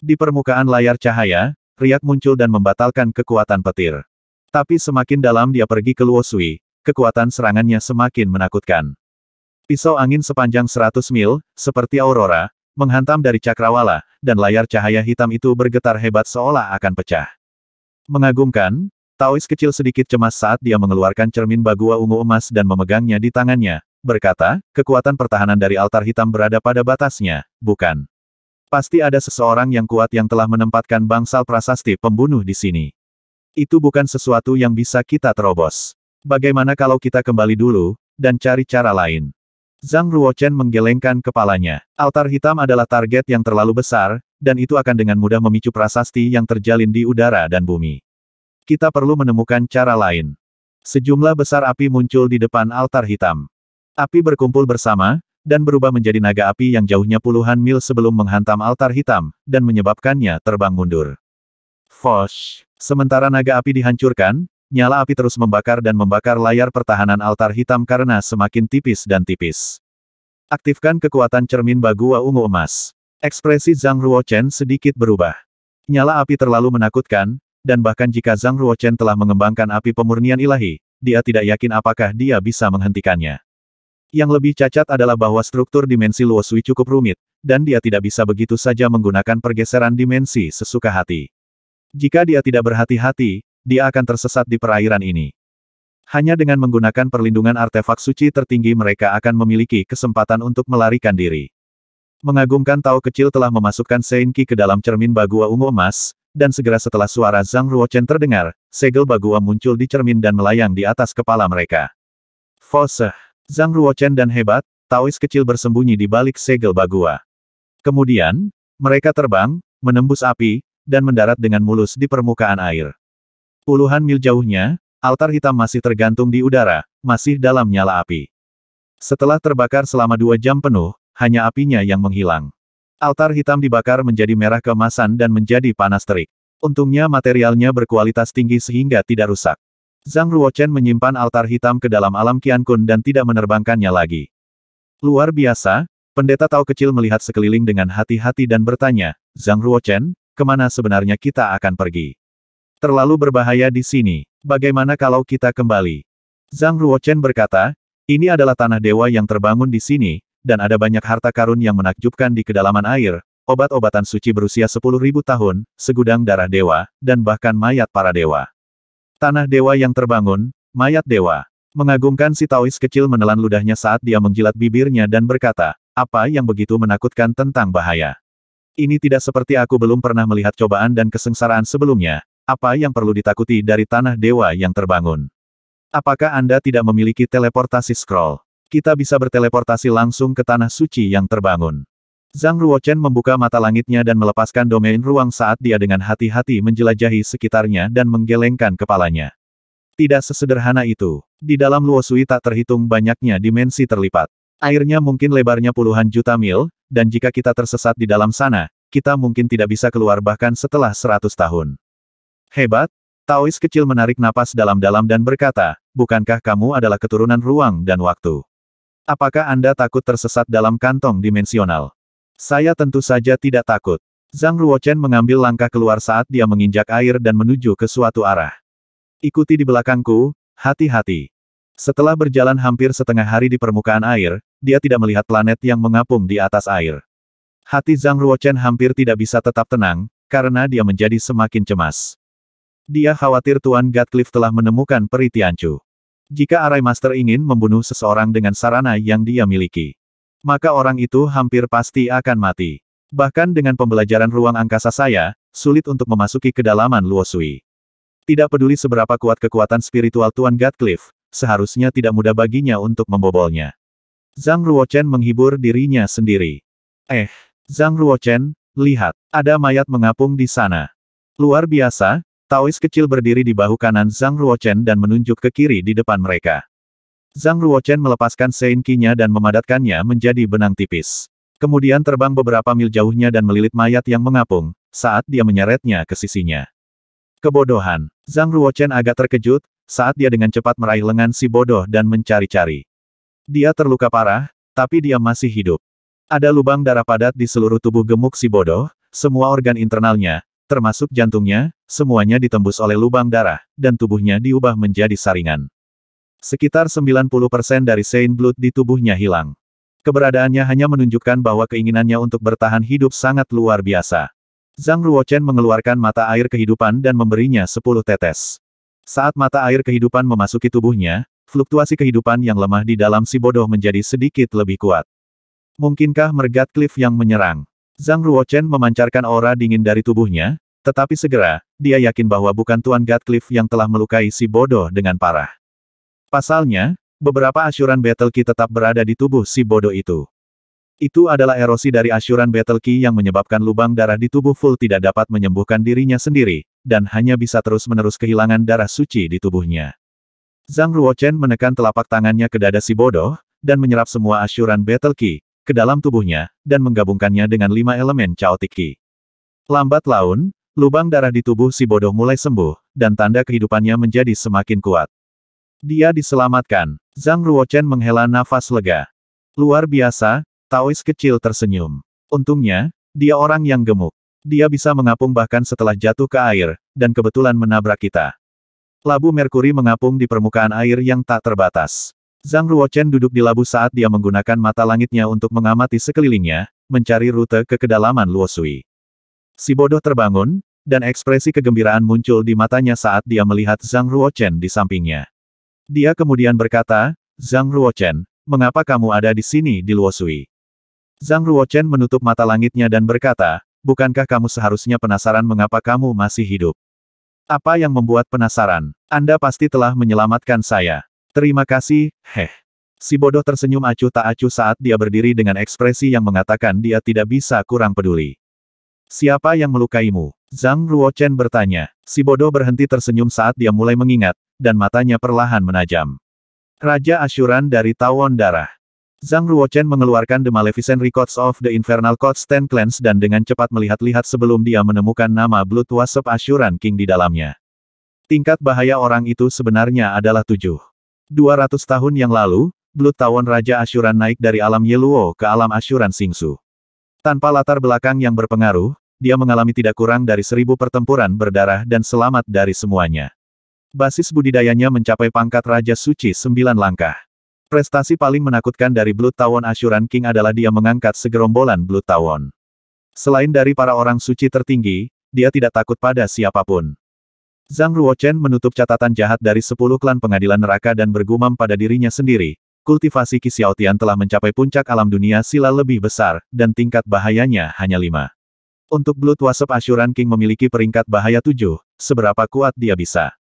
Di permukaan layar cahaya, riak muncul dan membatalkan kekuatan petir. Tapi semakin dalam dia pergi ke Luosui, kekuatan serangannya semakin menakutkan. Pisau angin sepanjang 100 mil, seperti aurora, menghantam dari cakrawala, dan layar cahaya hitam itu bergetar hebat seolah akan pecah. Mengagumkan, Taois kecil sedikit cemas saat dia mengeluarkan cermin bagua ungu emas dan memegangnya di tangannya, berkata, kekuatan pertahanan dari altar hitam berada pada batasnya, bukan. Pasti ada seseorang yang kuat yang telah menempatkan bangsal prasasti pembunuh di sini. Itu bukan sesuatu yang bisa kita terobos. Bagaimana kalau kita kembali dulu, dan cari cara lain? Zhang Ruochen menggelengkan kepalanya. Altar hitam adalah target yang terlalu besar, dan itu akan dengan mudah memicu prasasti yang terjalin di udara dan bumi. Kita perlu menemukan cara lain. Sejumlah besar api muncul di depan altar hitam. Api berkumpul bersama, dan berubah menjadi naga api yang jauhnya puluhan mil sebelum menghantam altar hitam, dan menyebabkannya terbang mundur. Fosh! Sementara naga api dihancurkan, nyala api terus membakar dan membakar layar pertahanan altar hitam karena semakin tipis dan tipis. Aktifkan kekuatan cermin bagua ungu emas. Ekspresi Zhang Ruochen sedikit berubah. Nyala api terlalu menakutkan, dan bahkan jika Zhang Ruochen telah mengembangkan api pemurnian ilahi, dia tidak yakin apakah dia bisa menghentikannya. Yang lebih cacat adalah bahwa struktur dimensi Luosui cukup rumit, dan dia tidak bisa begitu saja menggunakan pergeseran dimensi sesuka hati. Jika dia tidak berhati-hati, dia akan tersesat di perairan ini. Hanya dengan menggunakan perlindungan artefak suci tertinggi mereka akan memiliki kesempatan untuk melarikan diri. Mengagumkan Tao kecil telah memasukkan Seinki ke dalam cermin bagua ungu emas, dan segera setelah suara Zhang Ruochen terdengar, segel bagua muncul di cermin dan melayang di atas kepala mereka. Foseh, Zhang Ruochen dan hebat, Taois kecil bersembunyi di balik segel bagua. Kemudian, mereka terbang, menembus api, dan mendarat dengan mulus di permukaan air. Puluhan mil jauhnya, altar hitam masih tergantung di udara, masih dalam nyala api. Setelah terbakar selama dua jam penuh, hanya apinya yang menghilang. Altar hitam dibakar menjadi merah keemasan dan menjadi panas terik. Untungnya materialnya berkualitas tinggi sehingga tidak rusak. Zhang Ruochen menyimpan altar hitam ke dalam alam Qian Kun dan tidak menerbangkannya lagi. Luar biasa, pendeta Tao kecil melihat sekeliling dengan hati-hati dan bertanya, Zhang Ruochen, kemana sebenarnya kita akan pergi? Terlalu berbahaya di sini. Bagaimana kalau kita kembali? Zhang Ruochen berkata, ini adalah tanah dewa yang terbangun di sini, dan ada banyak harta karun yang menakjubkan di kedalaman air, obat-obatan suci berusia 10.000 tahun, segudang darah dewa, dan bahkan mayat para dewa. Tanah dewa yang terbangun, mayat dewa. Mengagumkan si Taois kecil menelan ludahnya saat dia menjilat bibirnya dan berkata, apa yang begitu menakutkan tentang bahaya. Ini tidak seperti aku belum pernah melihat cobaan dan kesengsaraan sebelumnya, apa yang perlu ditakuti dari tanah dewa yang terbangun? Apakah Anda tidak memiliki teleportasi scroll? Kita bisa berteleportasi langsung ke tanah suci yang terbangun. Zhang Ruochen membuka mata langitnya dan melepaskan domain ruang saat dia dengan hati-hati menjelajahi sekitarnya dan menggelengkan kepalanya. Tidak sesederhana itu. Di dalam Luosui tak terhitung banyaknya dimensi terlipat. Airnya mungkin lebarnya puluhan juta mil, dan jika kita tersesat di dalam sana, kita mungkin tidak bisa keluar bahkan setelah seratus tahun. Hebat, Taois kecil menarik napas dalam-dalam dan berkata, bukankah kamu adalah keturunan ruang dan waktu? Apakah Anda takut tersesat dalam kantong dimensional? Saya tentu saja tidak takut. Zhang Ruochen mengambil langkah keluar saat dia menginjak air dan menuju ke suatu arah. Ikuti di belakangku, hati-hati. Setelah berjalan hampir setengah hari di permukaan air, dia tidak melihat planet yang mengapung di atas air. Hati Zhang Ruochen hampir tidak bisa tetap tenang, karena dia menjadi semakin cemas. Dia khawatir Tuan Gatcliffe telah menemukan peri Tianchu. Jika Arai Master ingin membunuh seseorang dengan sarana yang dia miliki, maka orang itu hampir pasti akan mati. Bahkan dengan pembelajaran ruang angkasa saya, sulit untuk memasuki kedalaman Luosui. Tidak peduli seberapa kuat kekuatan spiritual Tuan Gatcliffe, seharusnya tidak mudah baginya untuk membobolnya. Zhang Ruochen menghibur dirinya sendiri. Eh, Zhang Ruochen, lihat, ada mayat mengapung di sana. Luar biasa, Taois kecil berdiri di bahu kanan Zhang Ruochen dan menunjuk ke kiri di depan mereka. Zhang Ruochen melepaskan seinkinya dan memadatkannya menjadi benang tipis. Kemudian terbang beberapa mil jauhnya dan melilit mayat yang mengapung, saat dia menyeretnya ke sisinya. Kebodohan. Zhang Ruochen agak terkejut, saat dia dengan cepat meraih lengan si bodoh dan mencari-cari. Dia terluka parah, tapi dia masih hidup. Ada lubang darah padat di seluruh tubuh gemuk si bodoh, semua organ internalnya, termasuk jantungnya, semuanya ditembus oleh lubang darah, dan tubuhnya diubah menjadi saringan. Sekitar 90% dari Saint Blood di tubuhnya hilang. Keberadaannya hanya menunjukkan bahwa keinginannya untuk bertahan hidup sangat luar biasa. Zhang Ruochen mengeluarkan mata air kehidupan dan memberinya 10 tetes. Saat mata air kehidupan memasuki tubuhnya, fluktuasi kehidupan yang lemah di dalam si bodoh menjadi sedikit lebih kuat. Mungkinkah Mergat Cliff yang menyerang? Zhang Ruochen memancarkan aura dingin dari tubuhnya, tetapi segera, dia yakin bahwa bukan Tuan Gatcliffe yang telah melukai si bodoh dengan parah. Pasalnya, beberapa asuran Battle Key tetap berada di tubuh si bodoh itu. Itu adalah erosi dari asuran Battle Key yang menyebabkan lubang darah di tubuh Full tidak dapat menyembuhkan dirinya sendiri, dan hanya bisa terus-menerus kehilangan darah suci di tubuhnya. Zhang Ruochen menekan telapak tangannya ke dada si bodoh, dan menyerap semua asuran Battle Key ke dalam tubuhnya, dan menggabungkannya dengan lima elemen Chaotic Key. Lambat laun, Lubang darah di tubuh si bodoh mulai sembuh, dan tanda kehidupannya menjadi semakin kuat. Dia diselamatkan. Zhang Ruochen menghela nafas lega. Luar biasa, Taois kecil tersenyum. Untungnya, dia orang yang gemuk. Dia bisa mengapung bahkan setelah jatuh ke air, dan kebetulan menabrak kita. Labu Merkuri mengapung di permukaan air yang tak terbatas. Zhang Ruochen duduk di labu saat dia menggunakan mata langitnya untuk mengamati sekelilingnya, mencari rute ke kedalaman Luosui. Si bodoh terbangun, dan ekspresi kegembiraan muncul di matanya saat dia melihat Zhang Ruochen di sampingnya. Dia kemudian berkata, Zhang Ruochen, mengapa kamu ada di sini di Luosui? Zhang Ruochen menutup mata langitnya dan berkata, bukankah kamu seharusnya penasaran mengapa kamu masih hidup? Apa yang membuat penasaran? Anda pasti telah menyelamatkan saya. Terima kasih, heh. Si bodoh tersenyum acuh tak acuh saat dia berdiri dengan ekspresi yang mengatakan dia tidak bisa kurang peduli. Siapa yang melukaimu? Zhang Ruochen bertanya. Si bodoh berhenti tersenyum saat dia mulai mengingat, dan matanya perlahan menajam. Raja Asyuran dari Tawon Darah. Zhang Ruochen mengeluarkan The Maleficent Records of the Infernal Court Ten Clans dan dengan cepat melihat-lihat sebelum dia menemukan nama Blood Wasp Asyuran King di dalamnya. Tingkat bahaya orang itu sebenarnya adalah tujuh. Dua ratus tahun yang lalu, Blood Tawon Raja Asyuran naik dari alam Yeluo ke alam Asyuran Singsu. Tanpa latar belakang yang berpengaruh, dia mengalami tidak kurang dari seribu pertempuran berdarah dan selamat dari semuanya. Basis budidayanya mencapai pangkat Raja Suci sembilan langkah. Prestasi paling menakutkan dari Blood Tawon Asyuran King adalah dia mengangkat segerombolan Blood Tawon. Selain dari para orang suci tertinggi, dia tidak takut pada siapapun. Zhang Ruochen menutup catatan jahat dari sepuluh klan pengadilan neraka dan bergumam pada dirinya sendiri, kultivasi Kisiaotian telah mencapai puncak alam dunia sila lebih besar, dan tingkat bahayanya hanya lima. Untuk Blood Wasp Asyuran King memiliki peringkat bahaya tujuh, seberapa kuat dia bisa.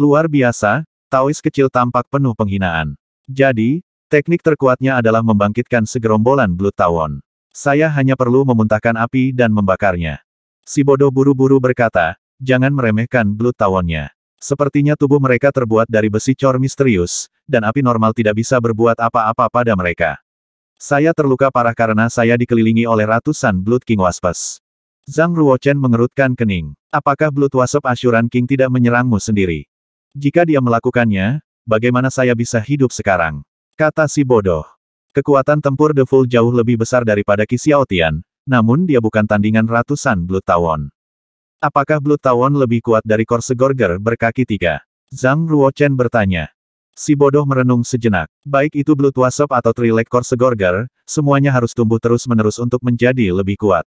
Luar biasa, Taois kecil tampak penuh penghinaan. Jadi, teknik terkuatnya adalah membangkitkan segerombolan Blood Tawon. Saya hanya perlu memuntahkan api dan membakarnya. Si bodoh buru-buru berkata, jangan meremehkan Blood Tawonnya. Sepertinya tubuh mereka terbuat dari besi cor misterius, dan api normal tidak bisa berbuat apa-apa pada mereka. Saya terluka parah karena saya dikelilingi oleh ratusan Blood King Waspes. Zhang Ruochen mengerutkan kening. Apakah Blood Wasp Asyuran King tidak menyerangmu sendiri? Jika dia melakukannya, bagaimana saya bisa hidup sekarang? Kata si bodoh. Kekuatan tempur The Full jauh lebih besar daripada Tian, namun dia bukan tandingan ratusan Blood Tawon. Apakah Blood Tawon lebih kuat dari Korsegorger berkaki tiga? Zhang Ruochen bertanya. Si bodoh merenung sejenak. Baik itu Blood Wasp atau Trilek Segorger, semuanya harus tumbuh terus-menerus untuk menjadi lebih kuat.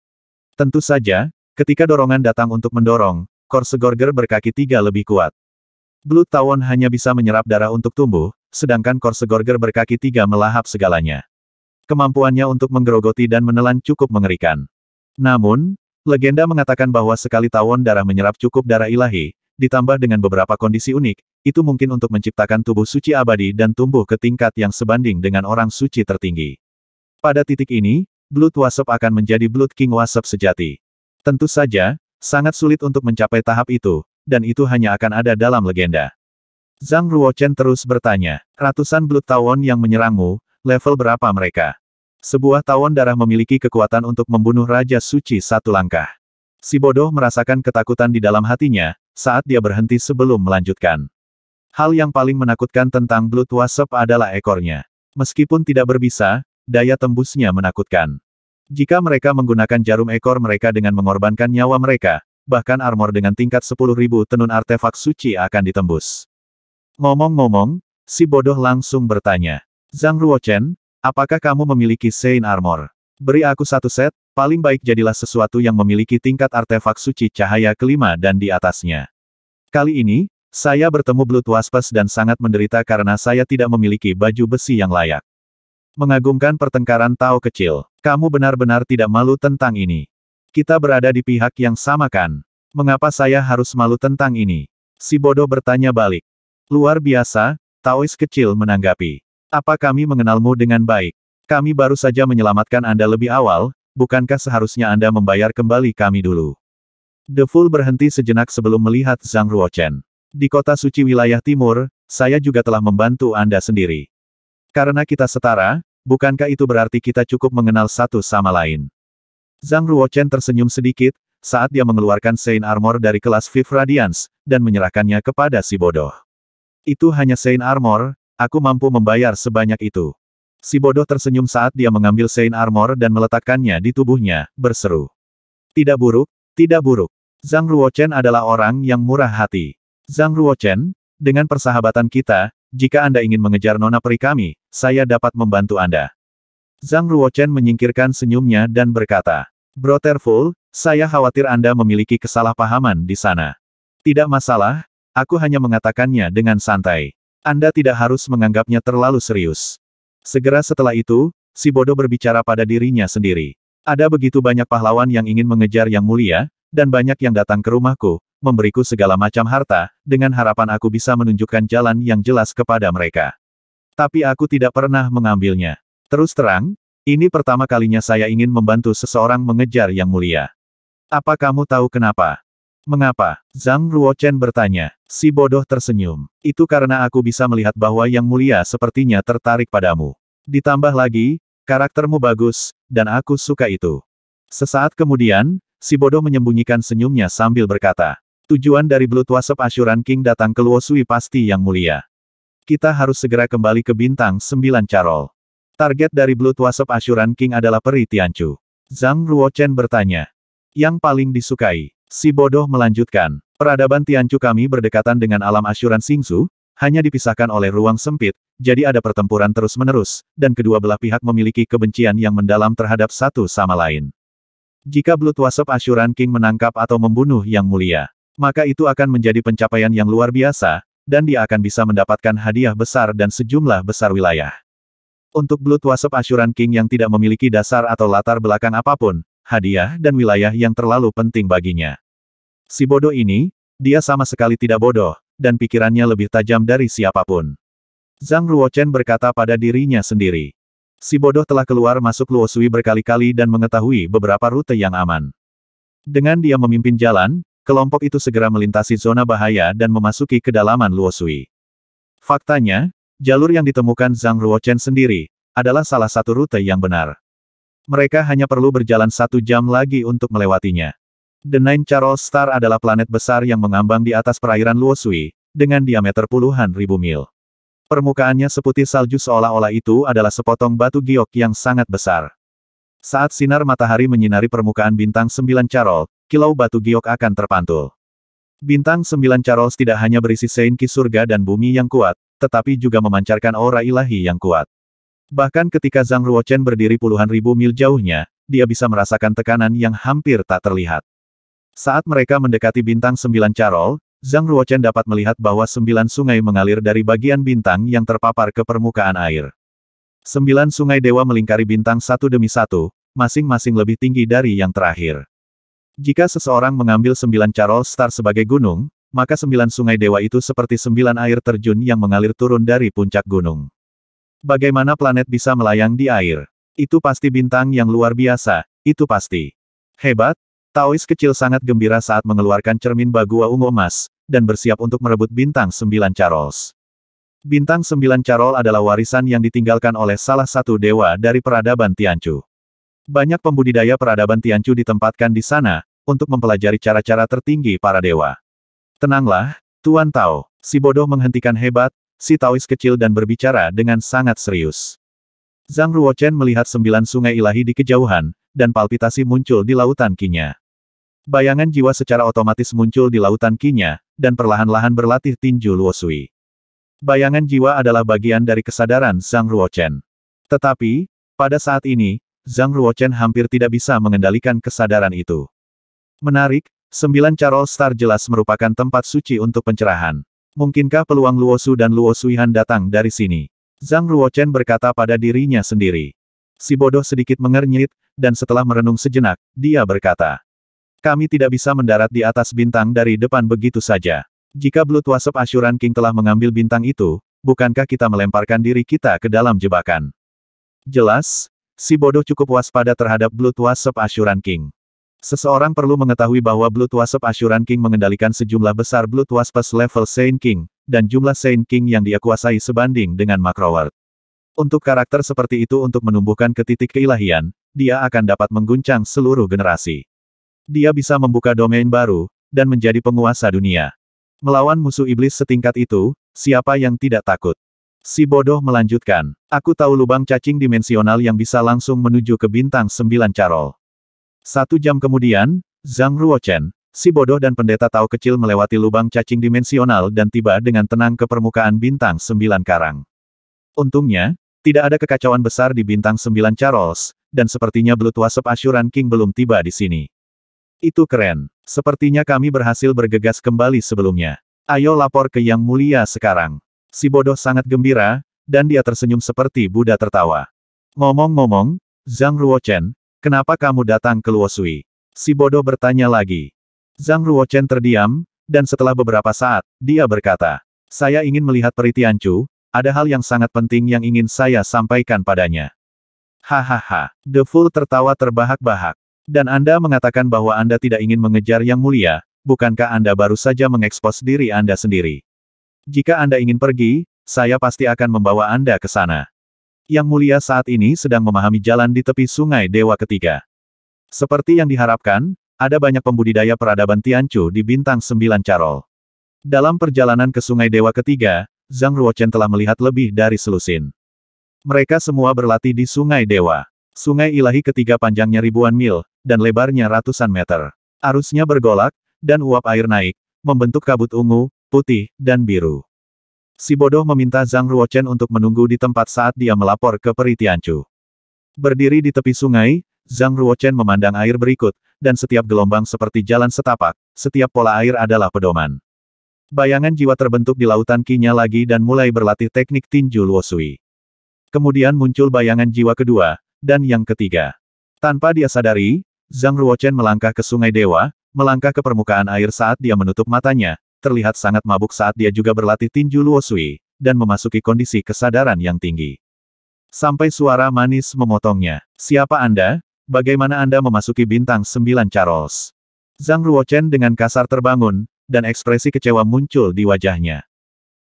Tentu saja, ketika dorongan datang untuk mendorong, Korsegorger berkaki tiga lebih kuat. Blood Tawon hanya bisa menyerap darah untuk tumbuh, sedangkan Korsegorger berkaki tiga melahap segalanya. Kemampuannya untuk menggerogoti dan menelan cukup mengerikan. Namun, legenda mengatakan bahwa sekali tawon darah menyerap cukup darah ilahi, ditambah dengan beberapa kondisi unik, itu mungkin untuk menciptakan tubuh suci abadi dan tumbuh ke tingkat yang sebanding dengan orang suci tertinggi. Pada titik ini, Blood Wasp akan menjadi Blood King Wasp sejati. Tentu saja, sangat sulit untuk mencapai tahap itu, dan itu hanya akan ada dalam legenda. Zhang Ruochen terus bertanya, ratusan Blood Tawon yang menyerangmu, level berapa mereka? Sebuah tawon darah memiliki kekuatan untuk membunuh Raja Suci satu langkah. Si bodoh merasakan ketakutan di dalam hatinya, saat dia berhenti sebelum melanjutkan. Hal yang paling menakutkan tentang Blood Wasp adalah ekornya. Meskipun tidak berbisa, daya tembusnya menakutkan. Jika mereka menggunakan jarum ekor mereka dengan mengorbankan nyawa mereka, bahkan armor dengan tingkat 10.000 tenun artefak suci akan ditembus. Ngomong-ngomong, si bodoh langsung bertanya. Zhang Ruochen, apakah kamu memiliki Sein Armor? Beri aku satu set, paling baik jadilah sesuatu yang memiliki tingkat artefak suci cahaya kelima dan di atasnya. Kali ini, saya bertemu Blood Waspas dan sangat menderita karena saya tidak memiliki baju besi yang layak. Mengagumkan pertengkaran Tao kecil. Kamu benar-benar tidak malu tentang ini. Kita berada di pihak yang sama kan? Mengapa saya harus malu tentang ini? Si bodoh bertanya balik. Luar biasa, Taois kecil menanggapi. Apa kami mengenalmu dengan baik? Kami baru saja menyelamatkan Anda lebih awal, bukankah seharusnya Anda membayar kembali kami dulu? The Fool berhenti sejenak sebelum melihat Zhang Ruochen. Di kota suci wilayah timur, saya juga telah membantu Anda sendiri. Karena kita setara, bukankah itu berarti kita cukup mengenal satu sama lain? Zhang Ruochen tersenyum sedikit, saat dia mengeluarkan Saint Armor dari kelas Fifth Radiance, dan menyerahkannya kepada si bodoh. Itu hanya Saint Armor, aku mampu membayar sebanyak itu. Si bodoh tersenyum saat dia mengambil Saint Armor dan meletakkannya di tubuhnya, berseru. Tidak buruk, tidak buruk. Zhang Ruochen adalah orang yang murah hati. Zhang Ruochen, dengan persahabatan kita, jika Anda ingin mengejar nona peri kami, saya dapat membantu Anda. Zhang Ruochen menyingkirkan senyumnya dan berkata, Broterful, saya khawatir Anda memiliki kesalahpahaman di sana. Tidak masalah, aku hanya mengatakannya dengan santai. Anda tidak harus menganggapnya terlalu serius. Segera setelah itu, si bodoh berbicara pada dirinya sendiri. Ada begitu banyak pahlawan yang ingin mengejar yang mulia, dan banyak yang datang ke rumahku, memberiku segala macam harta, dengan harapan aku bisa menunjukkan jalan yang jelas kepada mereka. Tapi aku tidak pernah mengambilnya. Terus terang, ini pertama kalinya saya ingin membantu seseorang mengejar yang mulia. Apa kamu tahu kenapa? Mengapa? Zhang Ruochen bertanya. Si bodoh tersenyum. Itu karena aku bisa melihat bahwa yang mulia sepertinya tertarik padamu. Ditambah lagi, karaktermu bagus, dan aku suka itu. Sesaat kemudian, si bodoh menyembunyikan senyumnya sambil berkata, Tujuan dari Blue Wasp Asuran King datang ke Luosui pasti yang mulia. Kita harus segera kembali ke bintang 9 Carol. Target dari Blue Wasp Asuran King adalah Peri Tianchu. Zhang Ruochen bertanya. Yang paling disukai. Si bodoh melanjutkan. Peradaban Tianchu kami berdekatan dengan alam Asyuran Singsu, hanya dipisahkan oleh ruang sempit, jadi ada pertempuran terus-menerus, dan kedua belah pihak memiliki kebencian yang mendalam terhadap satu sama lain. Jika Blue Wasp Asyuran King menangkap atau membunuh Yang Mulia, maka itu akan menjadi pencapaian yang luar biasa, dan dia akan bisa mendapatkan hadiah besar dan sejumlah besar wilayah. Untuk Blood Wasp Asuran King yang tidak memiliki dasar atau latar belakang apapun, hadiah dan wilayah yang terlalu penting baginya. Si bodoh ini, dia sama sekali tidak bodoh, dan pikirannya lebih tajam dari siapapun. Zhang Ruochen berkata pada dirinya sendiri. Si bodoh telah keluar masuk Luosui berkali-kali dan mengetahui beberapa rute yang aman. Dengan dia memimpin jalan, kelompok itu segera melintasi zona bahaya dan memasuki kedalaman Luosui. Faktanya, jalur yang ditemukan Zhang Ruochen sendiri, adalah salah satu rute yang benar. Mereka hanya perlu berjalan satu jam lagi untuk melewatinya. The Nine Charles Star adalah planet besar yang mengambang di atas perairan Luosui, dengan diameter puluhan ribu mil. Permukaannya seputih salju seolah-olah itu adalah sepotong batu giok yang sangat besar. Saat sinar matahari menyinari permukaan bintang sembilan Charol kilau batu giok akan terpantul. Bintang sembilan Charles tidak hanya berisi seinki surga dan bumi yang kuat, tetapi juga memancarkan aura ilahi yang kuat. Bahkan ketika Zhang Ruochen berdiri puluhan ribu mil jauhnya, dia bisa merasakan tekanan yang hampir tak terlihat. Saat mereka mendekati bintang sembilan Carol, Zhang Ruochen dapat melihat bahwa sembilan sungai mengalir dari bagian bintang yang terpapar ke permukaan air. Sembilan sungai dewa melingkari bintang satu demi satu, masing-masing lebih tinggi dari yang terakhir. Jika seseorang mengambil sembilan Charol Star sebagai gunung, maka sembilan sungai dewa itu seperti sembilan air terjun yang mengalir turun dari puncak gunung. Bagaimana planet bisa melayang di air? Itu pasti bintang yang luar biasa, itu pasti. Hebat, Taois kecil sangat gembira saat mengeluarkan cermin bagua ungu emas, dan bersiap untuk merebut bintang sembilan Carols. Bintang sembilan Charol adalah warisan yang ditinggalkan oleh salah satu dewa dari peradaban Tianchu. Banyak pembudidaya peradaban Tianchu ditempatkan di sana, untuk mempelajari cara-cara tertinggi para dewa. Tenanglah, Tuan Tao, si bodoh menghentikan hebat, si Taois kecil dan berbicara dengan sangat serius. Zhang Ruochen melihat sembilan sungai ilahi di kejauhan, dan palpitasi muncul di lautan kinya. Bayangan jiwa secara otomatis muncul di lautan kinya, dan perlahan-lahan berlatih tinju luosui. Bayangan jiwa adalah bagian dari kesadaran Zhang Ruochen. Tetapi, pada saat ini, Zhang Ruochen hampir tidak bisa mengendalikan kesadaran itu. Menarik, sembilan Charol Star jelas merupakan tempat suci untuk pencerahan. Mungkinkah peluang Luosu dan Luosuihan datang dari sini? Zhang Ruochen berkata pada dirinya sendiri. Si bodoh sedikit mengernyit, dan setelah merenung sejenak, dia berkata. Kami tidak bisa mendarat di atas bintang dari depan begitu saja. Jika Blood Wasp Asuran King telah mengambil bintang itu, bukankah kita melemparkan diri kita ke dalam jebakan? Jelas, Si bodoh cukup waspada terhadap Blood Wasp Asuran King. Seseorang perlu mengetahui bahwa Blood Wasp Asuran King mengendalikan sejumlah besar Blood Waspes level Saint King, dan jumlah Saint King yang dia kuasai sebanding dengan Macroward. Untuk karakter seperti itu untuk menumbuhkan ke titik keilahian, dia akan dapat mengguncang seluruh generasi. Dia bisa membuka domain baru, dan menjadi penguasa dunia. Melawan musuh iblis setingkat itu, siapa yang tidak takut? Si bodoh melanjutkan, aku tahu lubang cacing dimensional yang bisa langsung menuju ke bintang sembilan carol. Satu jam kemudian, Zhang Ruochen, si bodoh dan pendeta tahu kecil melewati lubang cacing dimensional dan tiba dengan tenang ke permukaan bintang sembilan karang. Untungnya, tidak ada kekacauan besar di bintang sembilan carols, dan sepertinya belut wasep Asyuran King belum tiba di sini. Itu keren. Sepertinya kami berhasil bergegas kembali sebelumnya. Ayo lapor ke Yang Mulia sekarang si bodoh sangat gembira, dan dia tersenyum seperti Buddha tertawa. Ngomong-ngomong, Zhang Ruochen, kenapa kamu datang ke Luosui? Si bodoh bertanya lagi. Zhang Ruochen terdiam, dan setelah beberapa saat, dia berkata, saya ingin melihat peri Tiancu, ada hal yang sangat penting yang ingin saya sampaikan padanya. Hahaha, The Fool tertawa terbahak-bahak. Dan Anda mengatakan bahwa Anda tidak ingin mengejar yang mulia, bukankah Anda baru saja mengekspos diri Anda sendiri? Jika Anda ingin pergi, saya pasti akan membawa Anda ke sana. Yang mulia saat ini sedang memahami jalan di tepi sungai Dewa Ketiga. Seperti yang diharapkan, ada banyak pembudidaya peradaban Tianchu di bintang 9 Carol. Dalam perjalanan ke sungai Dewa Ketiga, Zhang Ruochen telah melihat lebih dari selusin. Mereka semua berlatih di sungai Dewa. Sungai ilahi ketiga panjangnya ribuan mil, dan lebarnya ratusan meter. Arusnya bergolak, dan uap air naik, membentuk kabut ungu, putih, dan biru. Si bodoh meminta Zhang Ruochen untuk menunggu di tempat saat dia melapor ke Peri Tianchu. Berdiri di tepi sungai, Zhang Ruochen memandang air berikut, dan setiap gelombang seperti jalan setapak, setiap pola air adalah pedoman. Bayangan jiwa terbentuk di lautan kinya lagi dan mulai berlatih teknik tinju Luosui. Kemudian muncul bayangan jiwa kedua, dan yang ketiga. Tanpa dia sadari, Zhang Ruochen melangkah ke sungai dewa, melangkah ke permukaan air saat dia menutup matanya, terlihat sangat mabuk saat dia juga berlatih tinju Luosui, dan memasuki kondisi kesadaran yang tinggi. Sampai suara manis memotongnya. Siapa Anda? Bagaimana Anda memasuki bintang sembilan Charles? Zhang Ruochen dengan kasar terbangun, dan ekspresi kecewa muncul di wajahnya.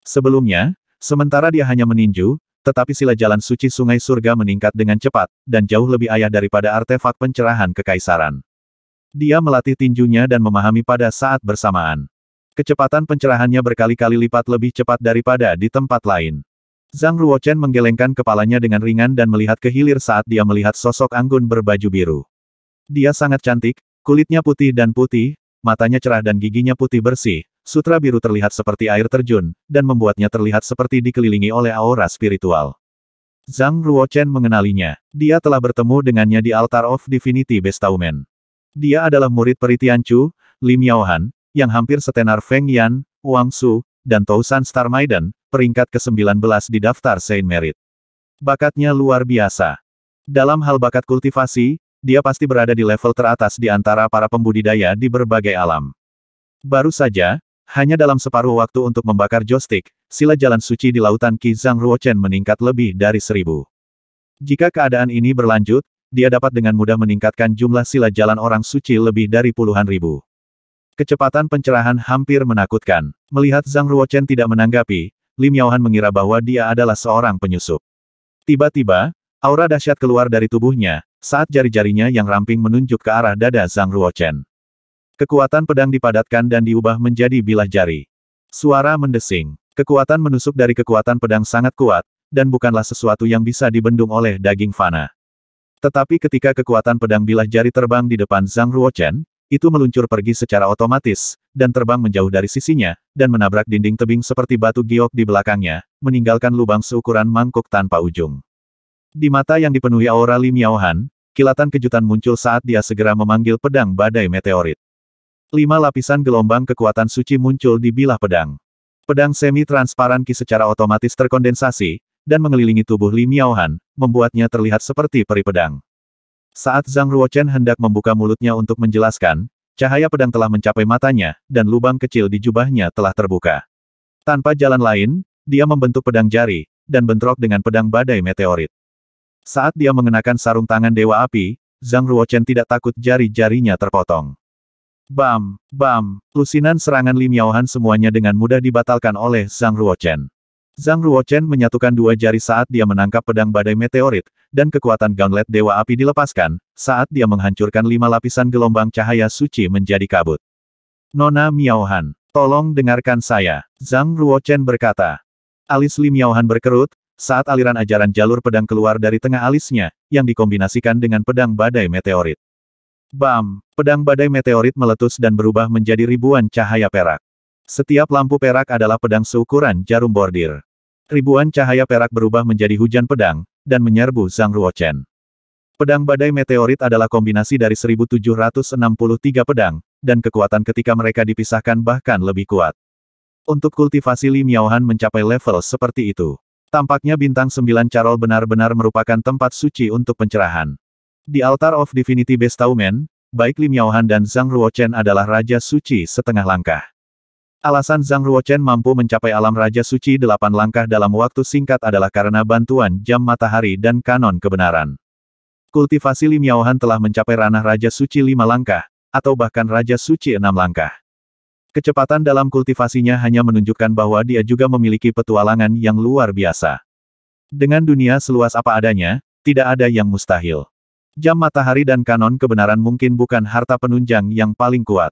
Sebelumnya, sementara dia hanya meninju, tetapi sila jalan suci sungai surga meningkat dengan cepat, dan jauh lebih ayah daripada artefak pencerahan kekaisaran. Dia melatih tinjunya dan memahami pada saat bersamaan. Kecepatan pencerahannya berkali-kali lipat lebih cepat daripada di tempat lain. Zhang Ruochen menggelengkan kepalanya dengan ringan dan melihat ke hilir saat dia melihat sosok anggun berbaju biru. Dia sangat cantik, kulitnya putih dan putih, matanya cerah dan giginya putih bersih, sutra biru terlihat seperti air terjun, dan membuatnya terlihat seperti dikelilingi oleh aura spiritual. Zhang Ruochen mengenalinya. Dia telah bertemu dengannya di Altar of Divinity Bestowment. Dia adalah murid Peritian Chu, Lim Yaohan, yang hampir setenar Feng Yan, Wang Su, dan Tousan Star Maiden, peringkat ke-19 di daftar Saint Merit. Bakatnya luar biasa. Dalam hal bakat kultivasi, dia pasti berada di level teratas di antara para pembudidaya di berbagai alam. Baru saja, hanya dalam separuh waktu untuk membakar joystick, sila jalan suci di lautan Qizang Ruochen meningkat lebih dari seribu. Jika keadaan ini berlanjut, dia dapat dengan mudah meningkatkan jumlah sila jalan orang suci lebih dari puluhan ribu. Kecepatan pencerahan hampir menakutkan. Melihat Zhang Ruochen tidak menanggapi, Lim Yaohan mengira bahwa dia adalah seorang penyusup. Tiba-tiba, aura dahsyat keluar dari tubuhnya, saat jari-jarinya yang ramping menunjuk ke arah dada Zhang Ruochen. Kekuatan pedang dipadatkan dan diubah menjadi bilah jari. Suara mendesing. Kekuatan menusuk dari kekuatan pedang sangat kuat, dan bukanlah sesuatu yang bisa dibendung oleh daging fana. Tetapi ketika kekuatan pedang bilah jari terbang di depan Zhang Ruochen, itu meluncur pergi secara otomatis, dan terbang menjauh dari sisinya, dan menabrak dinding tebing seperti batu giok di belakangnya, meninggalkan lubang seukuran mangkuk tanpa ujung. Di mata yang dipenuhi aura Li Miaohan, kilatan kejutan muncul saat dia segera memanggil pedang badai meteorit. Lima lapisan gelombang kekuatan suci muncul di bilah pedang. Pedang semi-transparan Ki secara otomatis terkondensasi, dan mengelilingi tubuh Li Miaohan, membuatnya terlihat seperti peri pedang. Saat Zhang Ruochen hendak membuka mulutnya untuk menjelaskan, cahaya pedang telah mencapai matanya, dan lubang kecil di jubahnya telah terbuka. Tanpa jalan lain, dia membentuk pedang jari, dan bentrok dengan pedang badai meteorit. Saat dia mengenakan sarung tangan Dewa Api, Zhang Ruochen tidak takut jari-jarinya terpotong. Bam, bam, lusinan serangan Lim Yaohan semuanya dengan mudah dibatalkan oleh Zhang Ruochen. Zhang Ruochen menyatukan dua jari saat dia menangkap pedang badai meteorit, dan kekuatan gauntlet Dewa Api dilepaskan, saat dia menghancurkan lima lapisan gelombang cahaya suci menjadi kabut. Nona Miaohan, tolong dengarkan saya, Zhang Ruochen berkata. Alis Li Miaohan berkerut, saat aliran ajaran jalur pedang keluar dari tengah alisnya, yang dikombinasikan dengan pedang badai meteorit. Bam! Pedang badai meteorit meletus dan berubah menjadi ribuan cahaya perak. Setiap lampu perak adalah pedang seukuran jarum bordir. Ribuan cahaya perak berubah menjadi hujan pedang, dan menyerbu Zhang Ruochen. Pedang badai meteorit adalah kombinasi dari 1763 pedang, dan kekuatan ketika mereka dipisahkan bahkan lebih kuat. Untuk kultivasi Li Miaohan mencapai level seperti itu. Tampaknya bintang sembilan Carol benar-benar merupakan tempat suci untuk pencerahan. Di Altar of Divinity Bestowment, baik Li Miaohan dan Zhang Ruochen adalah Raja Suci setengah langkah. Alasan Zhang Ruochen mampu mencapai alam Raja Suci delapan langkah dalam waktu singkat adalah karena bantuan jam matahari dan kanon kebenaran. Kultivasi Lim Yaohan telah mencapai ranah Raja Suci lima langkah, atau bahkan Raja Suci enam langkah. Kecepatan dalam kultivasinya hanya menunjukkan bahwa dia juga memiliki petualangan yang luar biasa. Dengan dunia seluas apa adanya, tidak ada yang mustahil. Jam matahari dan kanon kebenaran mungkin bukan harta penunjang yang paling kuat.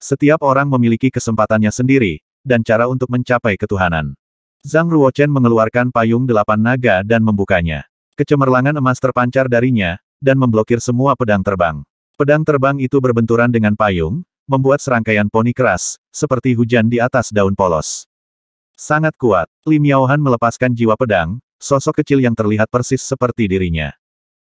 Setiap orang memiliki kesempatannya sendiri, dan cara untuk mencapai ketuhanan. Zhang Ruochen mengeluarkan payung delapan naga dan membukanya. Kecemerlangan emas terpancar darinya, dan memblokir semua pedang terbang. Pedang terbang itu berbenturan dengan payung, membuat serangkaian poni keras, seperti hujan di atas daun polos. Sangat kuat, Lim Yaohan melepaskan jiwa pedang, sosok kecil yang terlihat persis seperti dirinya.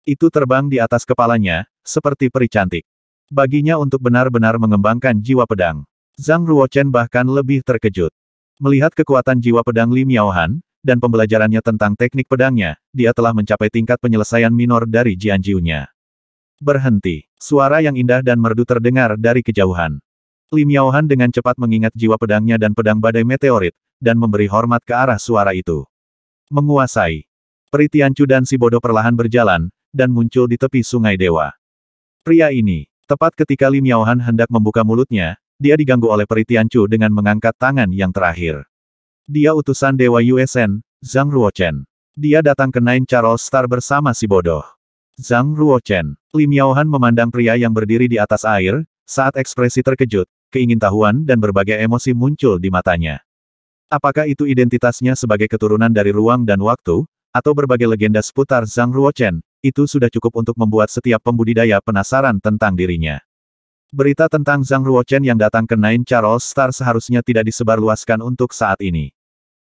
Itu terbang di atas kepalanya, seperti peri cantik. Baginya untuk benar-benar mengembangkan jiwa pedang. Zhang Ruochen bahkan lebih terkejut. Melihat kekuatan jiwa pedang Li Miaohan, dan pembelajarannya tentang teknik pedangnya, dia telah mencapai tingkat penyelesaian minor dari Jianjiunya. Berhenti. Suara yang indah dan merdu terdengar dari kejauhan. Li Miaohan dengan cepat mengingat jiwa pedangnya dan pedang badai meteorit, dan memberi hormat ke arah suara itu. Menguasai. Peritian Chu dan si bodoh perlahan berjalan, dan muncul di tepi sungai dewa. Pria ini, Tepat ketika Li Miaohan hendak membuka mulutnya, dia diganggu oleh Peri Tianchu dengan mengangkat tangan yang terakhir. Dia utusan Dewa USN, Zhang Ruochen. Dia datang ke Nine Charles Star bersama si bodoh. Zhang Ruochen. Li Miaohan memandang pria yang berdiri di atas air, saat ekspresi terkejut, keingintahuan dan berbagai emosi muncul di matanya. Apakah itu identitasnya sebagai keturunan dari ruang dan waktu, atau berbagai legenda seputar Zhang Ruochen, itu sudah cukup untuk membuat setiap pembudidaya penasaran tentang dirinya. Berita tentang Zhang Ruochen yang datang ke Nine Charles Star seharusnya tidak disebarluaskan untuk saat ini.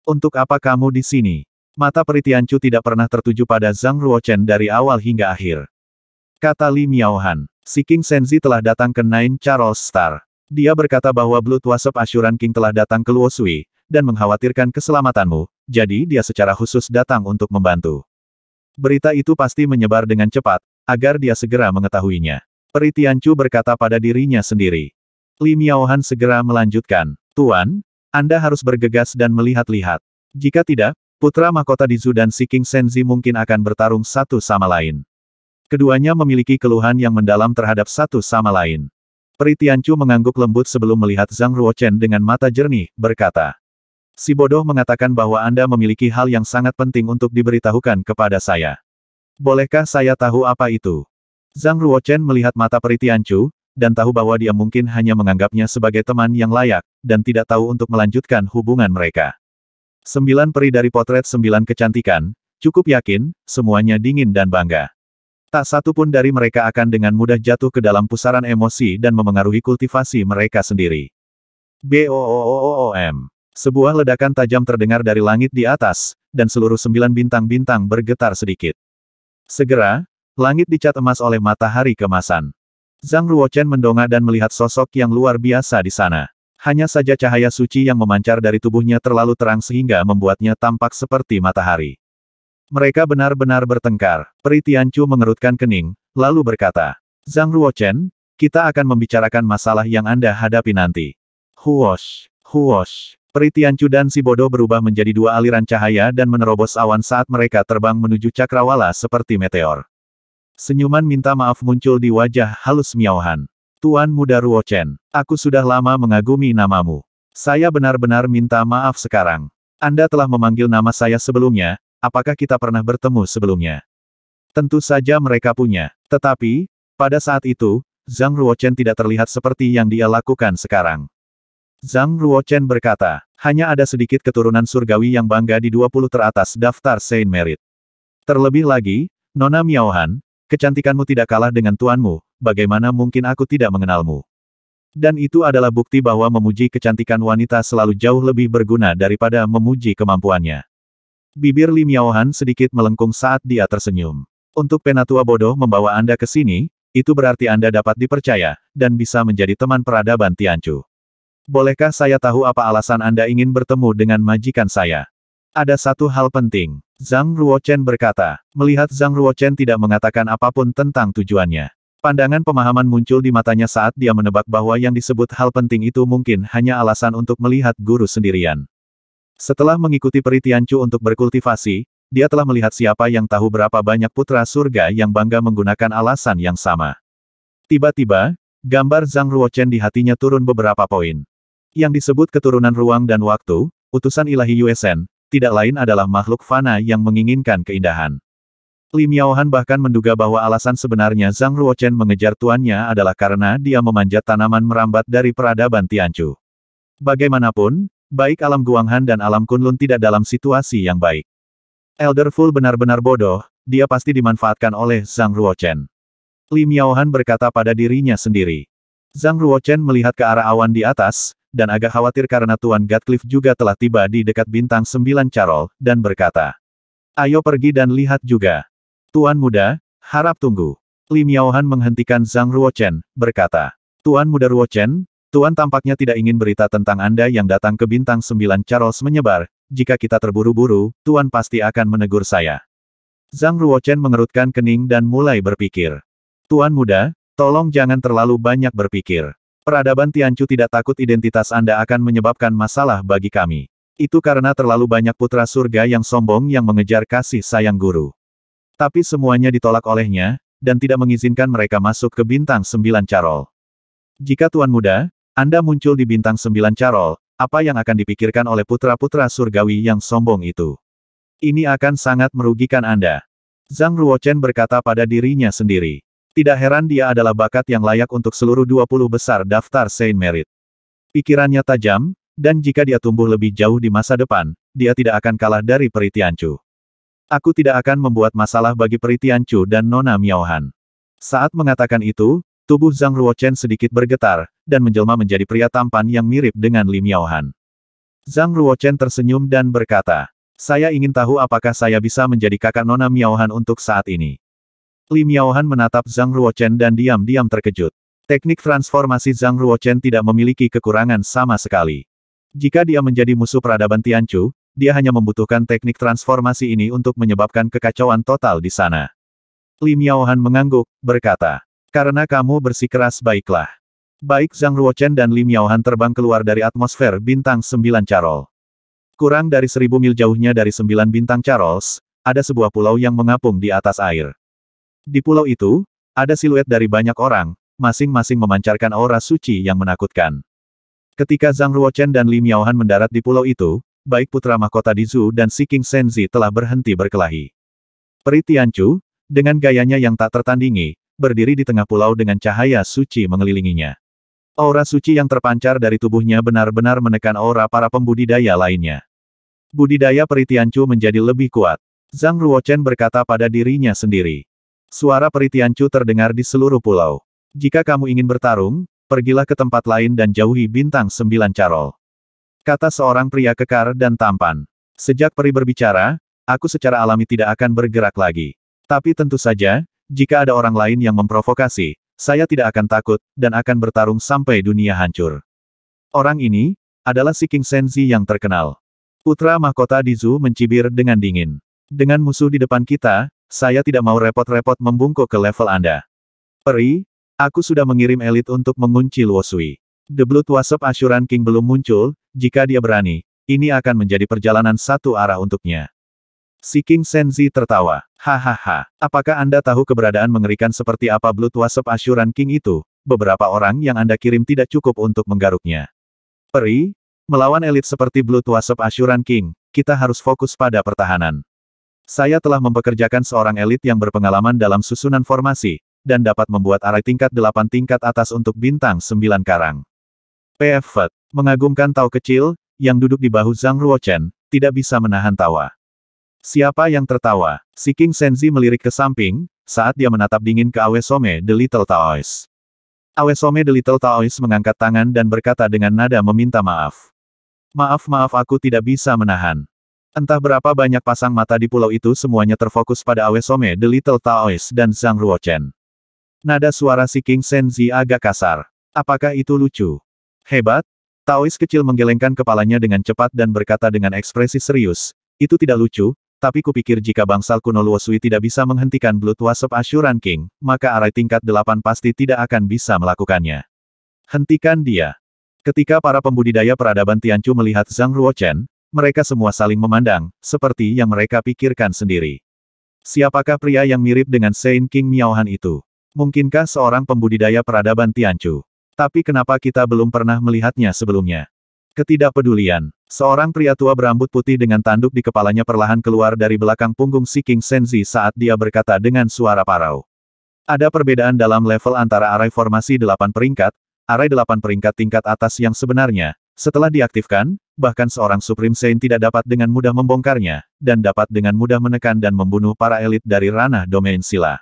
Untuk apa kamu di sini? Mata Peritiancu tidak pernah tertuju pada Zhang Ruochen dari awal hingga akhir. Kata Li Miaohan, si King Senzi telah datang ke Nine Charles Star. Dia berkata bahwa Blood Wasp Asyuran King telah datang ke Luosui, dan mengkhawatirkan keselamatanmu, jadi dia secara khusus datang untuk membantu. Berita itu pasti menyebar dengan cepat, agar dia segera mengetahuinya. Peritiancu berkata pada dirinya sendiri. Li Miaohan segera melanjutkan, Tuan, Anda harus bergegas dan melihat-lihat. Jika tidak, putra mahkota Dizu dan si King Senzi mungkin akan bertarung satu sama lain. Keduanya memiliki keluhan yang mendalam terhadap satu sama lain. Peritiancu mengangguk lembut sebelum melihat Zhang Ruochen dengan mata jernih, berkata, Si bodoh mengatakan bahwa Anda memiliki hal yang sangat penting untuk diberitahukan kepada saya. Bolehkah saya tahu apa itu? Zhang Ruochen melihat mata Peri Tianchu dan tahu bahwa dia mungkin hanya menganggapnya sebagai teman yang layak, dan tidak tahu untuk melanjutkan hubungan mereka. Sembilan peri dari potret sembilan kecantikan, cukup yakin, semuanya dingin dan bangga. Tak satu pun dari mereka akan dengan mudah jatuh ke dalam pusaran emosi dan memengaruhi kultivasi mereka sendiri. BOOOOM sebuah ledakan tajam terdengar dari langit di atas, dan seluruh sembilan bintang-bintang bergetar sedikit. Segera, langit dicat emas oleh matahari kemasan. Zhang Ruochen mendongak dan melihat sosok yang luar biasa di sana. Hanya saja cahaya suci yang memancar dari tubuhnya terlalu terang sehingga membuatnya tampak seperti matahari. Mereka benar-benar bertengkar. Peri Tianchu mengerutkan kening, lalu berkata, Zhang Ruochen, kita akan membicarakan masalah yang Anda hadapi nanti. Huosh, huosh. Peritiancu dan Sibodo berubah menjadi dua aliran cahaya dan menerobos awan saat mereka terbang menuju cakrawala seperti meteor. Senyuman minta maaf muncul di wajah halus Miaohan. Tuan muda Ruochen, aku sudah lama mengagumi namamu. Saya benar-benar minta maaf sekarang. Anda telah memanggil nama saya sebelumnya, apakah kita pernah bertemu sebelumnya? Tentu saja mereka punya. Tetapi, pada saat itu, Zhang Ruochen tidak terlihat seperti yang dia lakukan sekarang. Zhang Ruochen berkata, hanya ada sedikit keturunan surgawi yang bangga di 20 teratas daftar Saint Merit. Terlebih lagi, Nona Miaohan, kecantikanmu tidak kalah dengan tuanmu, bagaimana mungkin aku tidak mengenalmu? Dan itu adalah bukti bahwa memuji kecantikan wanita selalu jauh lebih berguna daripada memuji kemampuannya. Bibir Li Miaohan sedikit melengkung saat dia tersenyum. Untuk penatua bodoh membawa Anda ke sini, itu berarti Anda dapat dipercaya, dan bisa menjadi teman peradaban Tianchu. Bolehkah saya tahu apa alasan Anda ingin bertemu dengan majikan saya? Ada satu hal penting. Zhang Ruochen berkata. Melihat Zhang Ruochen tidak mengatakan apapun tentang tujuannya. Pandangan pemahaman muncul di matanya saat dia menebak bahwa yang disebut hal penting itu mungkin hanya alasan untuk melihat guru sendirian. Setelah mengikuti peri Chu untuk berkultivasi, dia telah melihat siapa yang tahu berapa banyak putra surga yang bangga menggunakan alasan yang sama. Tiba-tiba, gambar Zhang Ruochen di hatinya turun beberapa poin. Yang disebut keturunan ruang dan waktu, utusan ilahi Yuesen, tidak lain adalah makhluk fana yang menginginkan keindahan. Li Miaohan bahkan menduga bahwa alasan sebenarnya Zhang Ruochen mengejar tuannya adalah karena dia memanjat tanaman merambat dari peradaban Tianchu. Bagaimanapun, baik alam Guanghan dan alam Kunlun tidak dalam situasi yang baik. Elder Full benar-benar bodoh, dia pasti dimanfaatkan oleh Zhang Ruochen. Li Miaohan berkata pada dirinya sendiri. Zhang Ruochen melihat ke arah awan di atas, dan agak khawatir karena Tuan Gatcliffe juga telah tiba di dekat bintang sembilan Carol, dan berkata, Ayo pergi dan lihat juga. Tuan muda, harap tunggu. Li Miaohan menghentikan Zhang Ruochen, berkata, Tuan muda Ruochen, Tuan tampaknya tidak ingin berita tentang Anda yang datang ke bintang sembilan Charles menyebar, jika kita terburu-buru, Tuan pasti akan menegur saya. Zhang Ruochen mengerutkan kening dan mulai berpikir. Tuan muda, tolong jangan terlalu banyak berpikir. Peradaban Tianchu tidak takut identitas Anda akan menyebabkan masalah bagi kami. Itu karena terlalu banyak putra surga yang sombong yang mengejar kasih sayang guru. Tapi semuanya ditolak olehnya, dan tidak mengizinkan mereka masuk ke bintang sembilan carol. Jika Tuan Muda, Anda muncul di bintang sembilan carol, apa yang akan dipikirkan oleh putra-putra surgawi yang sombong itu? Ini akan sangat merugikan Anda. Zhang Ruochen berkata pada dirinya sendiri. Tidak heran dia adalah bakat yang layak untuk seluruh 20 besar daftar Saint Merit. Pikirannya tajam, dan jika dia tumbuh lebih jauh di masa depan, dia tidak akan kalah dari Peritiancu. Aku tidak akan membuat masalah bagi Peritiancu dan Nona Miaohan. Saat mengatakan itu, tubuh Zhang Ruochen sedikit bergetar, dan menjelma menjadi pria tampan yang mirip dengan Li Miaohan. Zhang Ruochen tersenyum dan berkata, saya ingin tahu apakah saya bisa menjadi kakak Nona Miaohan untuk saat ini. Li Miaohan menatap Zhang Ruochen dan diam-diam terkejut. Teknik transformasi Zhang Ruochen tidak memiliki kekurangan sama sekali. Jika dia menjadi musuh peradaban Tianchu, dia hanya membutuhkan teknik transformasi ini untuk menyebabkan kekacauan total di sana. Li Miaohan mengangguk, berkata, Karena kamu bersikeras baiklah. Baik Zhang Ruochen dan Li Miaohan terbang keluar dari atmosfer bintang Sembilan Carol. Kurang dari seribu mil jauhnya dari sembilan bintang Charles, ada sebuah pulau yang mengapung di atas air. Di pulau itu, ada siluet dari banyak orang, masing-masing memancarkan aura suci yang menakutkan. Ketika Zhang Ruochen dan Li Miaohan mendarat di pulau itu, baik putra mahkota di Zhu dan Si King Senzi telah berhenti berkelahi. Peri Tianchu, dengan gayanya yang tak tertandingi, berdiri di tengah pulau dengan cahaya suci mengelilinginya. Aura suci yang terpancar dari tubuhnya benar-benar menekan aura para pembudidaya lainnya. Budidaya Peri Tianchu menjadi lebih kuat. Zhang Ruochen berkata pada dirinya sendiri. Suara Peritiancu terdengar di seluruh pulau. Jika kamu ingin bertarung, pergilah ke tempat lain dan jauhi bintang sembilan carol. Kata seorang pria kekar dan tampan. Sejak peri berbicara, aku secara alami tidak akan bergerak lagi. Tapi tentu saja, jika ada orang lain yang memprovokasi, saya tidak akan takut, dan akan bertarung sampai dunia hancur. Orang ini, adalah si King Senzi yang terkenal. Putra mahkota Dizu mencibir dengan dingin. Dengan musuh di depan kita, saya tidak mau repot-repot membungkuk ke level Anda. Peri, aku sudah mengirim elit untuk mengunci Luosui. The Blood Wasp Asuran King belum muncul, jika dia berani, ini akan menjadi perjalanan satu arah untuknya. Si King Senzi tertawa. Hahaha, apakah Anda tahu keberadaan mengerikan seperti apa Blood Wasp Asuran King itu? Beberapa orang yang Anda kirim tidak cukup untuk menggaruknya. Peri, melawan elit seperti Blood Wasp Asuran King, kita harus fokus pada pertahanan. Saya telah mempekerjakan seorang elit yang berpengalaman dalam susunan formasi, dan dapat membuat arai tingkat delapan tingkat atas untuk bintang sembilan karang. PF e mengagumkan tau kecil, yang duduk di bahu Zhang Ruochen, tidak bisa menahan tawa. Siapa yang tertawa? Si King Senzi melirik ke samping, saat dia menatap dingin ke Awesome The Little Taoist. Awesome The Little Taoist mengangkat tangan dan berkata dengan nada meminta maaf. Maaf maaf aku tidak bisa menahan. Entah berapa banyak pasang mata di pulau itu semuanya terfokus pada Awe Some The Little Taoist dan Zhang Ruochen. Nada suara si King Senzi agak kasar. Apakah itu lucu? Hebat? Taoist kecil menggelengkan kepalanya dengan cepat dan berkata dengan ekspresi serius, itu tidak lucu, tapi kupikir jika bangsal kuno Luosui tidak bisa menghentikan Blood Wasp Ashuran King, maka arai tingkat delapan pasti tidak akan bisa melakukannya. Hentikan dia. Ketika para pembudidaya peradaban Tianchu melihat Zhang Ruochen, mereka semua saling memandang, seperti yang mereka pikirkan sendiri. Siapakah pria yang mirip dengan Saint King Miaohan itu? Mungkinkah seorang pembudidaya peradaban Tianchu? Tapi kenapa kita belum pernah melihatnya sebelumnya? Ketidakpedulian. Seorang pria tua berambut putih dengan tanduk di kepalanya perlahan keluar dari belakang punggung si King Senzi saat dia berkata dengan suara parau. Ada perbedaan dalam level antara arai formasi delapan peringkat, arai delapan peringkat tingkat atas yang sebenarnya, setelah diaktifkan, bahkan seorang Supreme Saint tidak dapat dengan mudah membongkarnya, dan dapat dengan mudah menekan dan membunuh para elit dari ranah domain sila.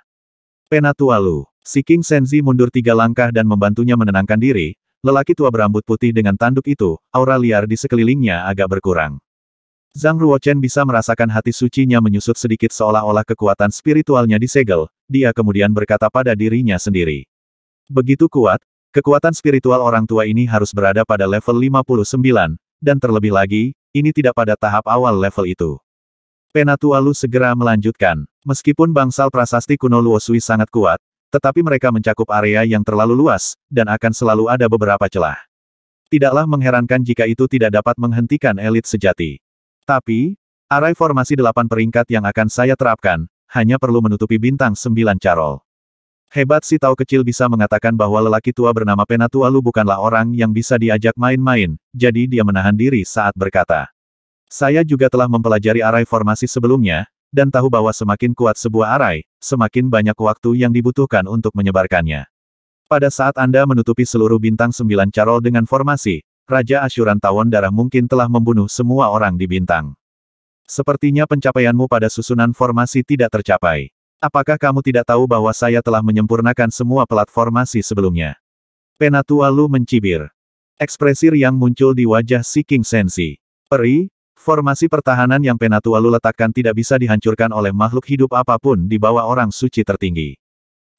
Penatualu, si King Senzi mundur tiga langkah dan membantunya menenangkan diri, lelaki tua berambut putih dengan tanduk itu, aura liar di sekelilingnya agak berkurang. Zhang Ruochen bisa merasakan hati sucinya menyusut sedikit seolah-olah kekuatan spiritualnya disegel, dia kemudian berkata pada dirinya sendiri. Begitu kuat, Kekuatan spiritual orang tua ini harus berada pada level 59, dan terlebih lagi, ini tidak pada tahap awal level itu. Penatualu segera melanjutkan. Meskipun bangsal prasasti kuno Luosui sangat kuat, tetapi mereka mencakup area yang terlalu luas, dan akan selalu ada beberapa celah. Tidaklah mengherankan jika itu tidak dapat menghentikan elit sejati. Tapi, arai formasi delapan peringkat yang akan saya terapkan, hanya perlu menutupi bintang sembilan carol. Hebat si Tao kecil bisa mengatakan bahwa lelaki tua bernama Penatualu bukanlah orang yang bisa diajak main-main, jadi dia menahan diri saat berkata. Saya juga telah mempelajari arai formasi sebelumnya, dan tahu bahwa semakin kuat sebuah arai, semakin banyak waktu yang dibutuhkan untuk menyebarkannya. Pada saat Anda menutupi seluruh bintang sembilan carol dengan formasi, Raja Asyuran Tawon Darah mungkin telah membunuh semua orang di bintang. Sepertinya pencapaianmu pada susunan formasi tidak tercapai. Apakah kamu tidak tahu bahwa saya telah menyempurnakan semua pelat formasi sebelumnya? Penatua Lu mencibir. Ekspresi yang muncul di wajah si King Sensi. Peri, formasi pertahanan yang Penatua Lu letakkan tidak bisa dihancurkan oleh makhluk hidup apapun di bawah orang suci tertinggi.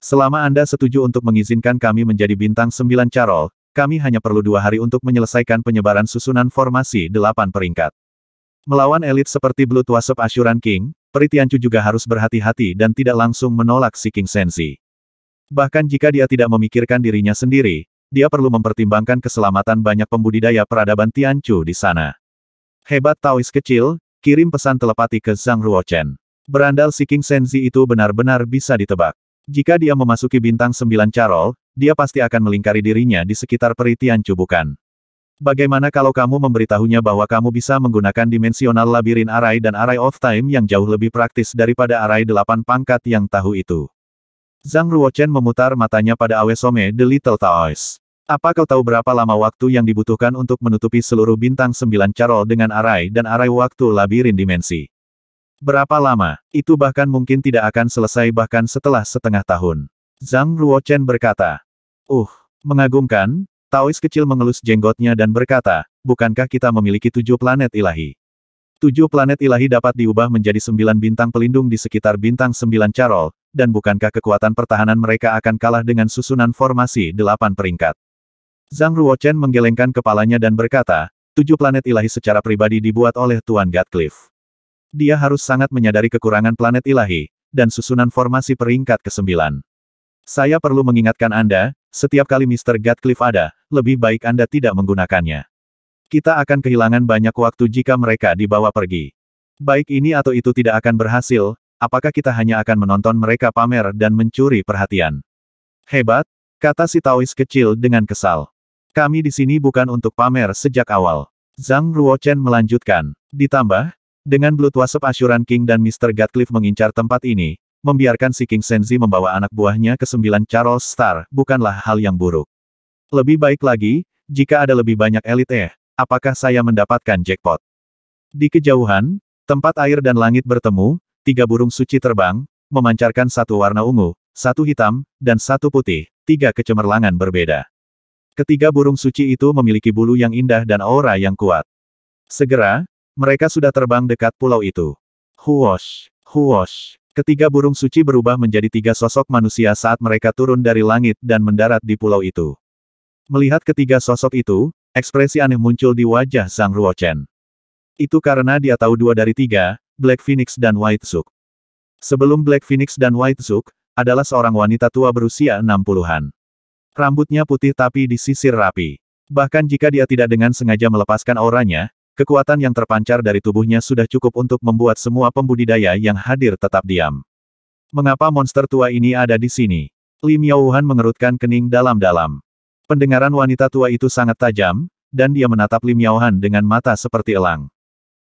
Selama Anda setuju untuk mengizinkan kami menjadi bintang sembilan Carol, kami hanya perlu dua hari untuk menyelesaikan penyebaran susunan formasi delapan peringkat. Melawan elit seperti Blue Wasp Asuran King, Peritiancu juga harus berhati-hati dan tidak langsung menolak Seeking Sensi. Bahkan jika dia tidak memikirkan dirinya sendiri, dia perlu mempertimbangkan keselamatan banyak pembudidaya peradaban Tianchu di sana. Hebat Taois kecil, kirim pesan telepati ke Zhang Ruochen. Berandal Seeking Sensi itu benar-benar bisa ditebak. Jika dia memasuki bintang sembilan carol, dia pasti akan melingkari dirinya di sekitar peritian cubukan. Bagaimana kalau kamu memberitahunya bahwa kamu bisa menggunakan dimensional labirin array dan array of time yang jauh lebih praktis daripada array delapan pangkat yang tahu itu? Zhang Ruochen memutar matanya pada Awe Some The Little Taos. Apa kau tahu berapa lama waktu yang dibutuhkan untuk menutupi seluruh bintang sembilan carol dengan array dan array waktu labirin dimensi? Berapa lama? Itu bahkan mungkin tidak akan selesai bahkan setelah setengah tahun. Zhang Ruochen berkata. Uh, mengagumkan, Taois kecil mengelus jenggotnya dan berkata, bukankah kita memiliki tujuh planet ilahi? Tujuh planet ilahi dapat diubah menjadi sembilan bintang pelindung di sekitar bintang sembilan carol, dan bukankah kekuatan pertahanan mereka akan kalah dengan susunan formasi delapan peringkat? Zhang Ruochen menggelengkan kepalanya dan berkata, tujuh planet ilahi secara pribadi dibuat oleh Tuan Gatcliffe. Dia harus sangat menyadari kekurangan planet ilahi, dan susunan formasi peringkat ke-9. Saya perlu mengingatkan Anda, setiap kali Mr. Gatcliffe ada, lebih baik Anda tidak menggunakannya. Kita akan kehilangan banyak waktu jika mereka dibawa pergi. Baik ini atau itu tidak akan berhasil, apakah kita hanya akan menonton mereka pamer dan mencuri perhatian? Hebat, kata si Taois kecil dengan kesal. Kami di sini bukan untuk pamer sejak awal. Zhang Ruochen melanjutkan. Ditambah, dengan Blood Wasp Asuran King dan Mr. Gatcliffe mengincar tempat ini, membiarkan si King Senzi membawa anak buahnya ke sembilan Charles Star, bukanlah hal yang buruk. Lebih baik lagi, jika ada lebih banyak elit eh, apakah saya mendapatkan jackpot? Di kejauhan, tempat air dan langit bertemu, tiga burung suci terbang, memancarkan satu warna ungu, satu hitam, dan satu putih, tiga kecemerlangan berbeda. Ketiga burung suci itu memiliki bulu yang indah dan aura yang kuat. Segera, mereka sudah terbang dekat pulau itu. Huosh, huosh, Ketiga burung suci berubah menjadi tiga sosok manusia saat mereka turun dari langit dan mendarat di pulau itu. Melihat ketiga sosok itu, ekspresi aneh muncul di wajah Zhang Ruochen. Itu karena dia tahu dua dari tiga, Black Phoenix dan White Zook. Sebelum Black Phoenix dan White Zook, adalah seorang wanita tua berusia 60-an. Rambutnya putih tapi disisir rapi. Bahkan jika dia tidak dengan sengaja melepaskan auranya, Kekuatan yang terpancar dari tubuhnya sudah cukup untuk membuat semua pembudidaya yang hadir tetap diam. Mengapa monster tua ini ada di sini? Lim Miaohan mengerutkan kening dalam-dalam. Pendengaran wanita tua itu sangat tajam, dan dia menatap Lim Miaohan dengan mata seperti elang.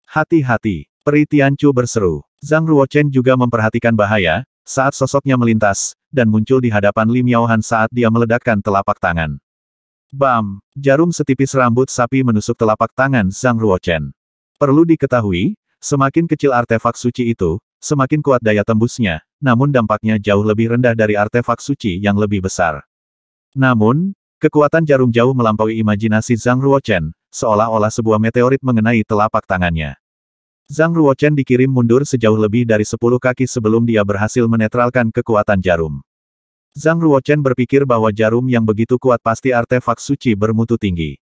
Hati-hati, Peri Tianchu berseru. Zhang Ruochen juga memperhatikan bahaya, saat sosoknya melintas, dan muncul di hadapan Lim Miaohan saat dia meledakkan telapak tangan. Bam! Jarum setipis rambut sapi menusuk telapak tangan Zhang Ruochen. Perlu diketahui, semakin kecil artefak suci itu, semakin kuat daya tembusnya, namun dampaknya jauh lebih rendah dari artefak suci yang lebih besar. Namun, kekuatan jarum jauh melampaui imajinasi Zhang Ruochen, seolah-olah sebuah meteorit mengenai telapak tangannya. Zhang Ruochen dikirim mundur sejauh lebih dari 10 kaki sebelum dia berhasil menetralkan kekuatan jarum. Zhang Ruochen berpikir bahwa jarum yang begitu kuat pasti artefak suci bermutu tinggi.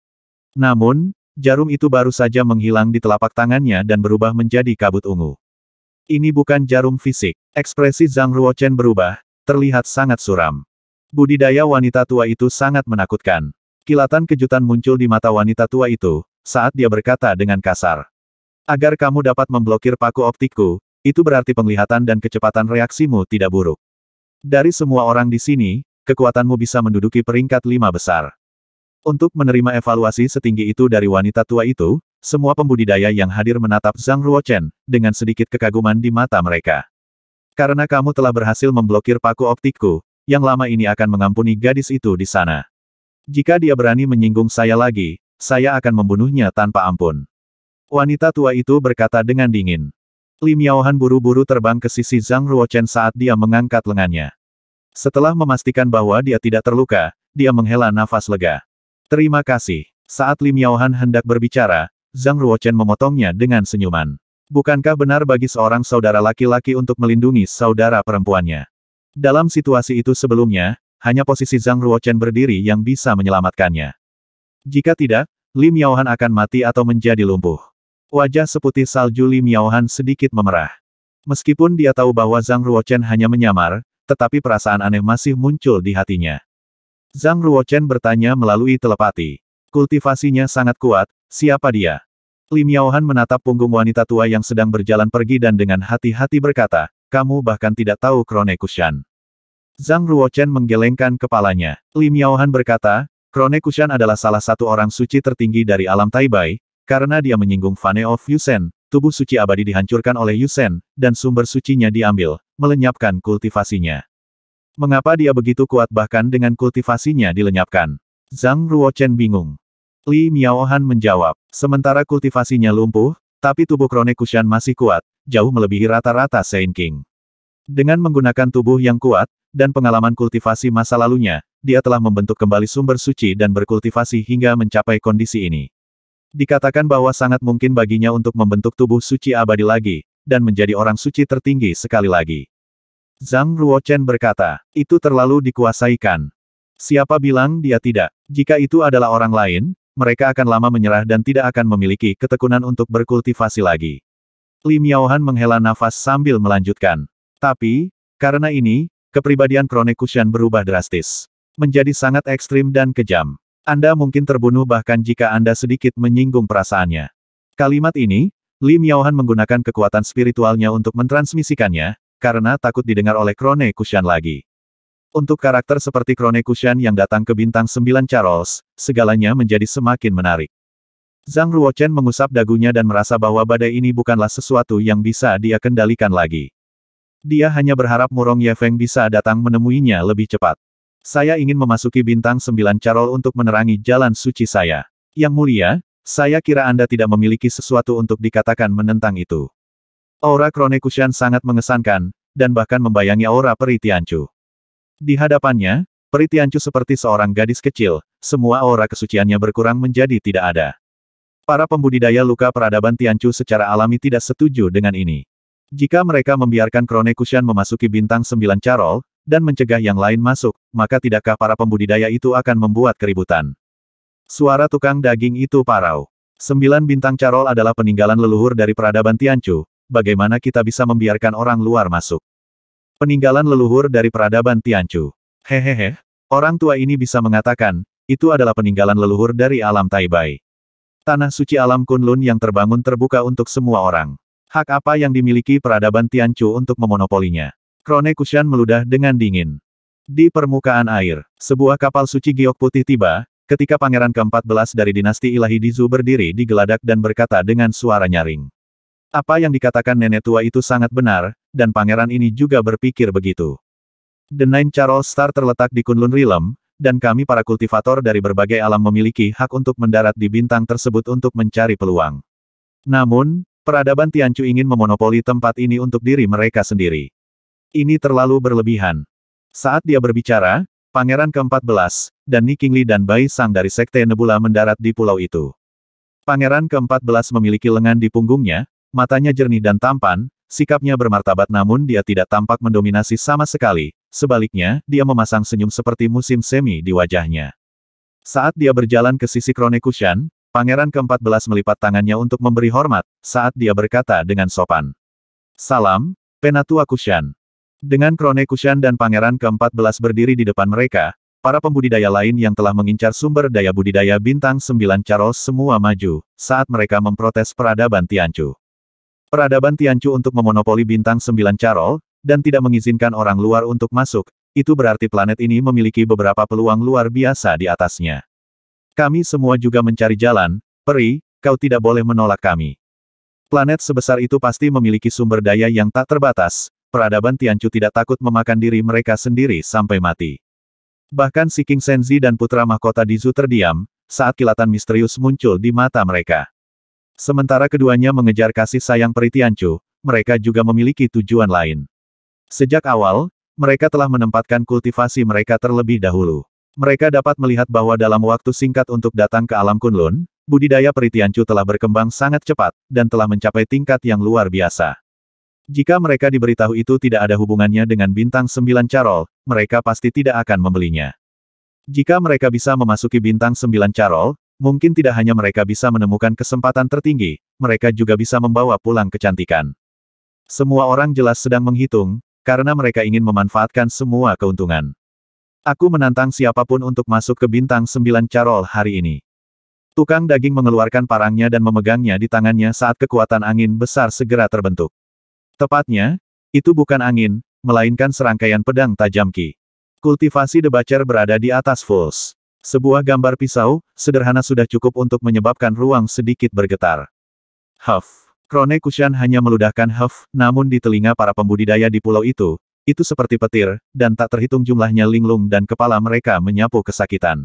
Namun, jarum itu baru saja menghilang di telapak tangannya dan berubah menjadi kabut ungu. Ini bukan jarum fisik. Ekspresi Zhang Ruochen berubah, terlihat sangat suram. Budidaya wanita tua itu sangat menakutkan. Kilatan kejutan muncul di mata wanita tua itu, saat dia berkata dengan kasar. Agar kamu dapat memblokir paku optikku, itu berarti penglihatan dan kecepatan reaksimu tidak buruk. Dari semua orang di sini, kekuatanmu bisa menduduki peringkat lima besar. Untuk menerima evaluasi setinggi itu dari wanita tua itu, semua pembudidaya yang hadir menatap Zhang Ruochen, dengan sedikit kekaguman di mata mereka. Karena kamu telah berhasil memblokir paku optikku, yang lama ini akan mengampuni gadis itu di sana. Jika dia berani menyinggung saya lagi, saya akan membunuhnya tanpa ampun. Wanita tua itu berkata dengan dingin. Lim Yaohan buru-buru terbang ke sisi Zhang Ruochen saat dia mengangkat lengannya. Setelah memastikan bahwa dia tidak terluka, dia menghela nafas lega. Terima kasih. Saat Lim Yaohan hendak berbicara, Zhang Ruochen memotongnya dengan senyuman. Bukankah benar bagi seorang saudara laki-laki untuk melindungi saudara perempuannya? Dalam situasi itu sebelumnya, hanya posisi Zhang Ruochen berdiri yang bisa menyelamatkannya. Jika tidak, Lim Yaohan akan mati atau menjadi lumpuh. Wajah seputih salju Li Miaohan sedikit memerah. Meskipun dia tahu bahwa Zhang Ruochen hanya menyamar, tetapi perasaan aneh masih muncul di hatinya. Zhang Ruochen bertanya melalui telepati. Kultivasinya sangat kuat, siapa dia? Li Miaohan menatap punggung wanita tua yang sedang berjalan pergi dan dengan hati-hati berkata, kamu bahkan tidak tahu Krone Kushan. Zhang Ruochen menggelengkan kepalanya. Li Miaohan berkata, Krone Kushan adalah salah satu orang suci tertinggi dari alam Taibai, karena dia menyinggung Fane of Yusen, tubuh suci abadi dihancurkan oleh Yusen, dan sumber sucinya diambil, melenyapkan kultivasinya. Mengapa dia begitu kuat bahkan dengan kultivasinya dilenyapkan? Zhang Ruochen bingung. Li Miaohan menjawab, sementara kultivasinya lumpuh, tapi tubuh Krone Kushan masih kuat, jauh melebihi rata-rata Saint King. Dengan menggunakan tubuh yang kuat, dan pengalaman kultivasi masa lalunya, dia telah membentuk kembali sumber suci dan berkultivasi hingga mencapai kondisi ini. Dikatakan bahwa sangat mungkin baginya untuk membentuk tubuh suci abadi lagi, dan menjadi orang suci tertinggi sekali lagi. Zhang Ruochen berkata, itu terlalu dikuasaikan. Siapa bilang dia tidak? Jika itu adalah orang lain, mereka akan lama menyerah dan tidak akan memiliki ketekunan untuk berkultivasi lagi. Li Miaohan menghela nafas sambil melanjutkan. Tapi, karena ini, kepribadian Krone Kushan berubah drastis. Menjadi sangat ekstrim dan kejam. Anda mungkin terbunuh bahkan jika Anda sedikit menyinggung perasaannya. Kalimat ini, Lim Yaohan menggunakan kekuatan spiritualnya untuk mentransmisikannya, karena takut didengar oleh Krone Kushan lagi. Untuk karakter seperti Krone Kushan yang datang ke bintang 9 Charles, segalanya menjadi semakin menarik. Zhang Ruochen mengusap dagunya dan merasa bahwa badai ini bukanlah sesuatu yang bisa dia kendalikan lagi. Dia hanya berharap Murong Yefeng bisa datang menemuinya lebih cepat. Saya ingin memasuki bintang sembilan carol untuk menerangi jalan suci saya. Yang mulia, saya kira Anda tidak memiliki sesuatu untuk dikatakan menentang itu. Aura Kronekushan sangat mengesankan, dan bahkan membayangi aura Peritiancu. Di hadapannya, Peritiancu seperti seorang gadis kecil, semua aura kesuciannya berkurang menjadi tidak ada. Para pembudidaya luka peradaban Tiancu secara alami tidak setuju dengan ini. Jika mereka membiarkan Kronekushan memasuki bintang sembilan carol, dan mencegah yang lain masuk, maka tidakkah para pembudidaya itu akan membuat keributan? Suara tukang daging itu parau. Sembilan bintang carol adalah peninggalan leluhur dari peradaban Tianchu. bagaimana kita bisa membiarkan orang luar masuk? Peninggalan leluhur dari peradaban Tianchu. Hehehe, orang tua ini bisa mengatakan, itu adalah peninggalan leluhur dari alam Taibai. Tanah suci alam Kunlun yang terbangun terbuka untuk semua orang. Hak apa yang dimiliki peradaban Tianchu untuk memonopolinya? Krone Kushan meludah dengan dingin. Di permukaan air, sebuah kapal suci giok putih tiba, ketika pangeran ke-14 dari dinasti ilahi Dizu berdiri di geladak dan berkata dengan suara nyaring. Apa yang dikatakan nenek tua itu sangat benar, dan pangeran ini juga berpikir begitu. The Nine Charles Star terletak di Kunlun Rilem, dan kami para kultivator dari berbagai alam memiliki hak untuk mendarat di bintang tersebut untuk mencari peluang. Namun, peradaban Tianchu ingin memonopoli tempat ini untuk diri mereka sendiri. Ini terlalu berlebihan. Saat dia berbicara, Pangeran ke-14, dan Nikingli dan Bai Sang dari Sekte Nebula mendarat di pulau itu. Pangeran ke-14 memiliki lengan di punggungnya, matanya jernih dan tampan, sikapnya bermartabat namun dia tidak tampak mendominasi sama sekali, sebaliknya, dia memasang senyum seperti musim semi di wajahnya. Saat dia berjalan ke sisi Krone Pangeran ke-14 melipat tangannya untuk memberi hormat, saat dia berkata dengan sopan. Salam, Penatua Kushan. Dengan Krone Kushan dan Pangeran ke-14 berdiri di depan mereka, para pembudidaya lain yang telah mengincar sumber daya budidaya bintang 9 Charles semua maju, saat mereka memprotes peradaban Tianchu. Peradaban Tianchu untuk memonopoli bintang 9 Charles, dan tidak mengizinkan orang luar untuk masuk, itu berarti planet ini memiliki beberapa peluang luar biasa di atasnya. Kami semua juga mencari jalan, peri, kau tidak boleh menolak kami. Planet sebesar itu pasti memiliki sumber daya yang tak terbatas, peradaban Tianchu tidak takut memakan diri mereka sendiri sampai mati. Bahkan si King Senzi dan putra mahkota Dizu terdiam, saat kilatan misterius muncul di mata mereka. Sementara keduanya mengejar kasih sayang peri Tianchu, mereka juga memiliki tujuan lain. Sejak awal, mereka telah menempatkan kultivasi mereka terlebih dahulu. Mereka dapat melihat bahwa dalam waktu singkat untuk datang ke alam Kunlun, budidaya peritiancu telah berkembang sangat cepat, dan telah mencapai tingkat yang luar biasa. Jika mereka diberitahu itu tidak ada hubungannya dengan bintang sembilan carol, mereka pasti tidak akan membelinya. Jika mereka bisa memasuki bintang sembilan carol, mungkin tidak hanya mereka bisa menemukan kesempatan tertinggi, mereka juga bisa membawa pulang kecantikan. Semua orang jelas sedang menghitung, karena mereka ingin memanfaatkan semua keuntungan. Aku menantang siapapun untuk masuk ke bintang sembilan carol hari ini. Tukang daging mengeluarkan parangnya dan memegangnya di tangannya saat kekuatan angin besar segera terbentuk. Tepatnya, itu bukan angin, melainkan serangkaian pedang tajam Ki. Kultivasi debacer berada di atas fools. Sebuah gambar pisau, sederhana sudah cukup untuk menyebabkan ruang sedikit bergetar. Huff. Krone Kushan hanya meludahkan huff, namun di telinga para pembudidaya di pulau itu, itu seperti petir, dan tak terhitung jumlahnya linglung dan kepala mereka menyapu kesakitan.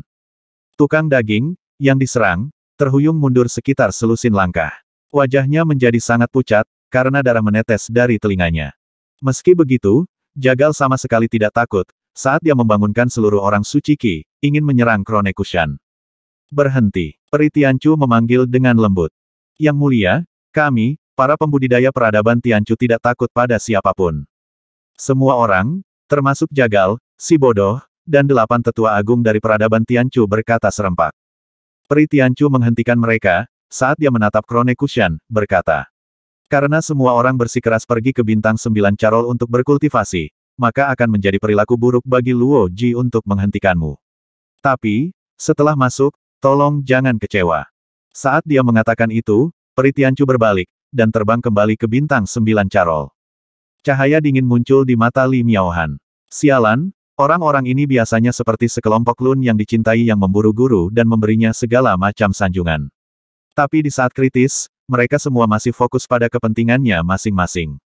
Tukang daging, yang diserang, terhuyung mundur sekitar selusin langkah. Wajahnya menjadi sangat pucat, karena darah menetes dari telinganya. Meski begitu, Jagal sama sekali tidak takut, saat dia membangunkan seluruh orang suci Qi, ingin menyerang Kronekushan. Berhenti. Peri Tianchu memanggil dengan lembut. Yang mulia, kami, para pembudidaya peradaban Tiancu tidak takut pada siapapun. Semua orang, termasuk Jagal, si bodoh, dan delapan tetua agung dari peradaban Tiancu berkata serempak. Peri Tianchu menghentikan mereka, saat dia menatap Kronekushan, berkata. Karena semua orang bersikeras pergi ke bintang sembilan Carol untuk berkultivasi, maka akan menjadi perilaku buruk bagi Luo Ji untuk menghentikanmu. Tapi, setelah masuk, tolong jangan kecewa. Saat dia mengatakan itu, Tianchu berbalik, dan terbang kembali ke bintang sembilan Carol. Cahaya dingin muncul di mata Li Miaohan. Sialan, Orang-orang ini biasanya seperti sekelompok lun yang dicintai yang memburu guru dan memberinya segala macam sanjungan. Tapi di saat kritis, mereka semua masih fokus pada kepentingannya masing-masing.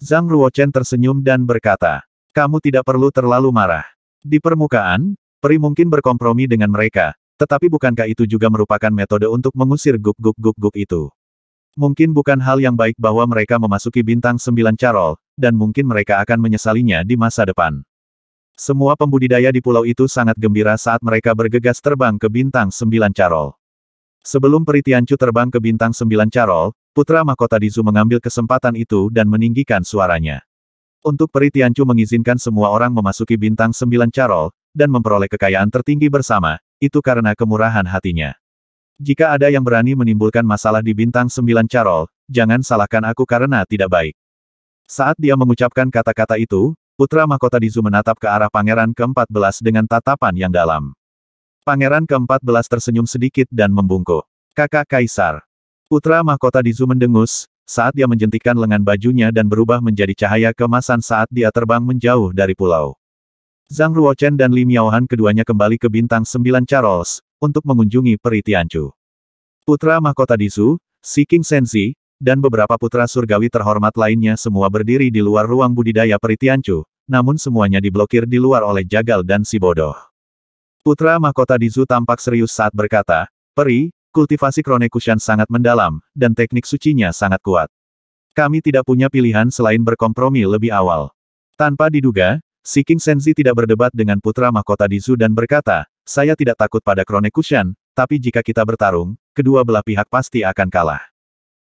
Zhang Ruochen tersenyum dan berkata, kamu tidak perlu terlalu marah. Di permukaan, Peri mungkin berkompromi dengan mereka, tetapi bukankah itu juga merupakan metode untuk mengusir guk guk guk guk itu? Mungkin bukan hal yang baik bahwa mereka memasuki bintang sembilan carol, dan mungkin mereka akan menyesalinya di masa depan. Semua pembudidaya di pulau itu sangat gembira saat mereka bergegas terbang ke bintang sembilan carol. Sebelum Peri Tianchu terbang ke bintang Sembilan Carol, Putra Mahkota Dizu mengambil kesempatan itu dan meninggikan suaranya. Untuk Peri Tianchu mengizinkan semua orang memasuki bintang Sembilan Carol, dan memperoleh kekayaan tertinggi bersama, itu karena kemurahan hatinya. Jika ada yang berani menimbulkan masalah di bintang Sembilan Carol, jangan salahkan aku karena tidak baik. Saat dia mengucapkan kata-kata itu, Putra Mahkota Dizu menatap ke arah pangeran ke-14 dengan tatapan yang dalam. Pangeran ke-14 tersenyum sedikit dan membungkuk. Kakak Kaisar. Putra mahkota Dizu mendengus, saat dia menjentikan lengan bajunya dan berubah menjadi cahaya kemasan saat dia terbang menjauh dari pulau. Zhang Ruochen dan Li Miaohan keduanya kembali ke bintang 9 Charles, untuk mengunjungi peri Tianchu. Putra mahkota Dizu, Si King Senzi, dan beberapa putra surgawi terhormat lainnya semua berdiri di luar ruang budidaya peri Tianchu, namun semuanya diblokir di luar oleh Jagal dan Si Bodoh. Putra mahkota Dizu tampak serius saat berkata, Peri, kultivasi Kronekushan sangat mendalam, dan teknik sucinya sangat kuat. Kami tidak punya pilihan selain berkompromi lebih awal. Tanpa diduga, si King Senzi tidak berdebat dengan putra mahkota Dizu dan berkata, saya tidak takut pada Kronekushan, tapi jika kita bertarung, kedua belah pihak pasti akan kalah.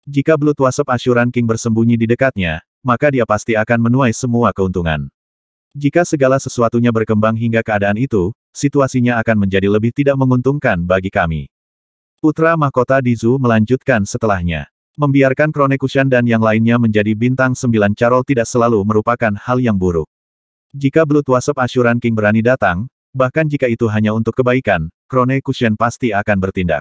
Jika Blood Wasp Asyuran King bersembunyi di dekatnya, maka dia pasti akan menuai semua keuntungan. Jika segala sesuatunya berkembang hingga keadaan itu, situasinya akan menjadi lebih tidak menguntungkan bagi kami. Putra Mahkota Dizu melanjutkan setelahnya. Membiarkan Kronekushan dan yang lainnya menjadi bintang sembilan Carol tidak selalu merupakan hal yang buruk. Jika Blood Wasp Ashuran King berani datang, bahkan jika itu hanya untuk kebaikan, Kronekushan pasti akan bertindak.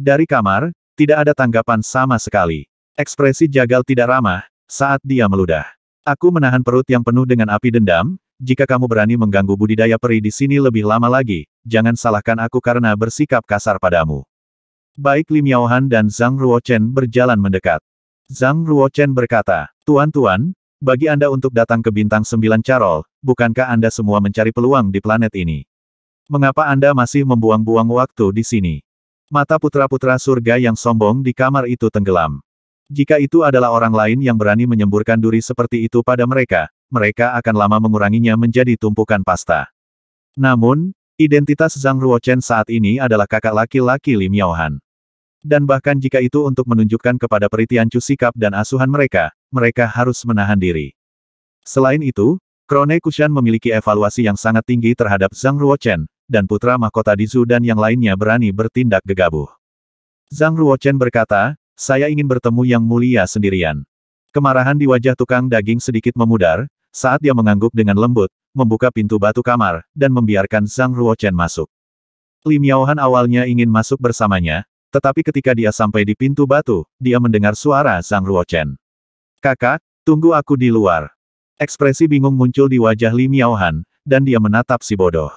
Dari kamar, tidak ada tanggapan sama sekali. Ekspresi Jagal tidak ramah, saat dia meludah. Aku menahan perut yang penuh dengan api dendam, jika kamu berani mengganggu budidaya peri di sini lebih lama lagi, jangan salahkan aku karena bersikap kasar padamu. Baik Lim Yaohan dan Zhang Ruochen berjalan mendekat. Zhang Ruochen berkata, Tuan-tuan, bagi Anda untuk datang ke bintang Sembilan Carol, bukankah Anda semua mencari peluang di planet ini? Mengapa Anda masih membuang-buang waktu di sini? Mata putra-putra surga yang sombong di kamar itu tenggelam. Jika itu adalah orang lain yang berani menyemburkan duri seperti itu pada mereka, mereka akan lama menguranginya menjadi tumpukan pasta. Namun, identitas Zhang Ruochen saat ini adalah kakak laki-laki Lim Yaohan. Dan bahkan jika itu untuk menunjukkan kepada Peritiancu sikap dan asuhan mereka, mereka harus menahan diri. Selain itu, Krone Kushan memiliki evaluasi yang sangat tinggi terhadap Zhang Ruochen, dan putra mahkota Dizu dan yang lainnya berani bertindak gegabah. Zhang Ruochen berkata, saya ingin bertemu Yang Mulia sendirian. Kemarahan di wajah tukang daging sedikit memudar, saat dia mengangguk dengan lembut, membuka pintu batu kamar, dan membiarkan Zhang Ruochen masuk. Miao Miaohan awalnya ingin masuk bersamanya, tetapi ketika dia sampai di pintu batu, dia mendengar suara Zhang Ruochen. Kakak, tunggu aku di luar. Ekspresi bingung muncul di wajah Miao Miaohan, dan dia menatap si bodoh.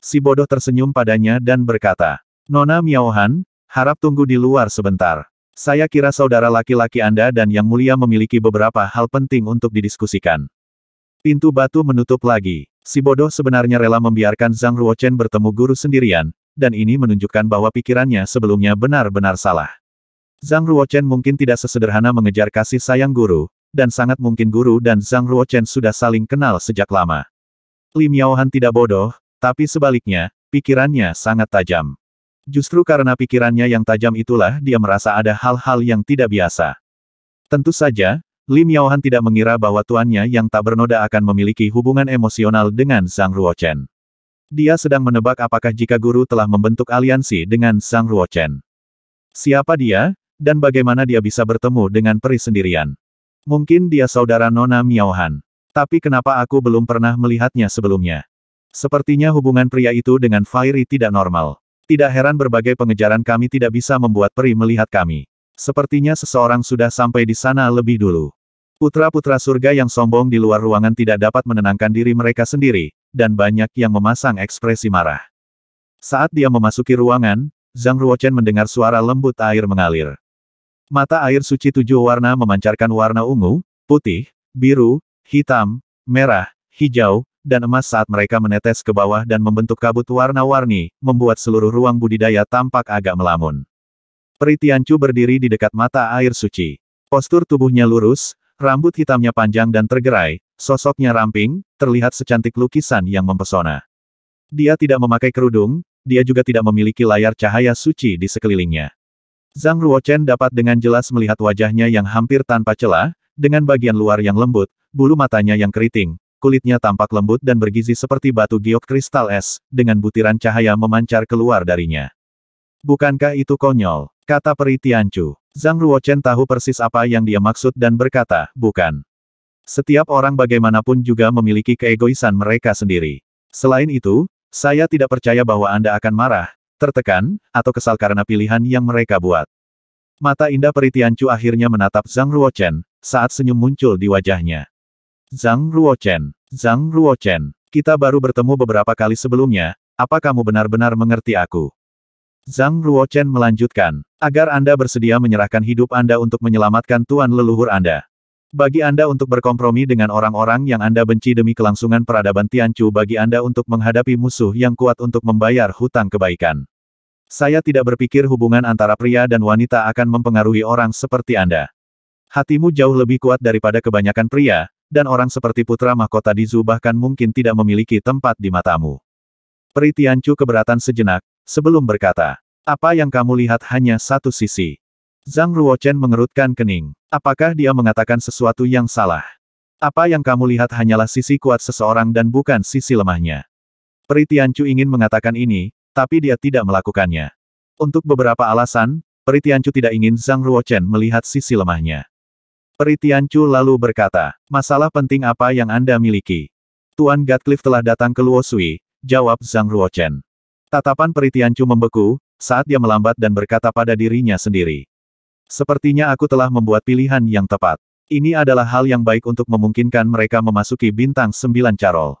Si bodoh tersenyum padanya dan berkata, Nona Miaohan, harap tunggu di luar sebentar. Saya kira saudara laki-laki Anda dan Yang Mulia memiliki beberapa hal penting untuk didiskusikan. Pintu batu menutup lagi. Si bodoh sebenarnya rela membiarkan Zhang Ruochen bertemu guru sendirian, dan ini menunjukkan bahwa pikirannya sebelumnya benar-benar salah. Zhang Ruochen mungkin tidak sesederhana mengejar kasih sayang guru, dan sangat mungkin guru dan Zhang Ruochen sudah saling kenal sejak lama. Lim Yaohan tidak bodoh, tapi sebaliknya, pikirannya sangat tajam. Justru karena pikirannya yang tajam itulah dia merasa ada hal-hal yang tidak biasa. Tentu saja, Lim Yaohan tidak mengira bahwa tuannya yang tak bernoda akan memiliki hubungan emosional dengan Zhang Ruochen. Dia sedang menebak apakah jika guru telah membentuk aliansi dengan Zhang Ruochen. Siapa dia, dan bagaimana dia bisa bertemu dengan peri sendirian. Mungkin dia saudara Nona Miaohan. Tapi kenapa aku belum pernah melihatnya sebelumnya? Sepertinya hubungan pria itu dengan Fairy tidak normal. Tidak heran berbagai pengejaran kami tidak bisa membuat peri melihat kami. Sepertinya seseorang sudah sampai di sana lebih dulu. Putra-putra surga yang sombong di luar ruangan tidak dapat menenangkan diri mereka sendiri, dan banyak yang memasang ekspresi marah. Saat dia memasuki ruangan, Zhang Ruochen mendengar suara lembut air mengalir. Mata air suci tujuh warna memancarkan warna ungu, putih, biru, hitam, merah, hijau, dan emas saat mereka menetes ke bawah dan membentuk kabut warna-warni, membuat seluruh ruang budidaya tampak agak melamun. Peritiancu berdiri di dekat mata air suci. Postur tubuhnya lurus, rambut hitamnya panjang dan tergerai, sosoknya ramping, terlihat secantik lukisan yang mempesona. Dia tidak memakai kerudung, dia juga tidak memiliki layar cahaya suci di sekelilingnya. Zhang Ruochen dapat dengan jelas melihat wajahnya yang hampir tanpa celah, dengan bagian luar yang lembut, bulu matanya yang keriting, kulitnya tampak lembut dan bergizi seperti batu giok kristal es, dengan butiran cahaya memancar keluar darinya. Bukankah itu konyol? Kata Peri Tianchu. Zhang Ruochen tahu persis apa yang dia maksud dan berkata, bukan. Setiap orang bagaimanapun juga memiliki keegoisan mereka sendiri. Selain itu, saya tidak percaya bahwa Anda akan marah, tertekan, atau kesal karena pilihan yang mereka buat. Mata indah Peri Tianchu akhirnya menatap Zhang Ruochen, saat senyum muncul di wajahnya. Zhang Ruochen. Zhang Ruochen, kita baru bertemu beberapa kali sebelumnya, apa kamu benar-benar mengerti aku? Zhang Ruochen melanjutkan, agar Anda bersedia menyerahkan hidup Anda untuk menyelamatkan tuan leluhur Anda. Bagi Anda untuk berkompromi dengan orang-orang yang Anda benci demi kelangsungan peradaban Tianchu bagi Anda untuk menghadapi musuh yang kuat untuk membayar hutang kebaikan. Saya tidak berpikir hubungan antara pria dan wanita akan mempengaruhi orang seperti Anda. Hatimu jauh lebih kuat daripada kebanyakan pria, dan orang seperti putra mahkota Dizu bahkan mungkin tidak memiliki tempat di matamu. Peri Tianchu keberatan sejenak, sebelum berkata, apa yang kamu lihat hanya satu sisi. Zhang Ruochen mengerutkan kening. Apakah dia mengatakan sesuatu yang salah? Apa yang kamu lihat hanyalah sisi kuat seseorang dan bukan sisi lemahnya. Peri Tianchu ingin mengatakan ini, tapi dia tidak melakukannya. Untuk beberapa alasan, Peri Tianchu tidak ingin Zhang Ruochen melihat sisi lemahnya. Peritiancu lalu berkata, masalah penting apa yang Anda miliki? Tuan Gatcliff telah datang ke Luosui, jawab Zhang Ruochen. Tatapan Peritiancu membeku, saat dia melambat dan berkata pada dirinya sendiri. Sepertinya aku telah membuat pilihan yang tepat. Ini adalah hal yang baik untuk memungkinkan mereka memasuki bintang sembilan carol.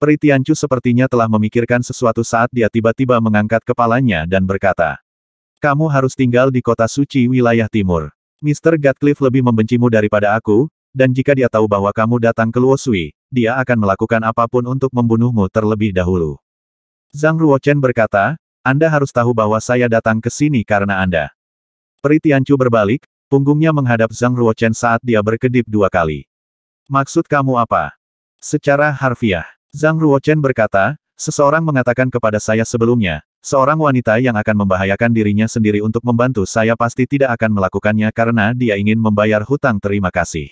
Peritiancu sepertinya telah memikirkan sesuatu saat dia tiba-tiba mengangkat kepalanya dan berkata, Kamu harus tinggal di kota suci wilayah timur. Mr. Gatcliffe lebih membencimu daripada aku, dan jika dia tahu bahwa kamu datang ke Luosui, dia akan melakukan apapun untuk membunuhmu terlebih dahulu. Zhang Ruochen berkata, Anda harus tahu bahwa saya datang ke sini karena Anda. Peri Tianchu berbalik, punggungnya menghadap Zhang Ruochen saat dia berkedip dua kali. Maksud kamu apa? Secara harfiah, Zhang Ruochen berkata, Seseorang mengatakan kepada saya sebelumnya, seorang wanita yang akan membahayakan dirinya sendiri untuk membantu saya pasti tidak akan melakukannya karena dia ingin membayar hutang terima kasih.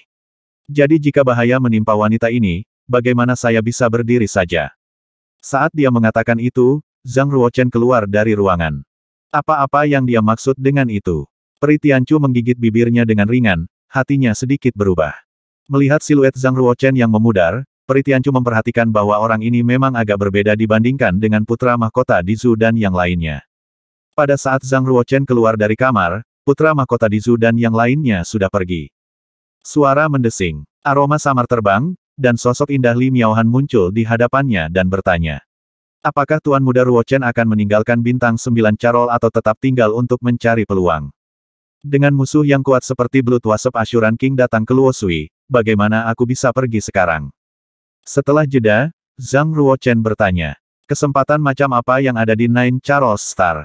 Jadi jika bahaya menimpa wanita ini, bagaimana saya bisa berdiri saja? Saat dia mengatakan itu, Zhang Ruochen keluar dari ruangan. Apa-apa yang dia maksud dengan itu? Tianchu menggigit bibirnya dengan ringan, hatinya sedikit berubah. Melihat siluet Zhang Ruochen yang memudar, Peritiancu memperhatikan bahwa orang ini memang agak berbeda dibandingkan dengan putra mahkota Dizu dan yang lainnya. Pada saat Zhang Ruochen keluar dari kamar, putra mahkota Dizu dan yang lainnya sudah pergi. Suara mendesing, aroma samar terbang, dan sosok indah Li Miaohan muncul di hadapannya dan bertanya. Apakah Tuan Muda Ruochen akan meninggalkan bintang sembilan carol atau tetap tinggal untuk mencari peluang? Dengan musuh yang kuat seperti Blood Wasp Asyuran King datang ke Luosui, bagaimana aku bisa pergi sekarang? Setelah jeda, Zhang Ruochen bertanya, kesempatan macam apa yang ada di Nine Charles Star?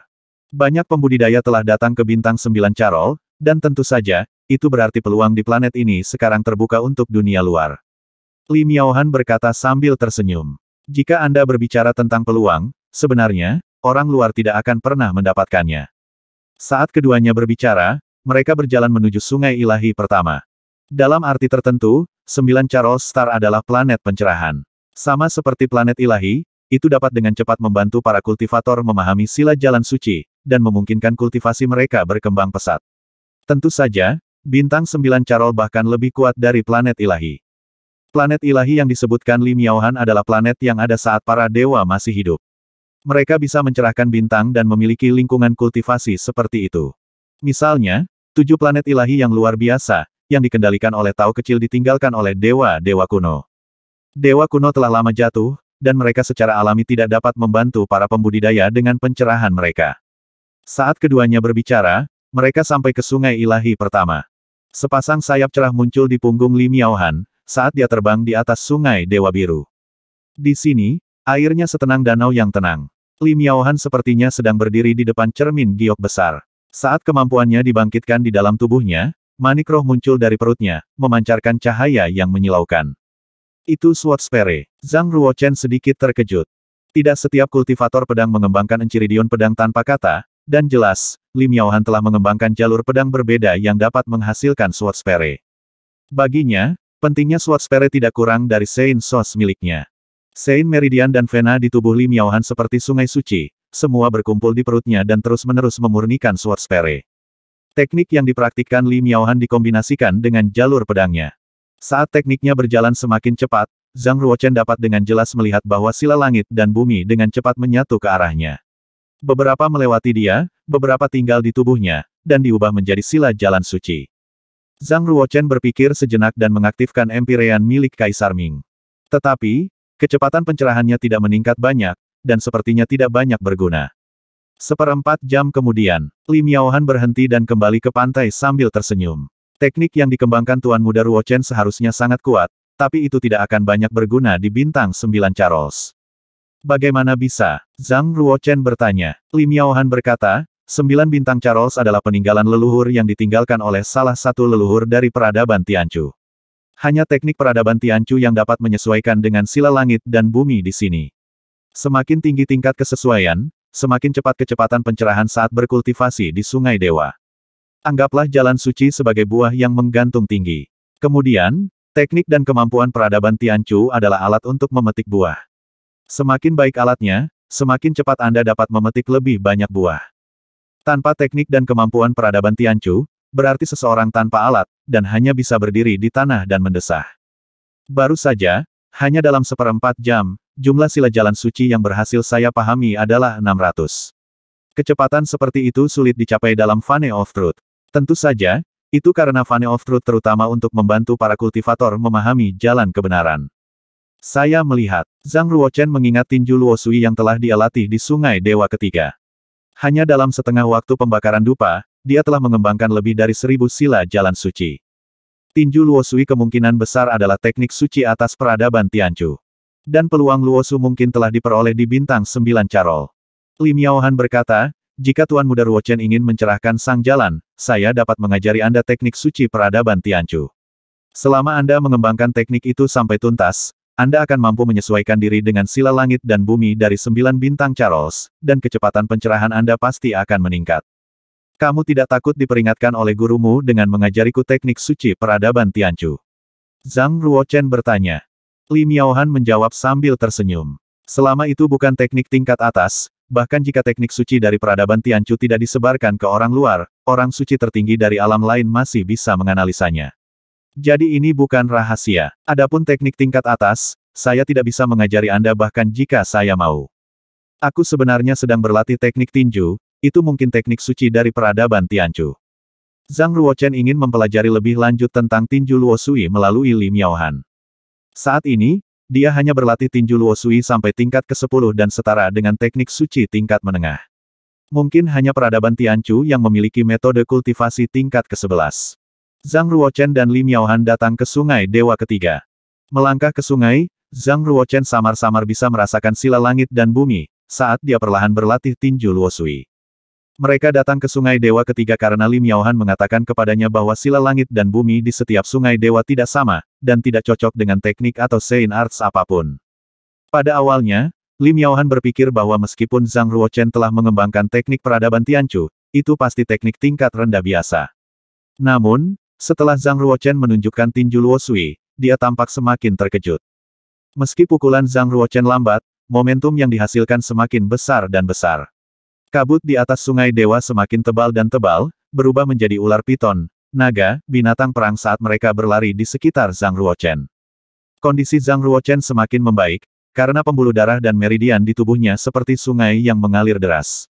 Banyak pembudidaya telah datang ke bintang 9 Charol, dan tentu saja, itu berarti peluang di planet ini sekarang terbuka untuk dunia luar. Li Miaohan berkata sambil tersenyum. Jika Anda berbicara tentang peluang, sebenarnya, orang luar tidak akan pernah mendapatkannya. Saat keduanya berbicara, mereka berjalan menuju sungai ilahi pertama. Dalam arti tertentu, Sembilan Charles Star adalah planet pencerahan. Sama seperti planet ilahi, itu dapat dengan cepat membantu para kultivator memahami sila jalan suci, dan memungkinkan kultivasi mereka berkembang pesat. Tentu saja, bintang sembilan Charles bahkan lebih kuat dari planet ilahi. Planet ilahi yang disebutkan Li Miaohan adalah planet yang ada saat para dewa masih hidup. Mereka bisa mencerahkan bintang dan memiliki lingkungan kultivasi seperti itu. Misalnya, tujuh planet ilahi yang luar biasa, yang dikendalikan oleh Tao kecil ditinggalkan oleh dewa-dewa kuno. Dewa kuno telah lama jatuh, dan mereka secara alami tidak dapat membantu para pembudidaya dengan pencerahan mereka. Saat keduanya berbicara, mereka sampai ke sungai ilahi pertama. Sepasang sayap cerah muncul di punggung Li Miaohan, saat dia terbang di atas sungai Dewa Biru. Di sini, airnya setenang danau yang tenang. Li Miaohan sepertinya sedang berdiri di depan cermin giok besar. Saat kemampuannya dibangkitkan di dalam tubuhnya, Manik roh muncul dari perutnya, memancarkan cahaya yang menyilaukan. Itu Sword Sphere. Zhang Ruochen sedikit terkejut. Tidak setiap kultivator pedang mengembangkan enciridion pedang tanpa kata, dan jelas, Lim Yaohan telah mengembangkan jalur pedang berbeda yang dapat menghasilkan Sword Sphere. Baginya, pentingnya Sword Sphere tidak kurang dari Sein Sos miliknya. Sein Meridian dan Vena di tubuh Lim Yaohan seperti sungai suci, semua berkumpul di perutnya dan terus-menerus memurnikan Sword Sphere. Teknik yang dipraktikkan Li Miaohan dikombinasikan dengan jalur pedangnya. Saat tekniknya berjalan semakin cepat, Zhang Ruochen dapat dengan jelas melihat bahwa sila langit dan bumi dengan cepat menyatu ke arahnya. Beberapa melewati dia, beberapa tinggal di tubuhnya, dan diubah menjadi sila jalan suci. Zhang Ruochen berpikir sejenak dan mengaktifkan empirean milik Kaisar Ming. Tetapi, kecepatan pencerahannya tidak meningkat banyak, dan sepertinya tidak banyak berguna. Seperempat jam kemudian, Miao Miaohan berhenti dan kembali ke pantai sambil tersenyum. Teknik yang dikembangkan Tuan Muda Ruochen seharusnya sangat kuat, tapi itu tidak akan banyak berguna di bintang Sembilan Charles. Bagaimana bisa? Zhang Ruochen bertanya. Miao Miaohan berkata, Sembilan bintang Charles adalah peninggalan leluhur yang ditinggalkan oleh salah satu leluhur dari peradaban Tianchu. Hanya teknik peradaban Tianchu yang dapat menyesuaikan dengan sila langit dan bumi di sini. Semakin tinggi tingkat kesesuaian, semakin cepat kecepatan pencerahan saat berkultivasi di Sungai Dewa. Anggaplah jalan suci sebagai buah yang menggantung tinggi. Kemudian, teknik dan kemampuan peradaban Tianchu adalah alat untuk memetik buah. Semakin baik alatnya, semakin cepat Anda dapat memetik lebih banyak buah. Tanpa teknik dan kemampuan peradaban Tianchu, berarti seseorang tanpa alat, dan hanya bisa berdiri di tanah dan mendesah. Baru saja, hanya dalam seperempat jam, jumlah sila jalan suci yang berhasil saya pahami adalah 600. Kecepatan seperti itu sulit dicapai dalam Vane of Truth. Tentu saja, itu karena Vane of Truth terutama untuk membantu para kultivator memahami jalan kebenaran. Saya melihat, Zhang Ruochen mengingat tinju Luosui yang telah dia latih di Sungai Dewa Ketiga. Hanya dalam setengah waktu pembakaran dupa, dia telah mengembangkan lebih dari seribu sila jalan suci. Tinju Luosui kemungkinan besar adalah teknik suci atas peradaban Tianchu dan peluang Luosu mungkin telah diperoleh di bintang Sembilan Carol. Lim Yaohan berkata, jika Tuan Muda Ruochen ingin mencerahkan sang jalan, saya dapat mengajari Anda teknik suci peradaban Tianchu. Selama Anda mengembangkan teknik itu sampai tuntas, Anda akan mampu menyesuaikan diri dengan sila langit dan bumi dari sembilan bintang Charles, dan kecepatan pencerahan Anda pasti akan meningkat. Kamu tidak takut diperingatkan oleh gurumu dengan mengajariku teknik suci peradaban Tianchu? Zhang Ruochen bertanya. Li Miaohan menjawab sambil tersenyum. Selama itu bukan teknik tingkat atas, bahkan jika teknik suci dari peradaban Tianchu tidak disebarkan ke orang luar, orang suci tertinggi dari alam lain masih bisa menganalisanya. Jadi ini bukan rahasia. Adapun teknik tingkat atas, saya tidak bisa mengajari Anda bahkan jika saya mau. Aku sebenarnya sedang berlatih teknik tinju, itu mungkin teknik suci dari peradaban Tianchu. Zhang Ruochen ingin mempelajari lebih lanjut tentang tinju Luosui melalui Li Miaohan. Saat ini, dia hanya berlatih tinju Luosui sampai tingkat ke-10 dan setara dengan teknik suci tingkat menengah. Mungkin hanya peradaban Tianchu yang memiliki metode kultivasi tingkat ke-11. Zhang Ruochen dan Li Miaohan datang ke sungai Dewa Ketiga. Melangkah ke sungai, Zhang Ruochen samar-samar bisa merasakan sila langit dan bumi, saat dia perlahan berlatih tinju Luosui. Mereka datang ke Sungai Dewa ketiga karena Lim Yaohan mengatakan kepadanya bahwa sila langit dan bumi di setiap sungai dewa tidak sama, dan tidak cocok dengan teknik atau Sein Arts apapun. Pada awalnya, Lim Yaohan berpikir bahwa meskipun Zhang Ruochen telah mengembangkan teknik peradaban Tianchu, itu pasti teknik tingkat rendah biasa. Namun, setelah Zhang Ruochen menunjukkan tinju Luo Sui, dia tampak semakin terkejut. Meski pukulan Zhang Ruochen lambat, momentum yang dihasilkan semakin besar dan besar. Kabut di atas sungai dewa semakin tebal dan tebal, berubah menjadi ular piton, naga, binatang perang saat mereka berlari di sekitar Zhang Ruochen. Kondisi Zhang Ruochen semakin membaik, karena pembuluh darah dan meridian di tubuhnya seperti sungai yang mengalir deras.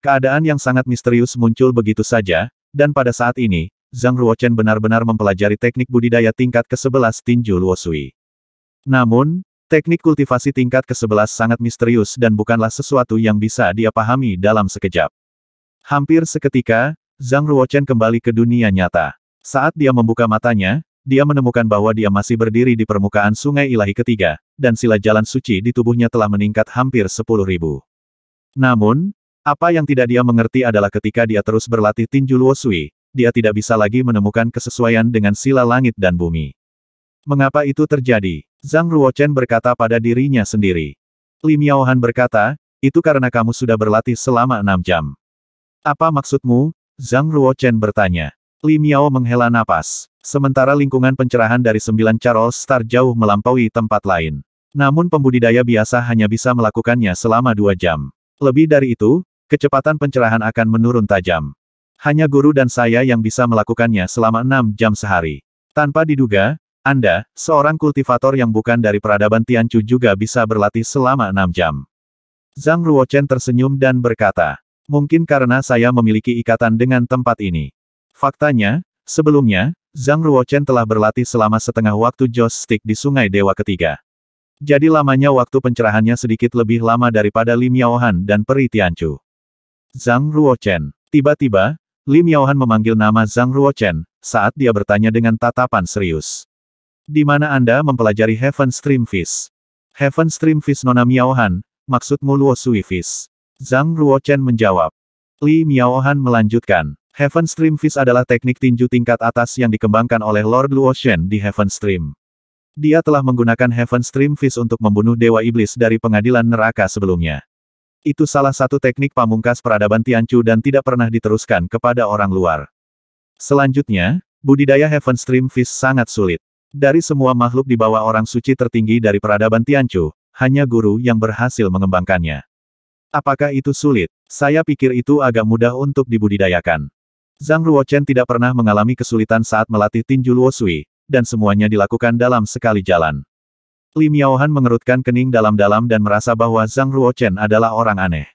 Keadaan yang sangat misterius muncul begitu saja, dan pada saat ini, Zhang Ruochen benar-benar mempelajari teknik budidaya tingkat ke-11 tinju Luosui. Namun, Teknik kultivasi tingkat ke-11 sangat misterius dan bukanlah sesuatu yang bisa dia pahami dalam sekejap. Hampir seketika, Zhang Ruochen kembali ke dunia nyata. Saat dia membuka matanya, dia menemukan bahwa dia masih berdiri di permukaan sungai ilahi ketiga, dan sila jalan suci di tubuhnya telah meningkat hampir sepuluh ribu. Namun, apa yang tidak dia mengerti adalah ketika dia terus berlatih tinju Luosui, dia tidak bisa lagi menemukan kesesuaian dengan sila langit dan bumi. Mengapa itu terjadi? Zhang Ruochen berkata pada dirinya sendiri. Li Miaohan berkata, itu karena kamu sudah berlatih selama enam jam. Apa maksudmu? Zhang Ruochen bertanya. Li Miao menghela napas. Sementara lingkungan pencerahan dari sembilan Charles Star jauh melampaui tempat lain. Namun pembudidaya biasa hanya bisa melakukannya selama dua jam. Lebih dari itu, kecepatan pencerahan akan menurun tajam. Hanya guru dan saya yang bisa melakukannya selama enam jam sehari. Tanpa diduga, anda, seorang kultivator yang bukan dari peradaban Tianchu juga bisa berlatih selama enam jam. Zhang Ruochen tersenyum dan berkata, mungkin karena saya memiliki ikatan dengan tempat ini. Faktanya, sebelumnya, Zhang Ruochen telah berlatih selama setengah waktu Joss Stick di Sungai Dewa Ketiga. Jadi lamanya waktu pencerahannya sedikit lebih lama daripada Lim Yaohan dan Peri Tianchu. Zhang Ruochen. Tiba-tiba, Lim Yaohan memanggil nama Zhang Ruochen, saat dia bertanya dengan tatapan serius. Di mana Anda mempelajari Heaven Stream Fish? Heaven Stream Fish Nona Miaohan, maksudmu Luo Sui Fish? Zhang Ruochen menjawab. Li Miaohan melanjutkan. Heaven Stream Fish adalah teknik tinju tingkat atas yang dikembangkan oleh Lord Luo Shen di Heaven Stream. Dia telah menggunakan Heaven Stream Fish untuk membunuh Dewa Iblis dari pengadilan neraka sebelumnya. Itu salah satu teknik pamungkas peradaban Tianchu dan tidak pernah diteruskan kepada orang luar. Selanjutnya, budidaya Heaven Stream Fish sangat sulit. Dari semua makhluk di bawah orang suci tertinggi dari peradaban Tianchu, hanya guru yang berhasil mengembangkannya. Apakah itu sulit? Saya pikir itu agak mudah untuk dibudidayakan. Zhang Ruochen tidak pernah mengalami kesulitan saat melatih tinju Luosui, dan semuanya dilakukan dalam sekali jalan. Li Miaohan mengerutkan kening dalam-dalam dan merasa bahwa Zhang Ruochen adalah orang aneh.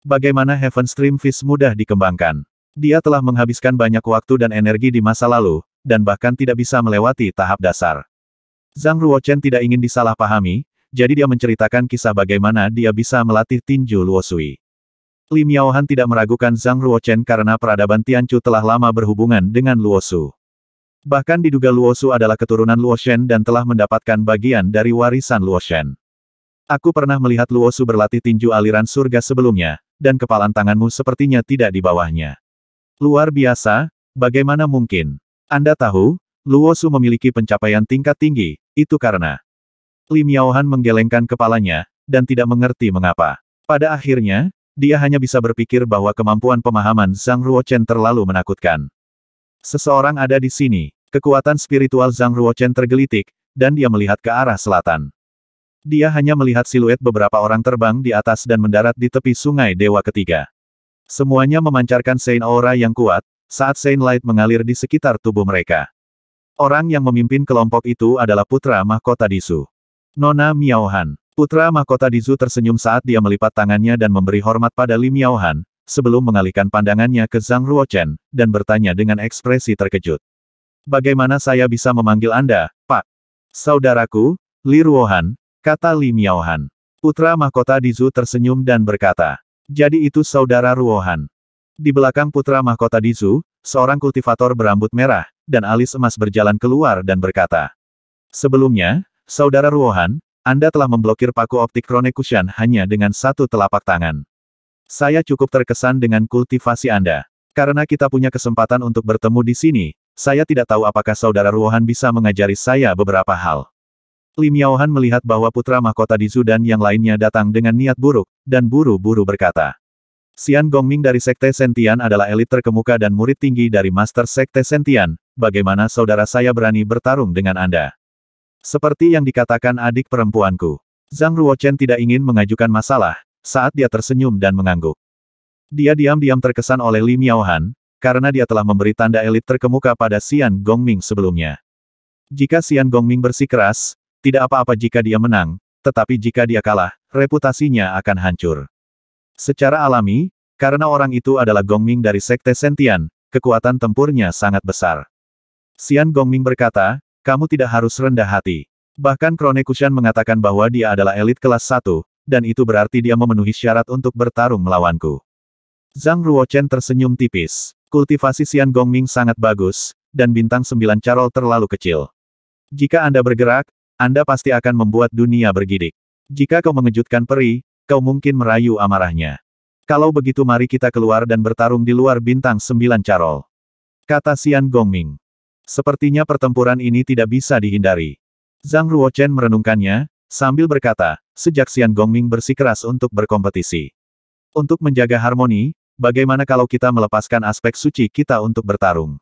Bagaimana Heaven Stream Fish mudah dikembangkan? Dia telah menghabiskan banyak waktu dan energi di masa lalu, dan bahkan tidak bisa melewati tahap dasar. Zhang Ruochen tidak ingin disalahpahami, jadi dia menceritakan kisah bagaimana dia bisa melatih tinju Luosui. Li Miaohan tidak meragukan Zhang Ruochen karena peradaban Tianchu telah lama berhubungan dengan Luosu. Bahkan diduga Luosu adalah keturunan Luoshen dan telah mendapatkan bagian dari warisan Luoshen. Aku pernah melihat Luosu berlatih tinju aliran surga sebelumnya, dan kepalan tanganmu sepertinya tidak di bawahnya. Luar biasa, bagaimana mungkin? Anda tahu, Luosu memiliki pencapaian tingkat tinggi, itu karena Li Miaohan menggelengkan kepalanya, dan tidak mengerti mengapa. Pada akhirnya, dia hanya bisa berpikir bahwa kemampuan pemahaman Zhang Ruochen terlalu menakutkan. Seseorang ada di sini, kekuatan spiritual Zhang Ruochen tergelitik, dan dia melihat ke arah selatan. Dia hanya melihat siluet beberapa orang terbang di atas dan mendarat di tepi sungai Dewa Ketiga. Semuanya memancarkan Sein Aura yang kuat, saat Saint Light mengalir di sekitar tubuh mereka. Orang yang memimpin kelompok itu adalah putra mahkota Disu. Nona Miaohan. Putra mahkota Dizu tersenyum saat dia melipat tangannya dan memberi hormat pada Li Miaohan, sebelum mengalihkan pandangannya ke Zhang Ruochen, dan bertanya dengan ekspresi terkejut. Bagaimana saya bisa memanggil Anda, Pak? Saudaraku, Li Ruohan, kata Li Miaohan. Putra mahkota Dizu tersenyum dan berkata, jadi itu saudara Ruohan. Di belakang putra mahkota Dizu, seorang kultivator berambut merah, dan alis emas berjalan keluar dan berkata. Sebelumnya, Saudara Ruohan, Anda telah memblokir paku optik Kronekushan hanya dengan satu telapak tangan. Saya cukup terkesan dengan kultivasi Anda. Karena kita punya kesempatan untuk bertemu di sini, saya tidak tahu apakah Saudara Ruohan bisa mengajari saya beberapa hal. Lim Yaohan melihat bahwa putra mahkota Dizu dan yang lainnya datang dengan niat buruk, dan buru-buru berkata. Xian Gongming dari Sekte Sentian adalah elit terkemuka dan murid tinggi dari Master Sekte Sentian, bagaimana saudara saya berani bertarung dengan Anda? Seperti yang dikatakan adik perempuanku, Zhang Ruochen tidak ingin mengajukan masalah, saat dia tersenyum dan mengangguk. Dia diam-diam terkesan oleh Li Miaohan, karena dia telah memberi tanda elit terkemuka pada Xian Gongming sebelumnya. Jika Xian Gongming bersikeras, tidak apa-apa jika dia menang, tetapi jika dia kalah, reputasinya akan hancur. Secara alami, karena orang itu adalah Gongming dari Sekte Sentian, kekuatan tempurnya sangat besar. Xian Gongming berkata, kamu tidak harus rendah hati. Bahkan Krone Kushan mengatakan bahwa dia adalah elit kelas 1, dan itu berarti dia memenuhi syarat untuk bertarung melawanku. Zhang Ruochen tersenyum tipis. Kultivasi Xian Gongming sangat bagus, dan bintang 9 Carol terlalu kecil. Jika Anda bergerak, Anda pasti akan membuat dunia bergidik. Jika kau mengejutkan peri, kau mungkin merayu amarahnya. Kalau begitu mari kita keluar dan bertarung di luar bintang sembilan Carol. Kata Xian Gongming. Sepertinya pertempuran ini tidak bisa dihindari. Zhang Ruochen merenungkannya, sambil berkata, sejak Xian Gongming bersikeras untuk berkompetisi. Untuk menjaga harmoni, bagaimana kalau kita melepaskan aspek suci kita untuk bertarung?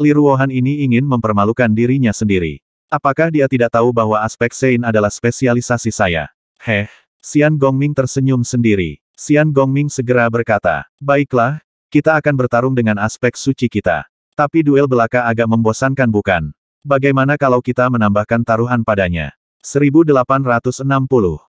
Li Ruohan ini ingin mempermalukan dirinya sendiri. Apakah dia tidak tahu bahwa aspek Sein adalah spesialisasi saya? Heh. Xian Gongming tersenyum sendiri. Xian Gongming segera berkata, Baiklah, kita akan bertarung dengan aspek suci kita. Tapi duel belaka agak membosankan bukan? Bagaimana kalau kita menambahkan taruhan padanya? 1860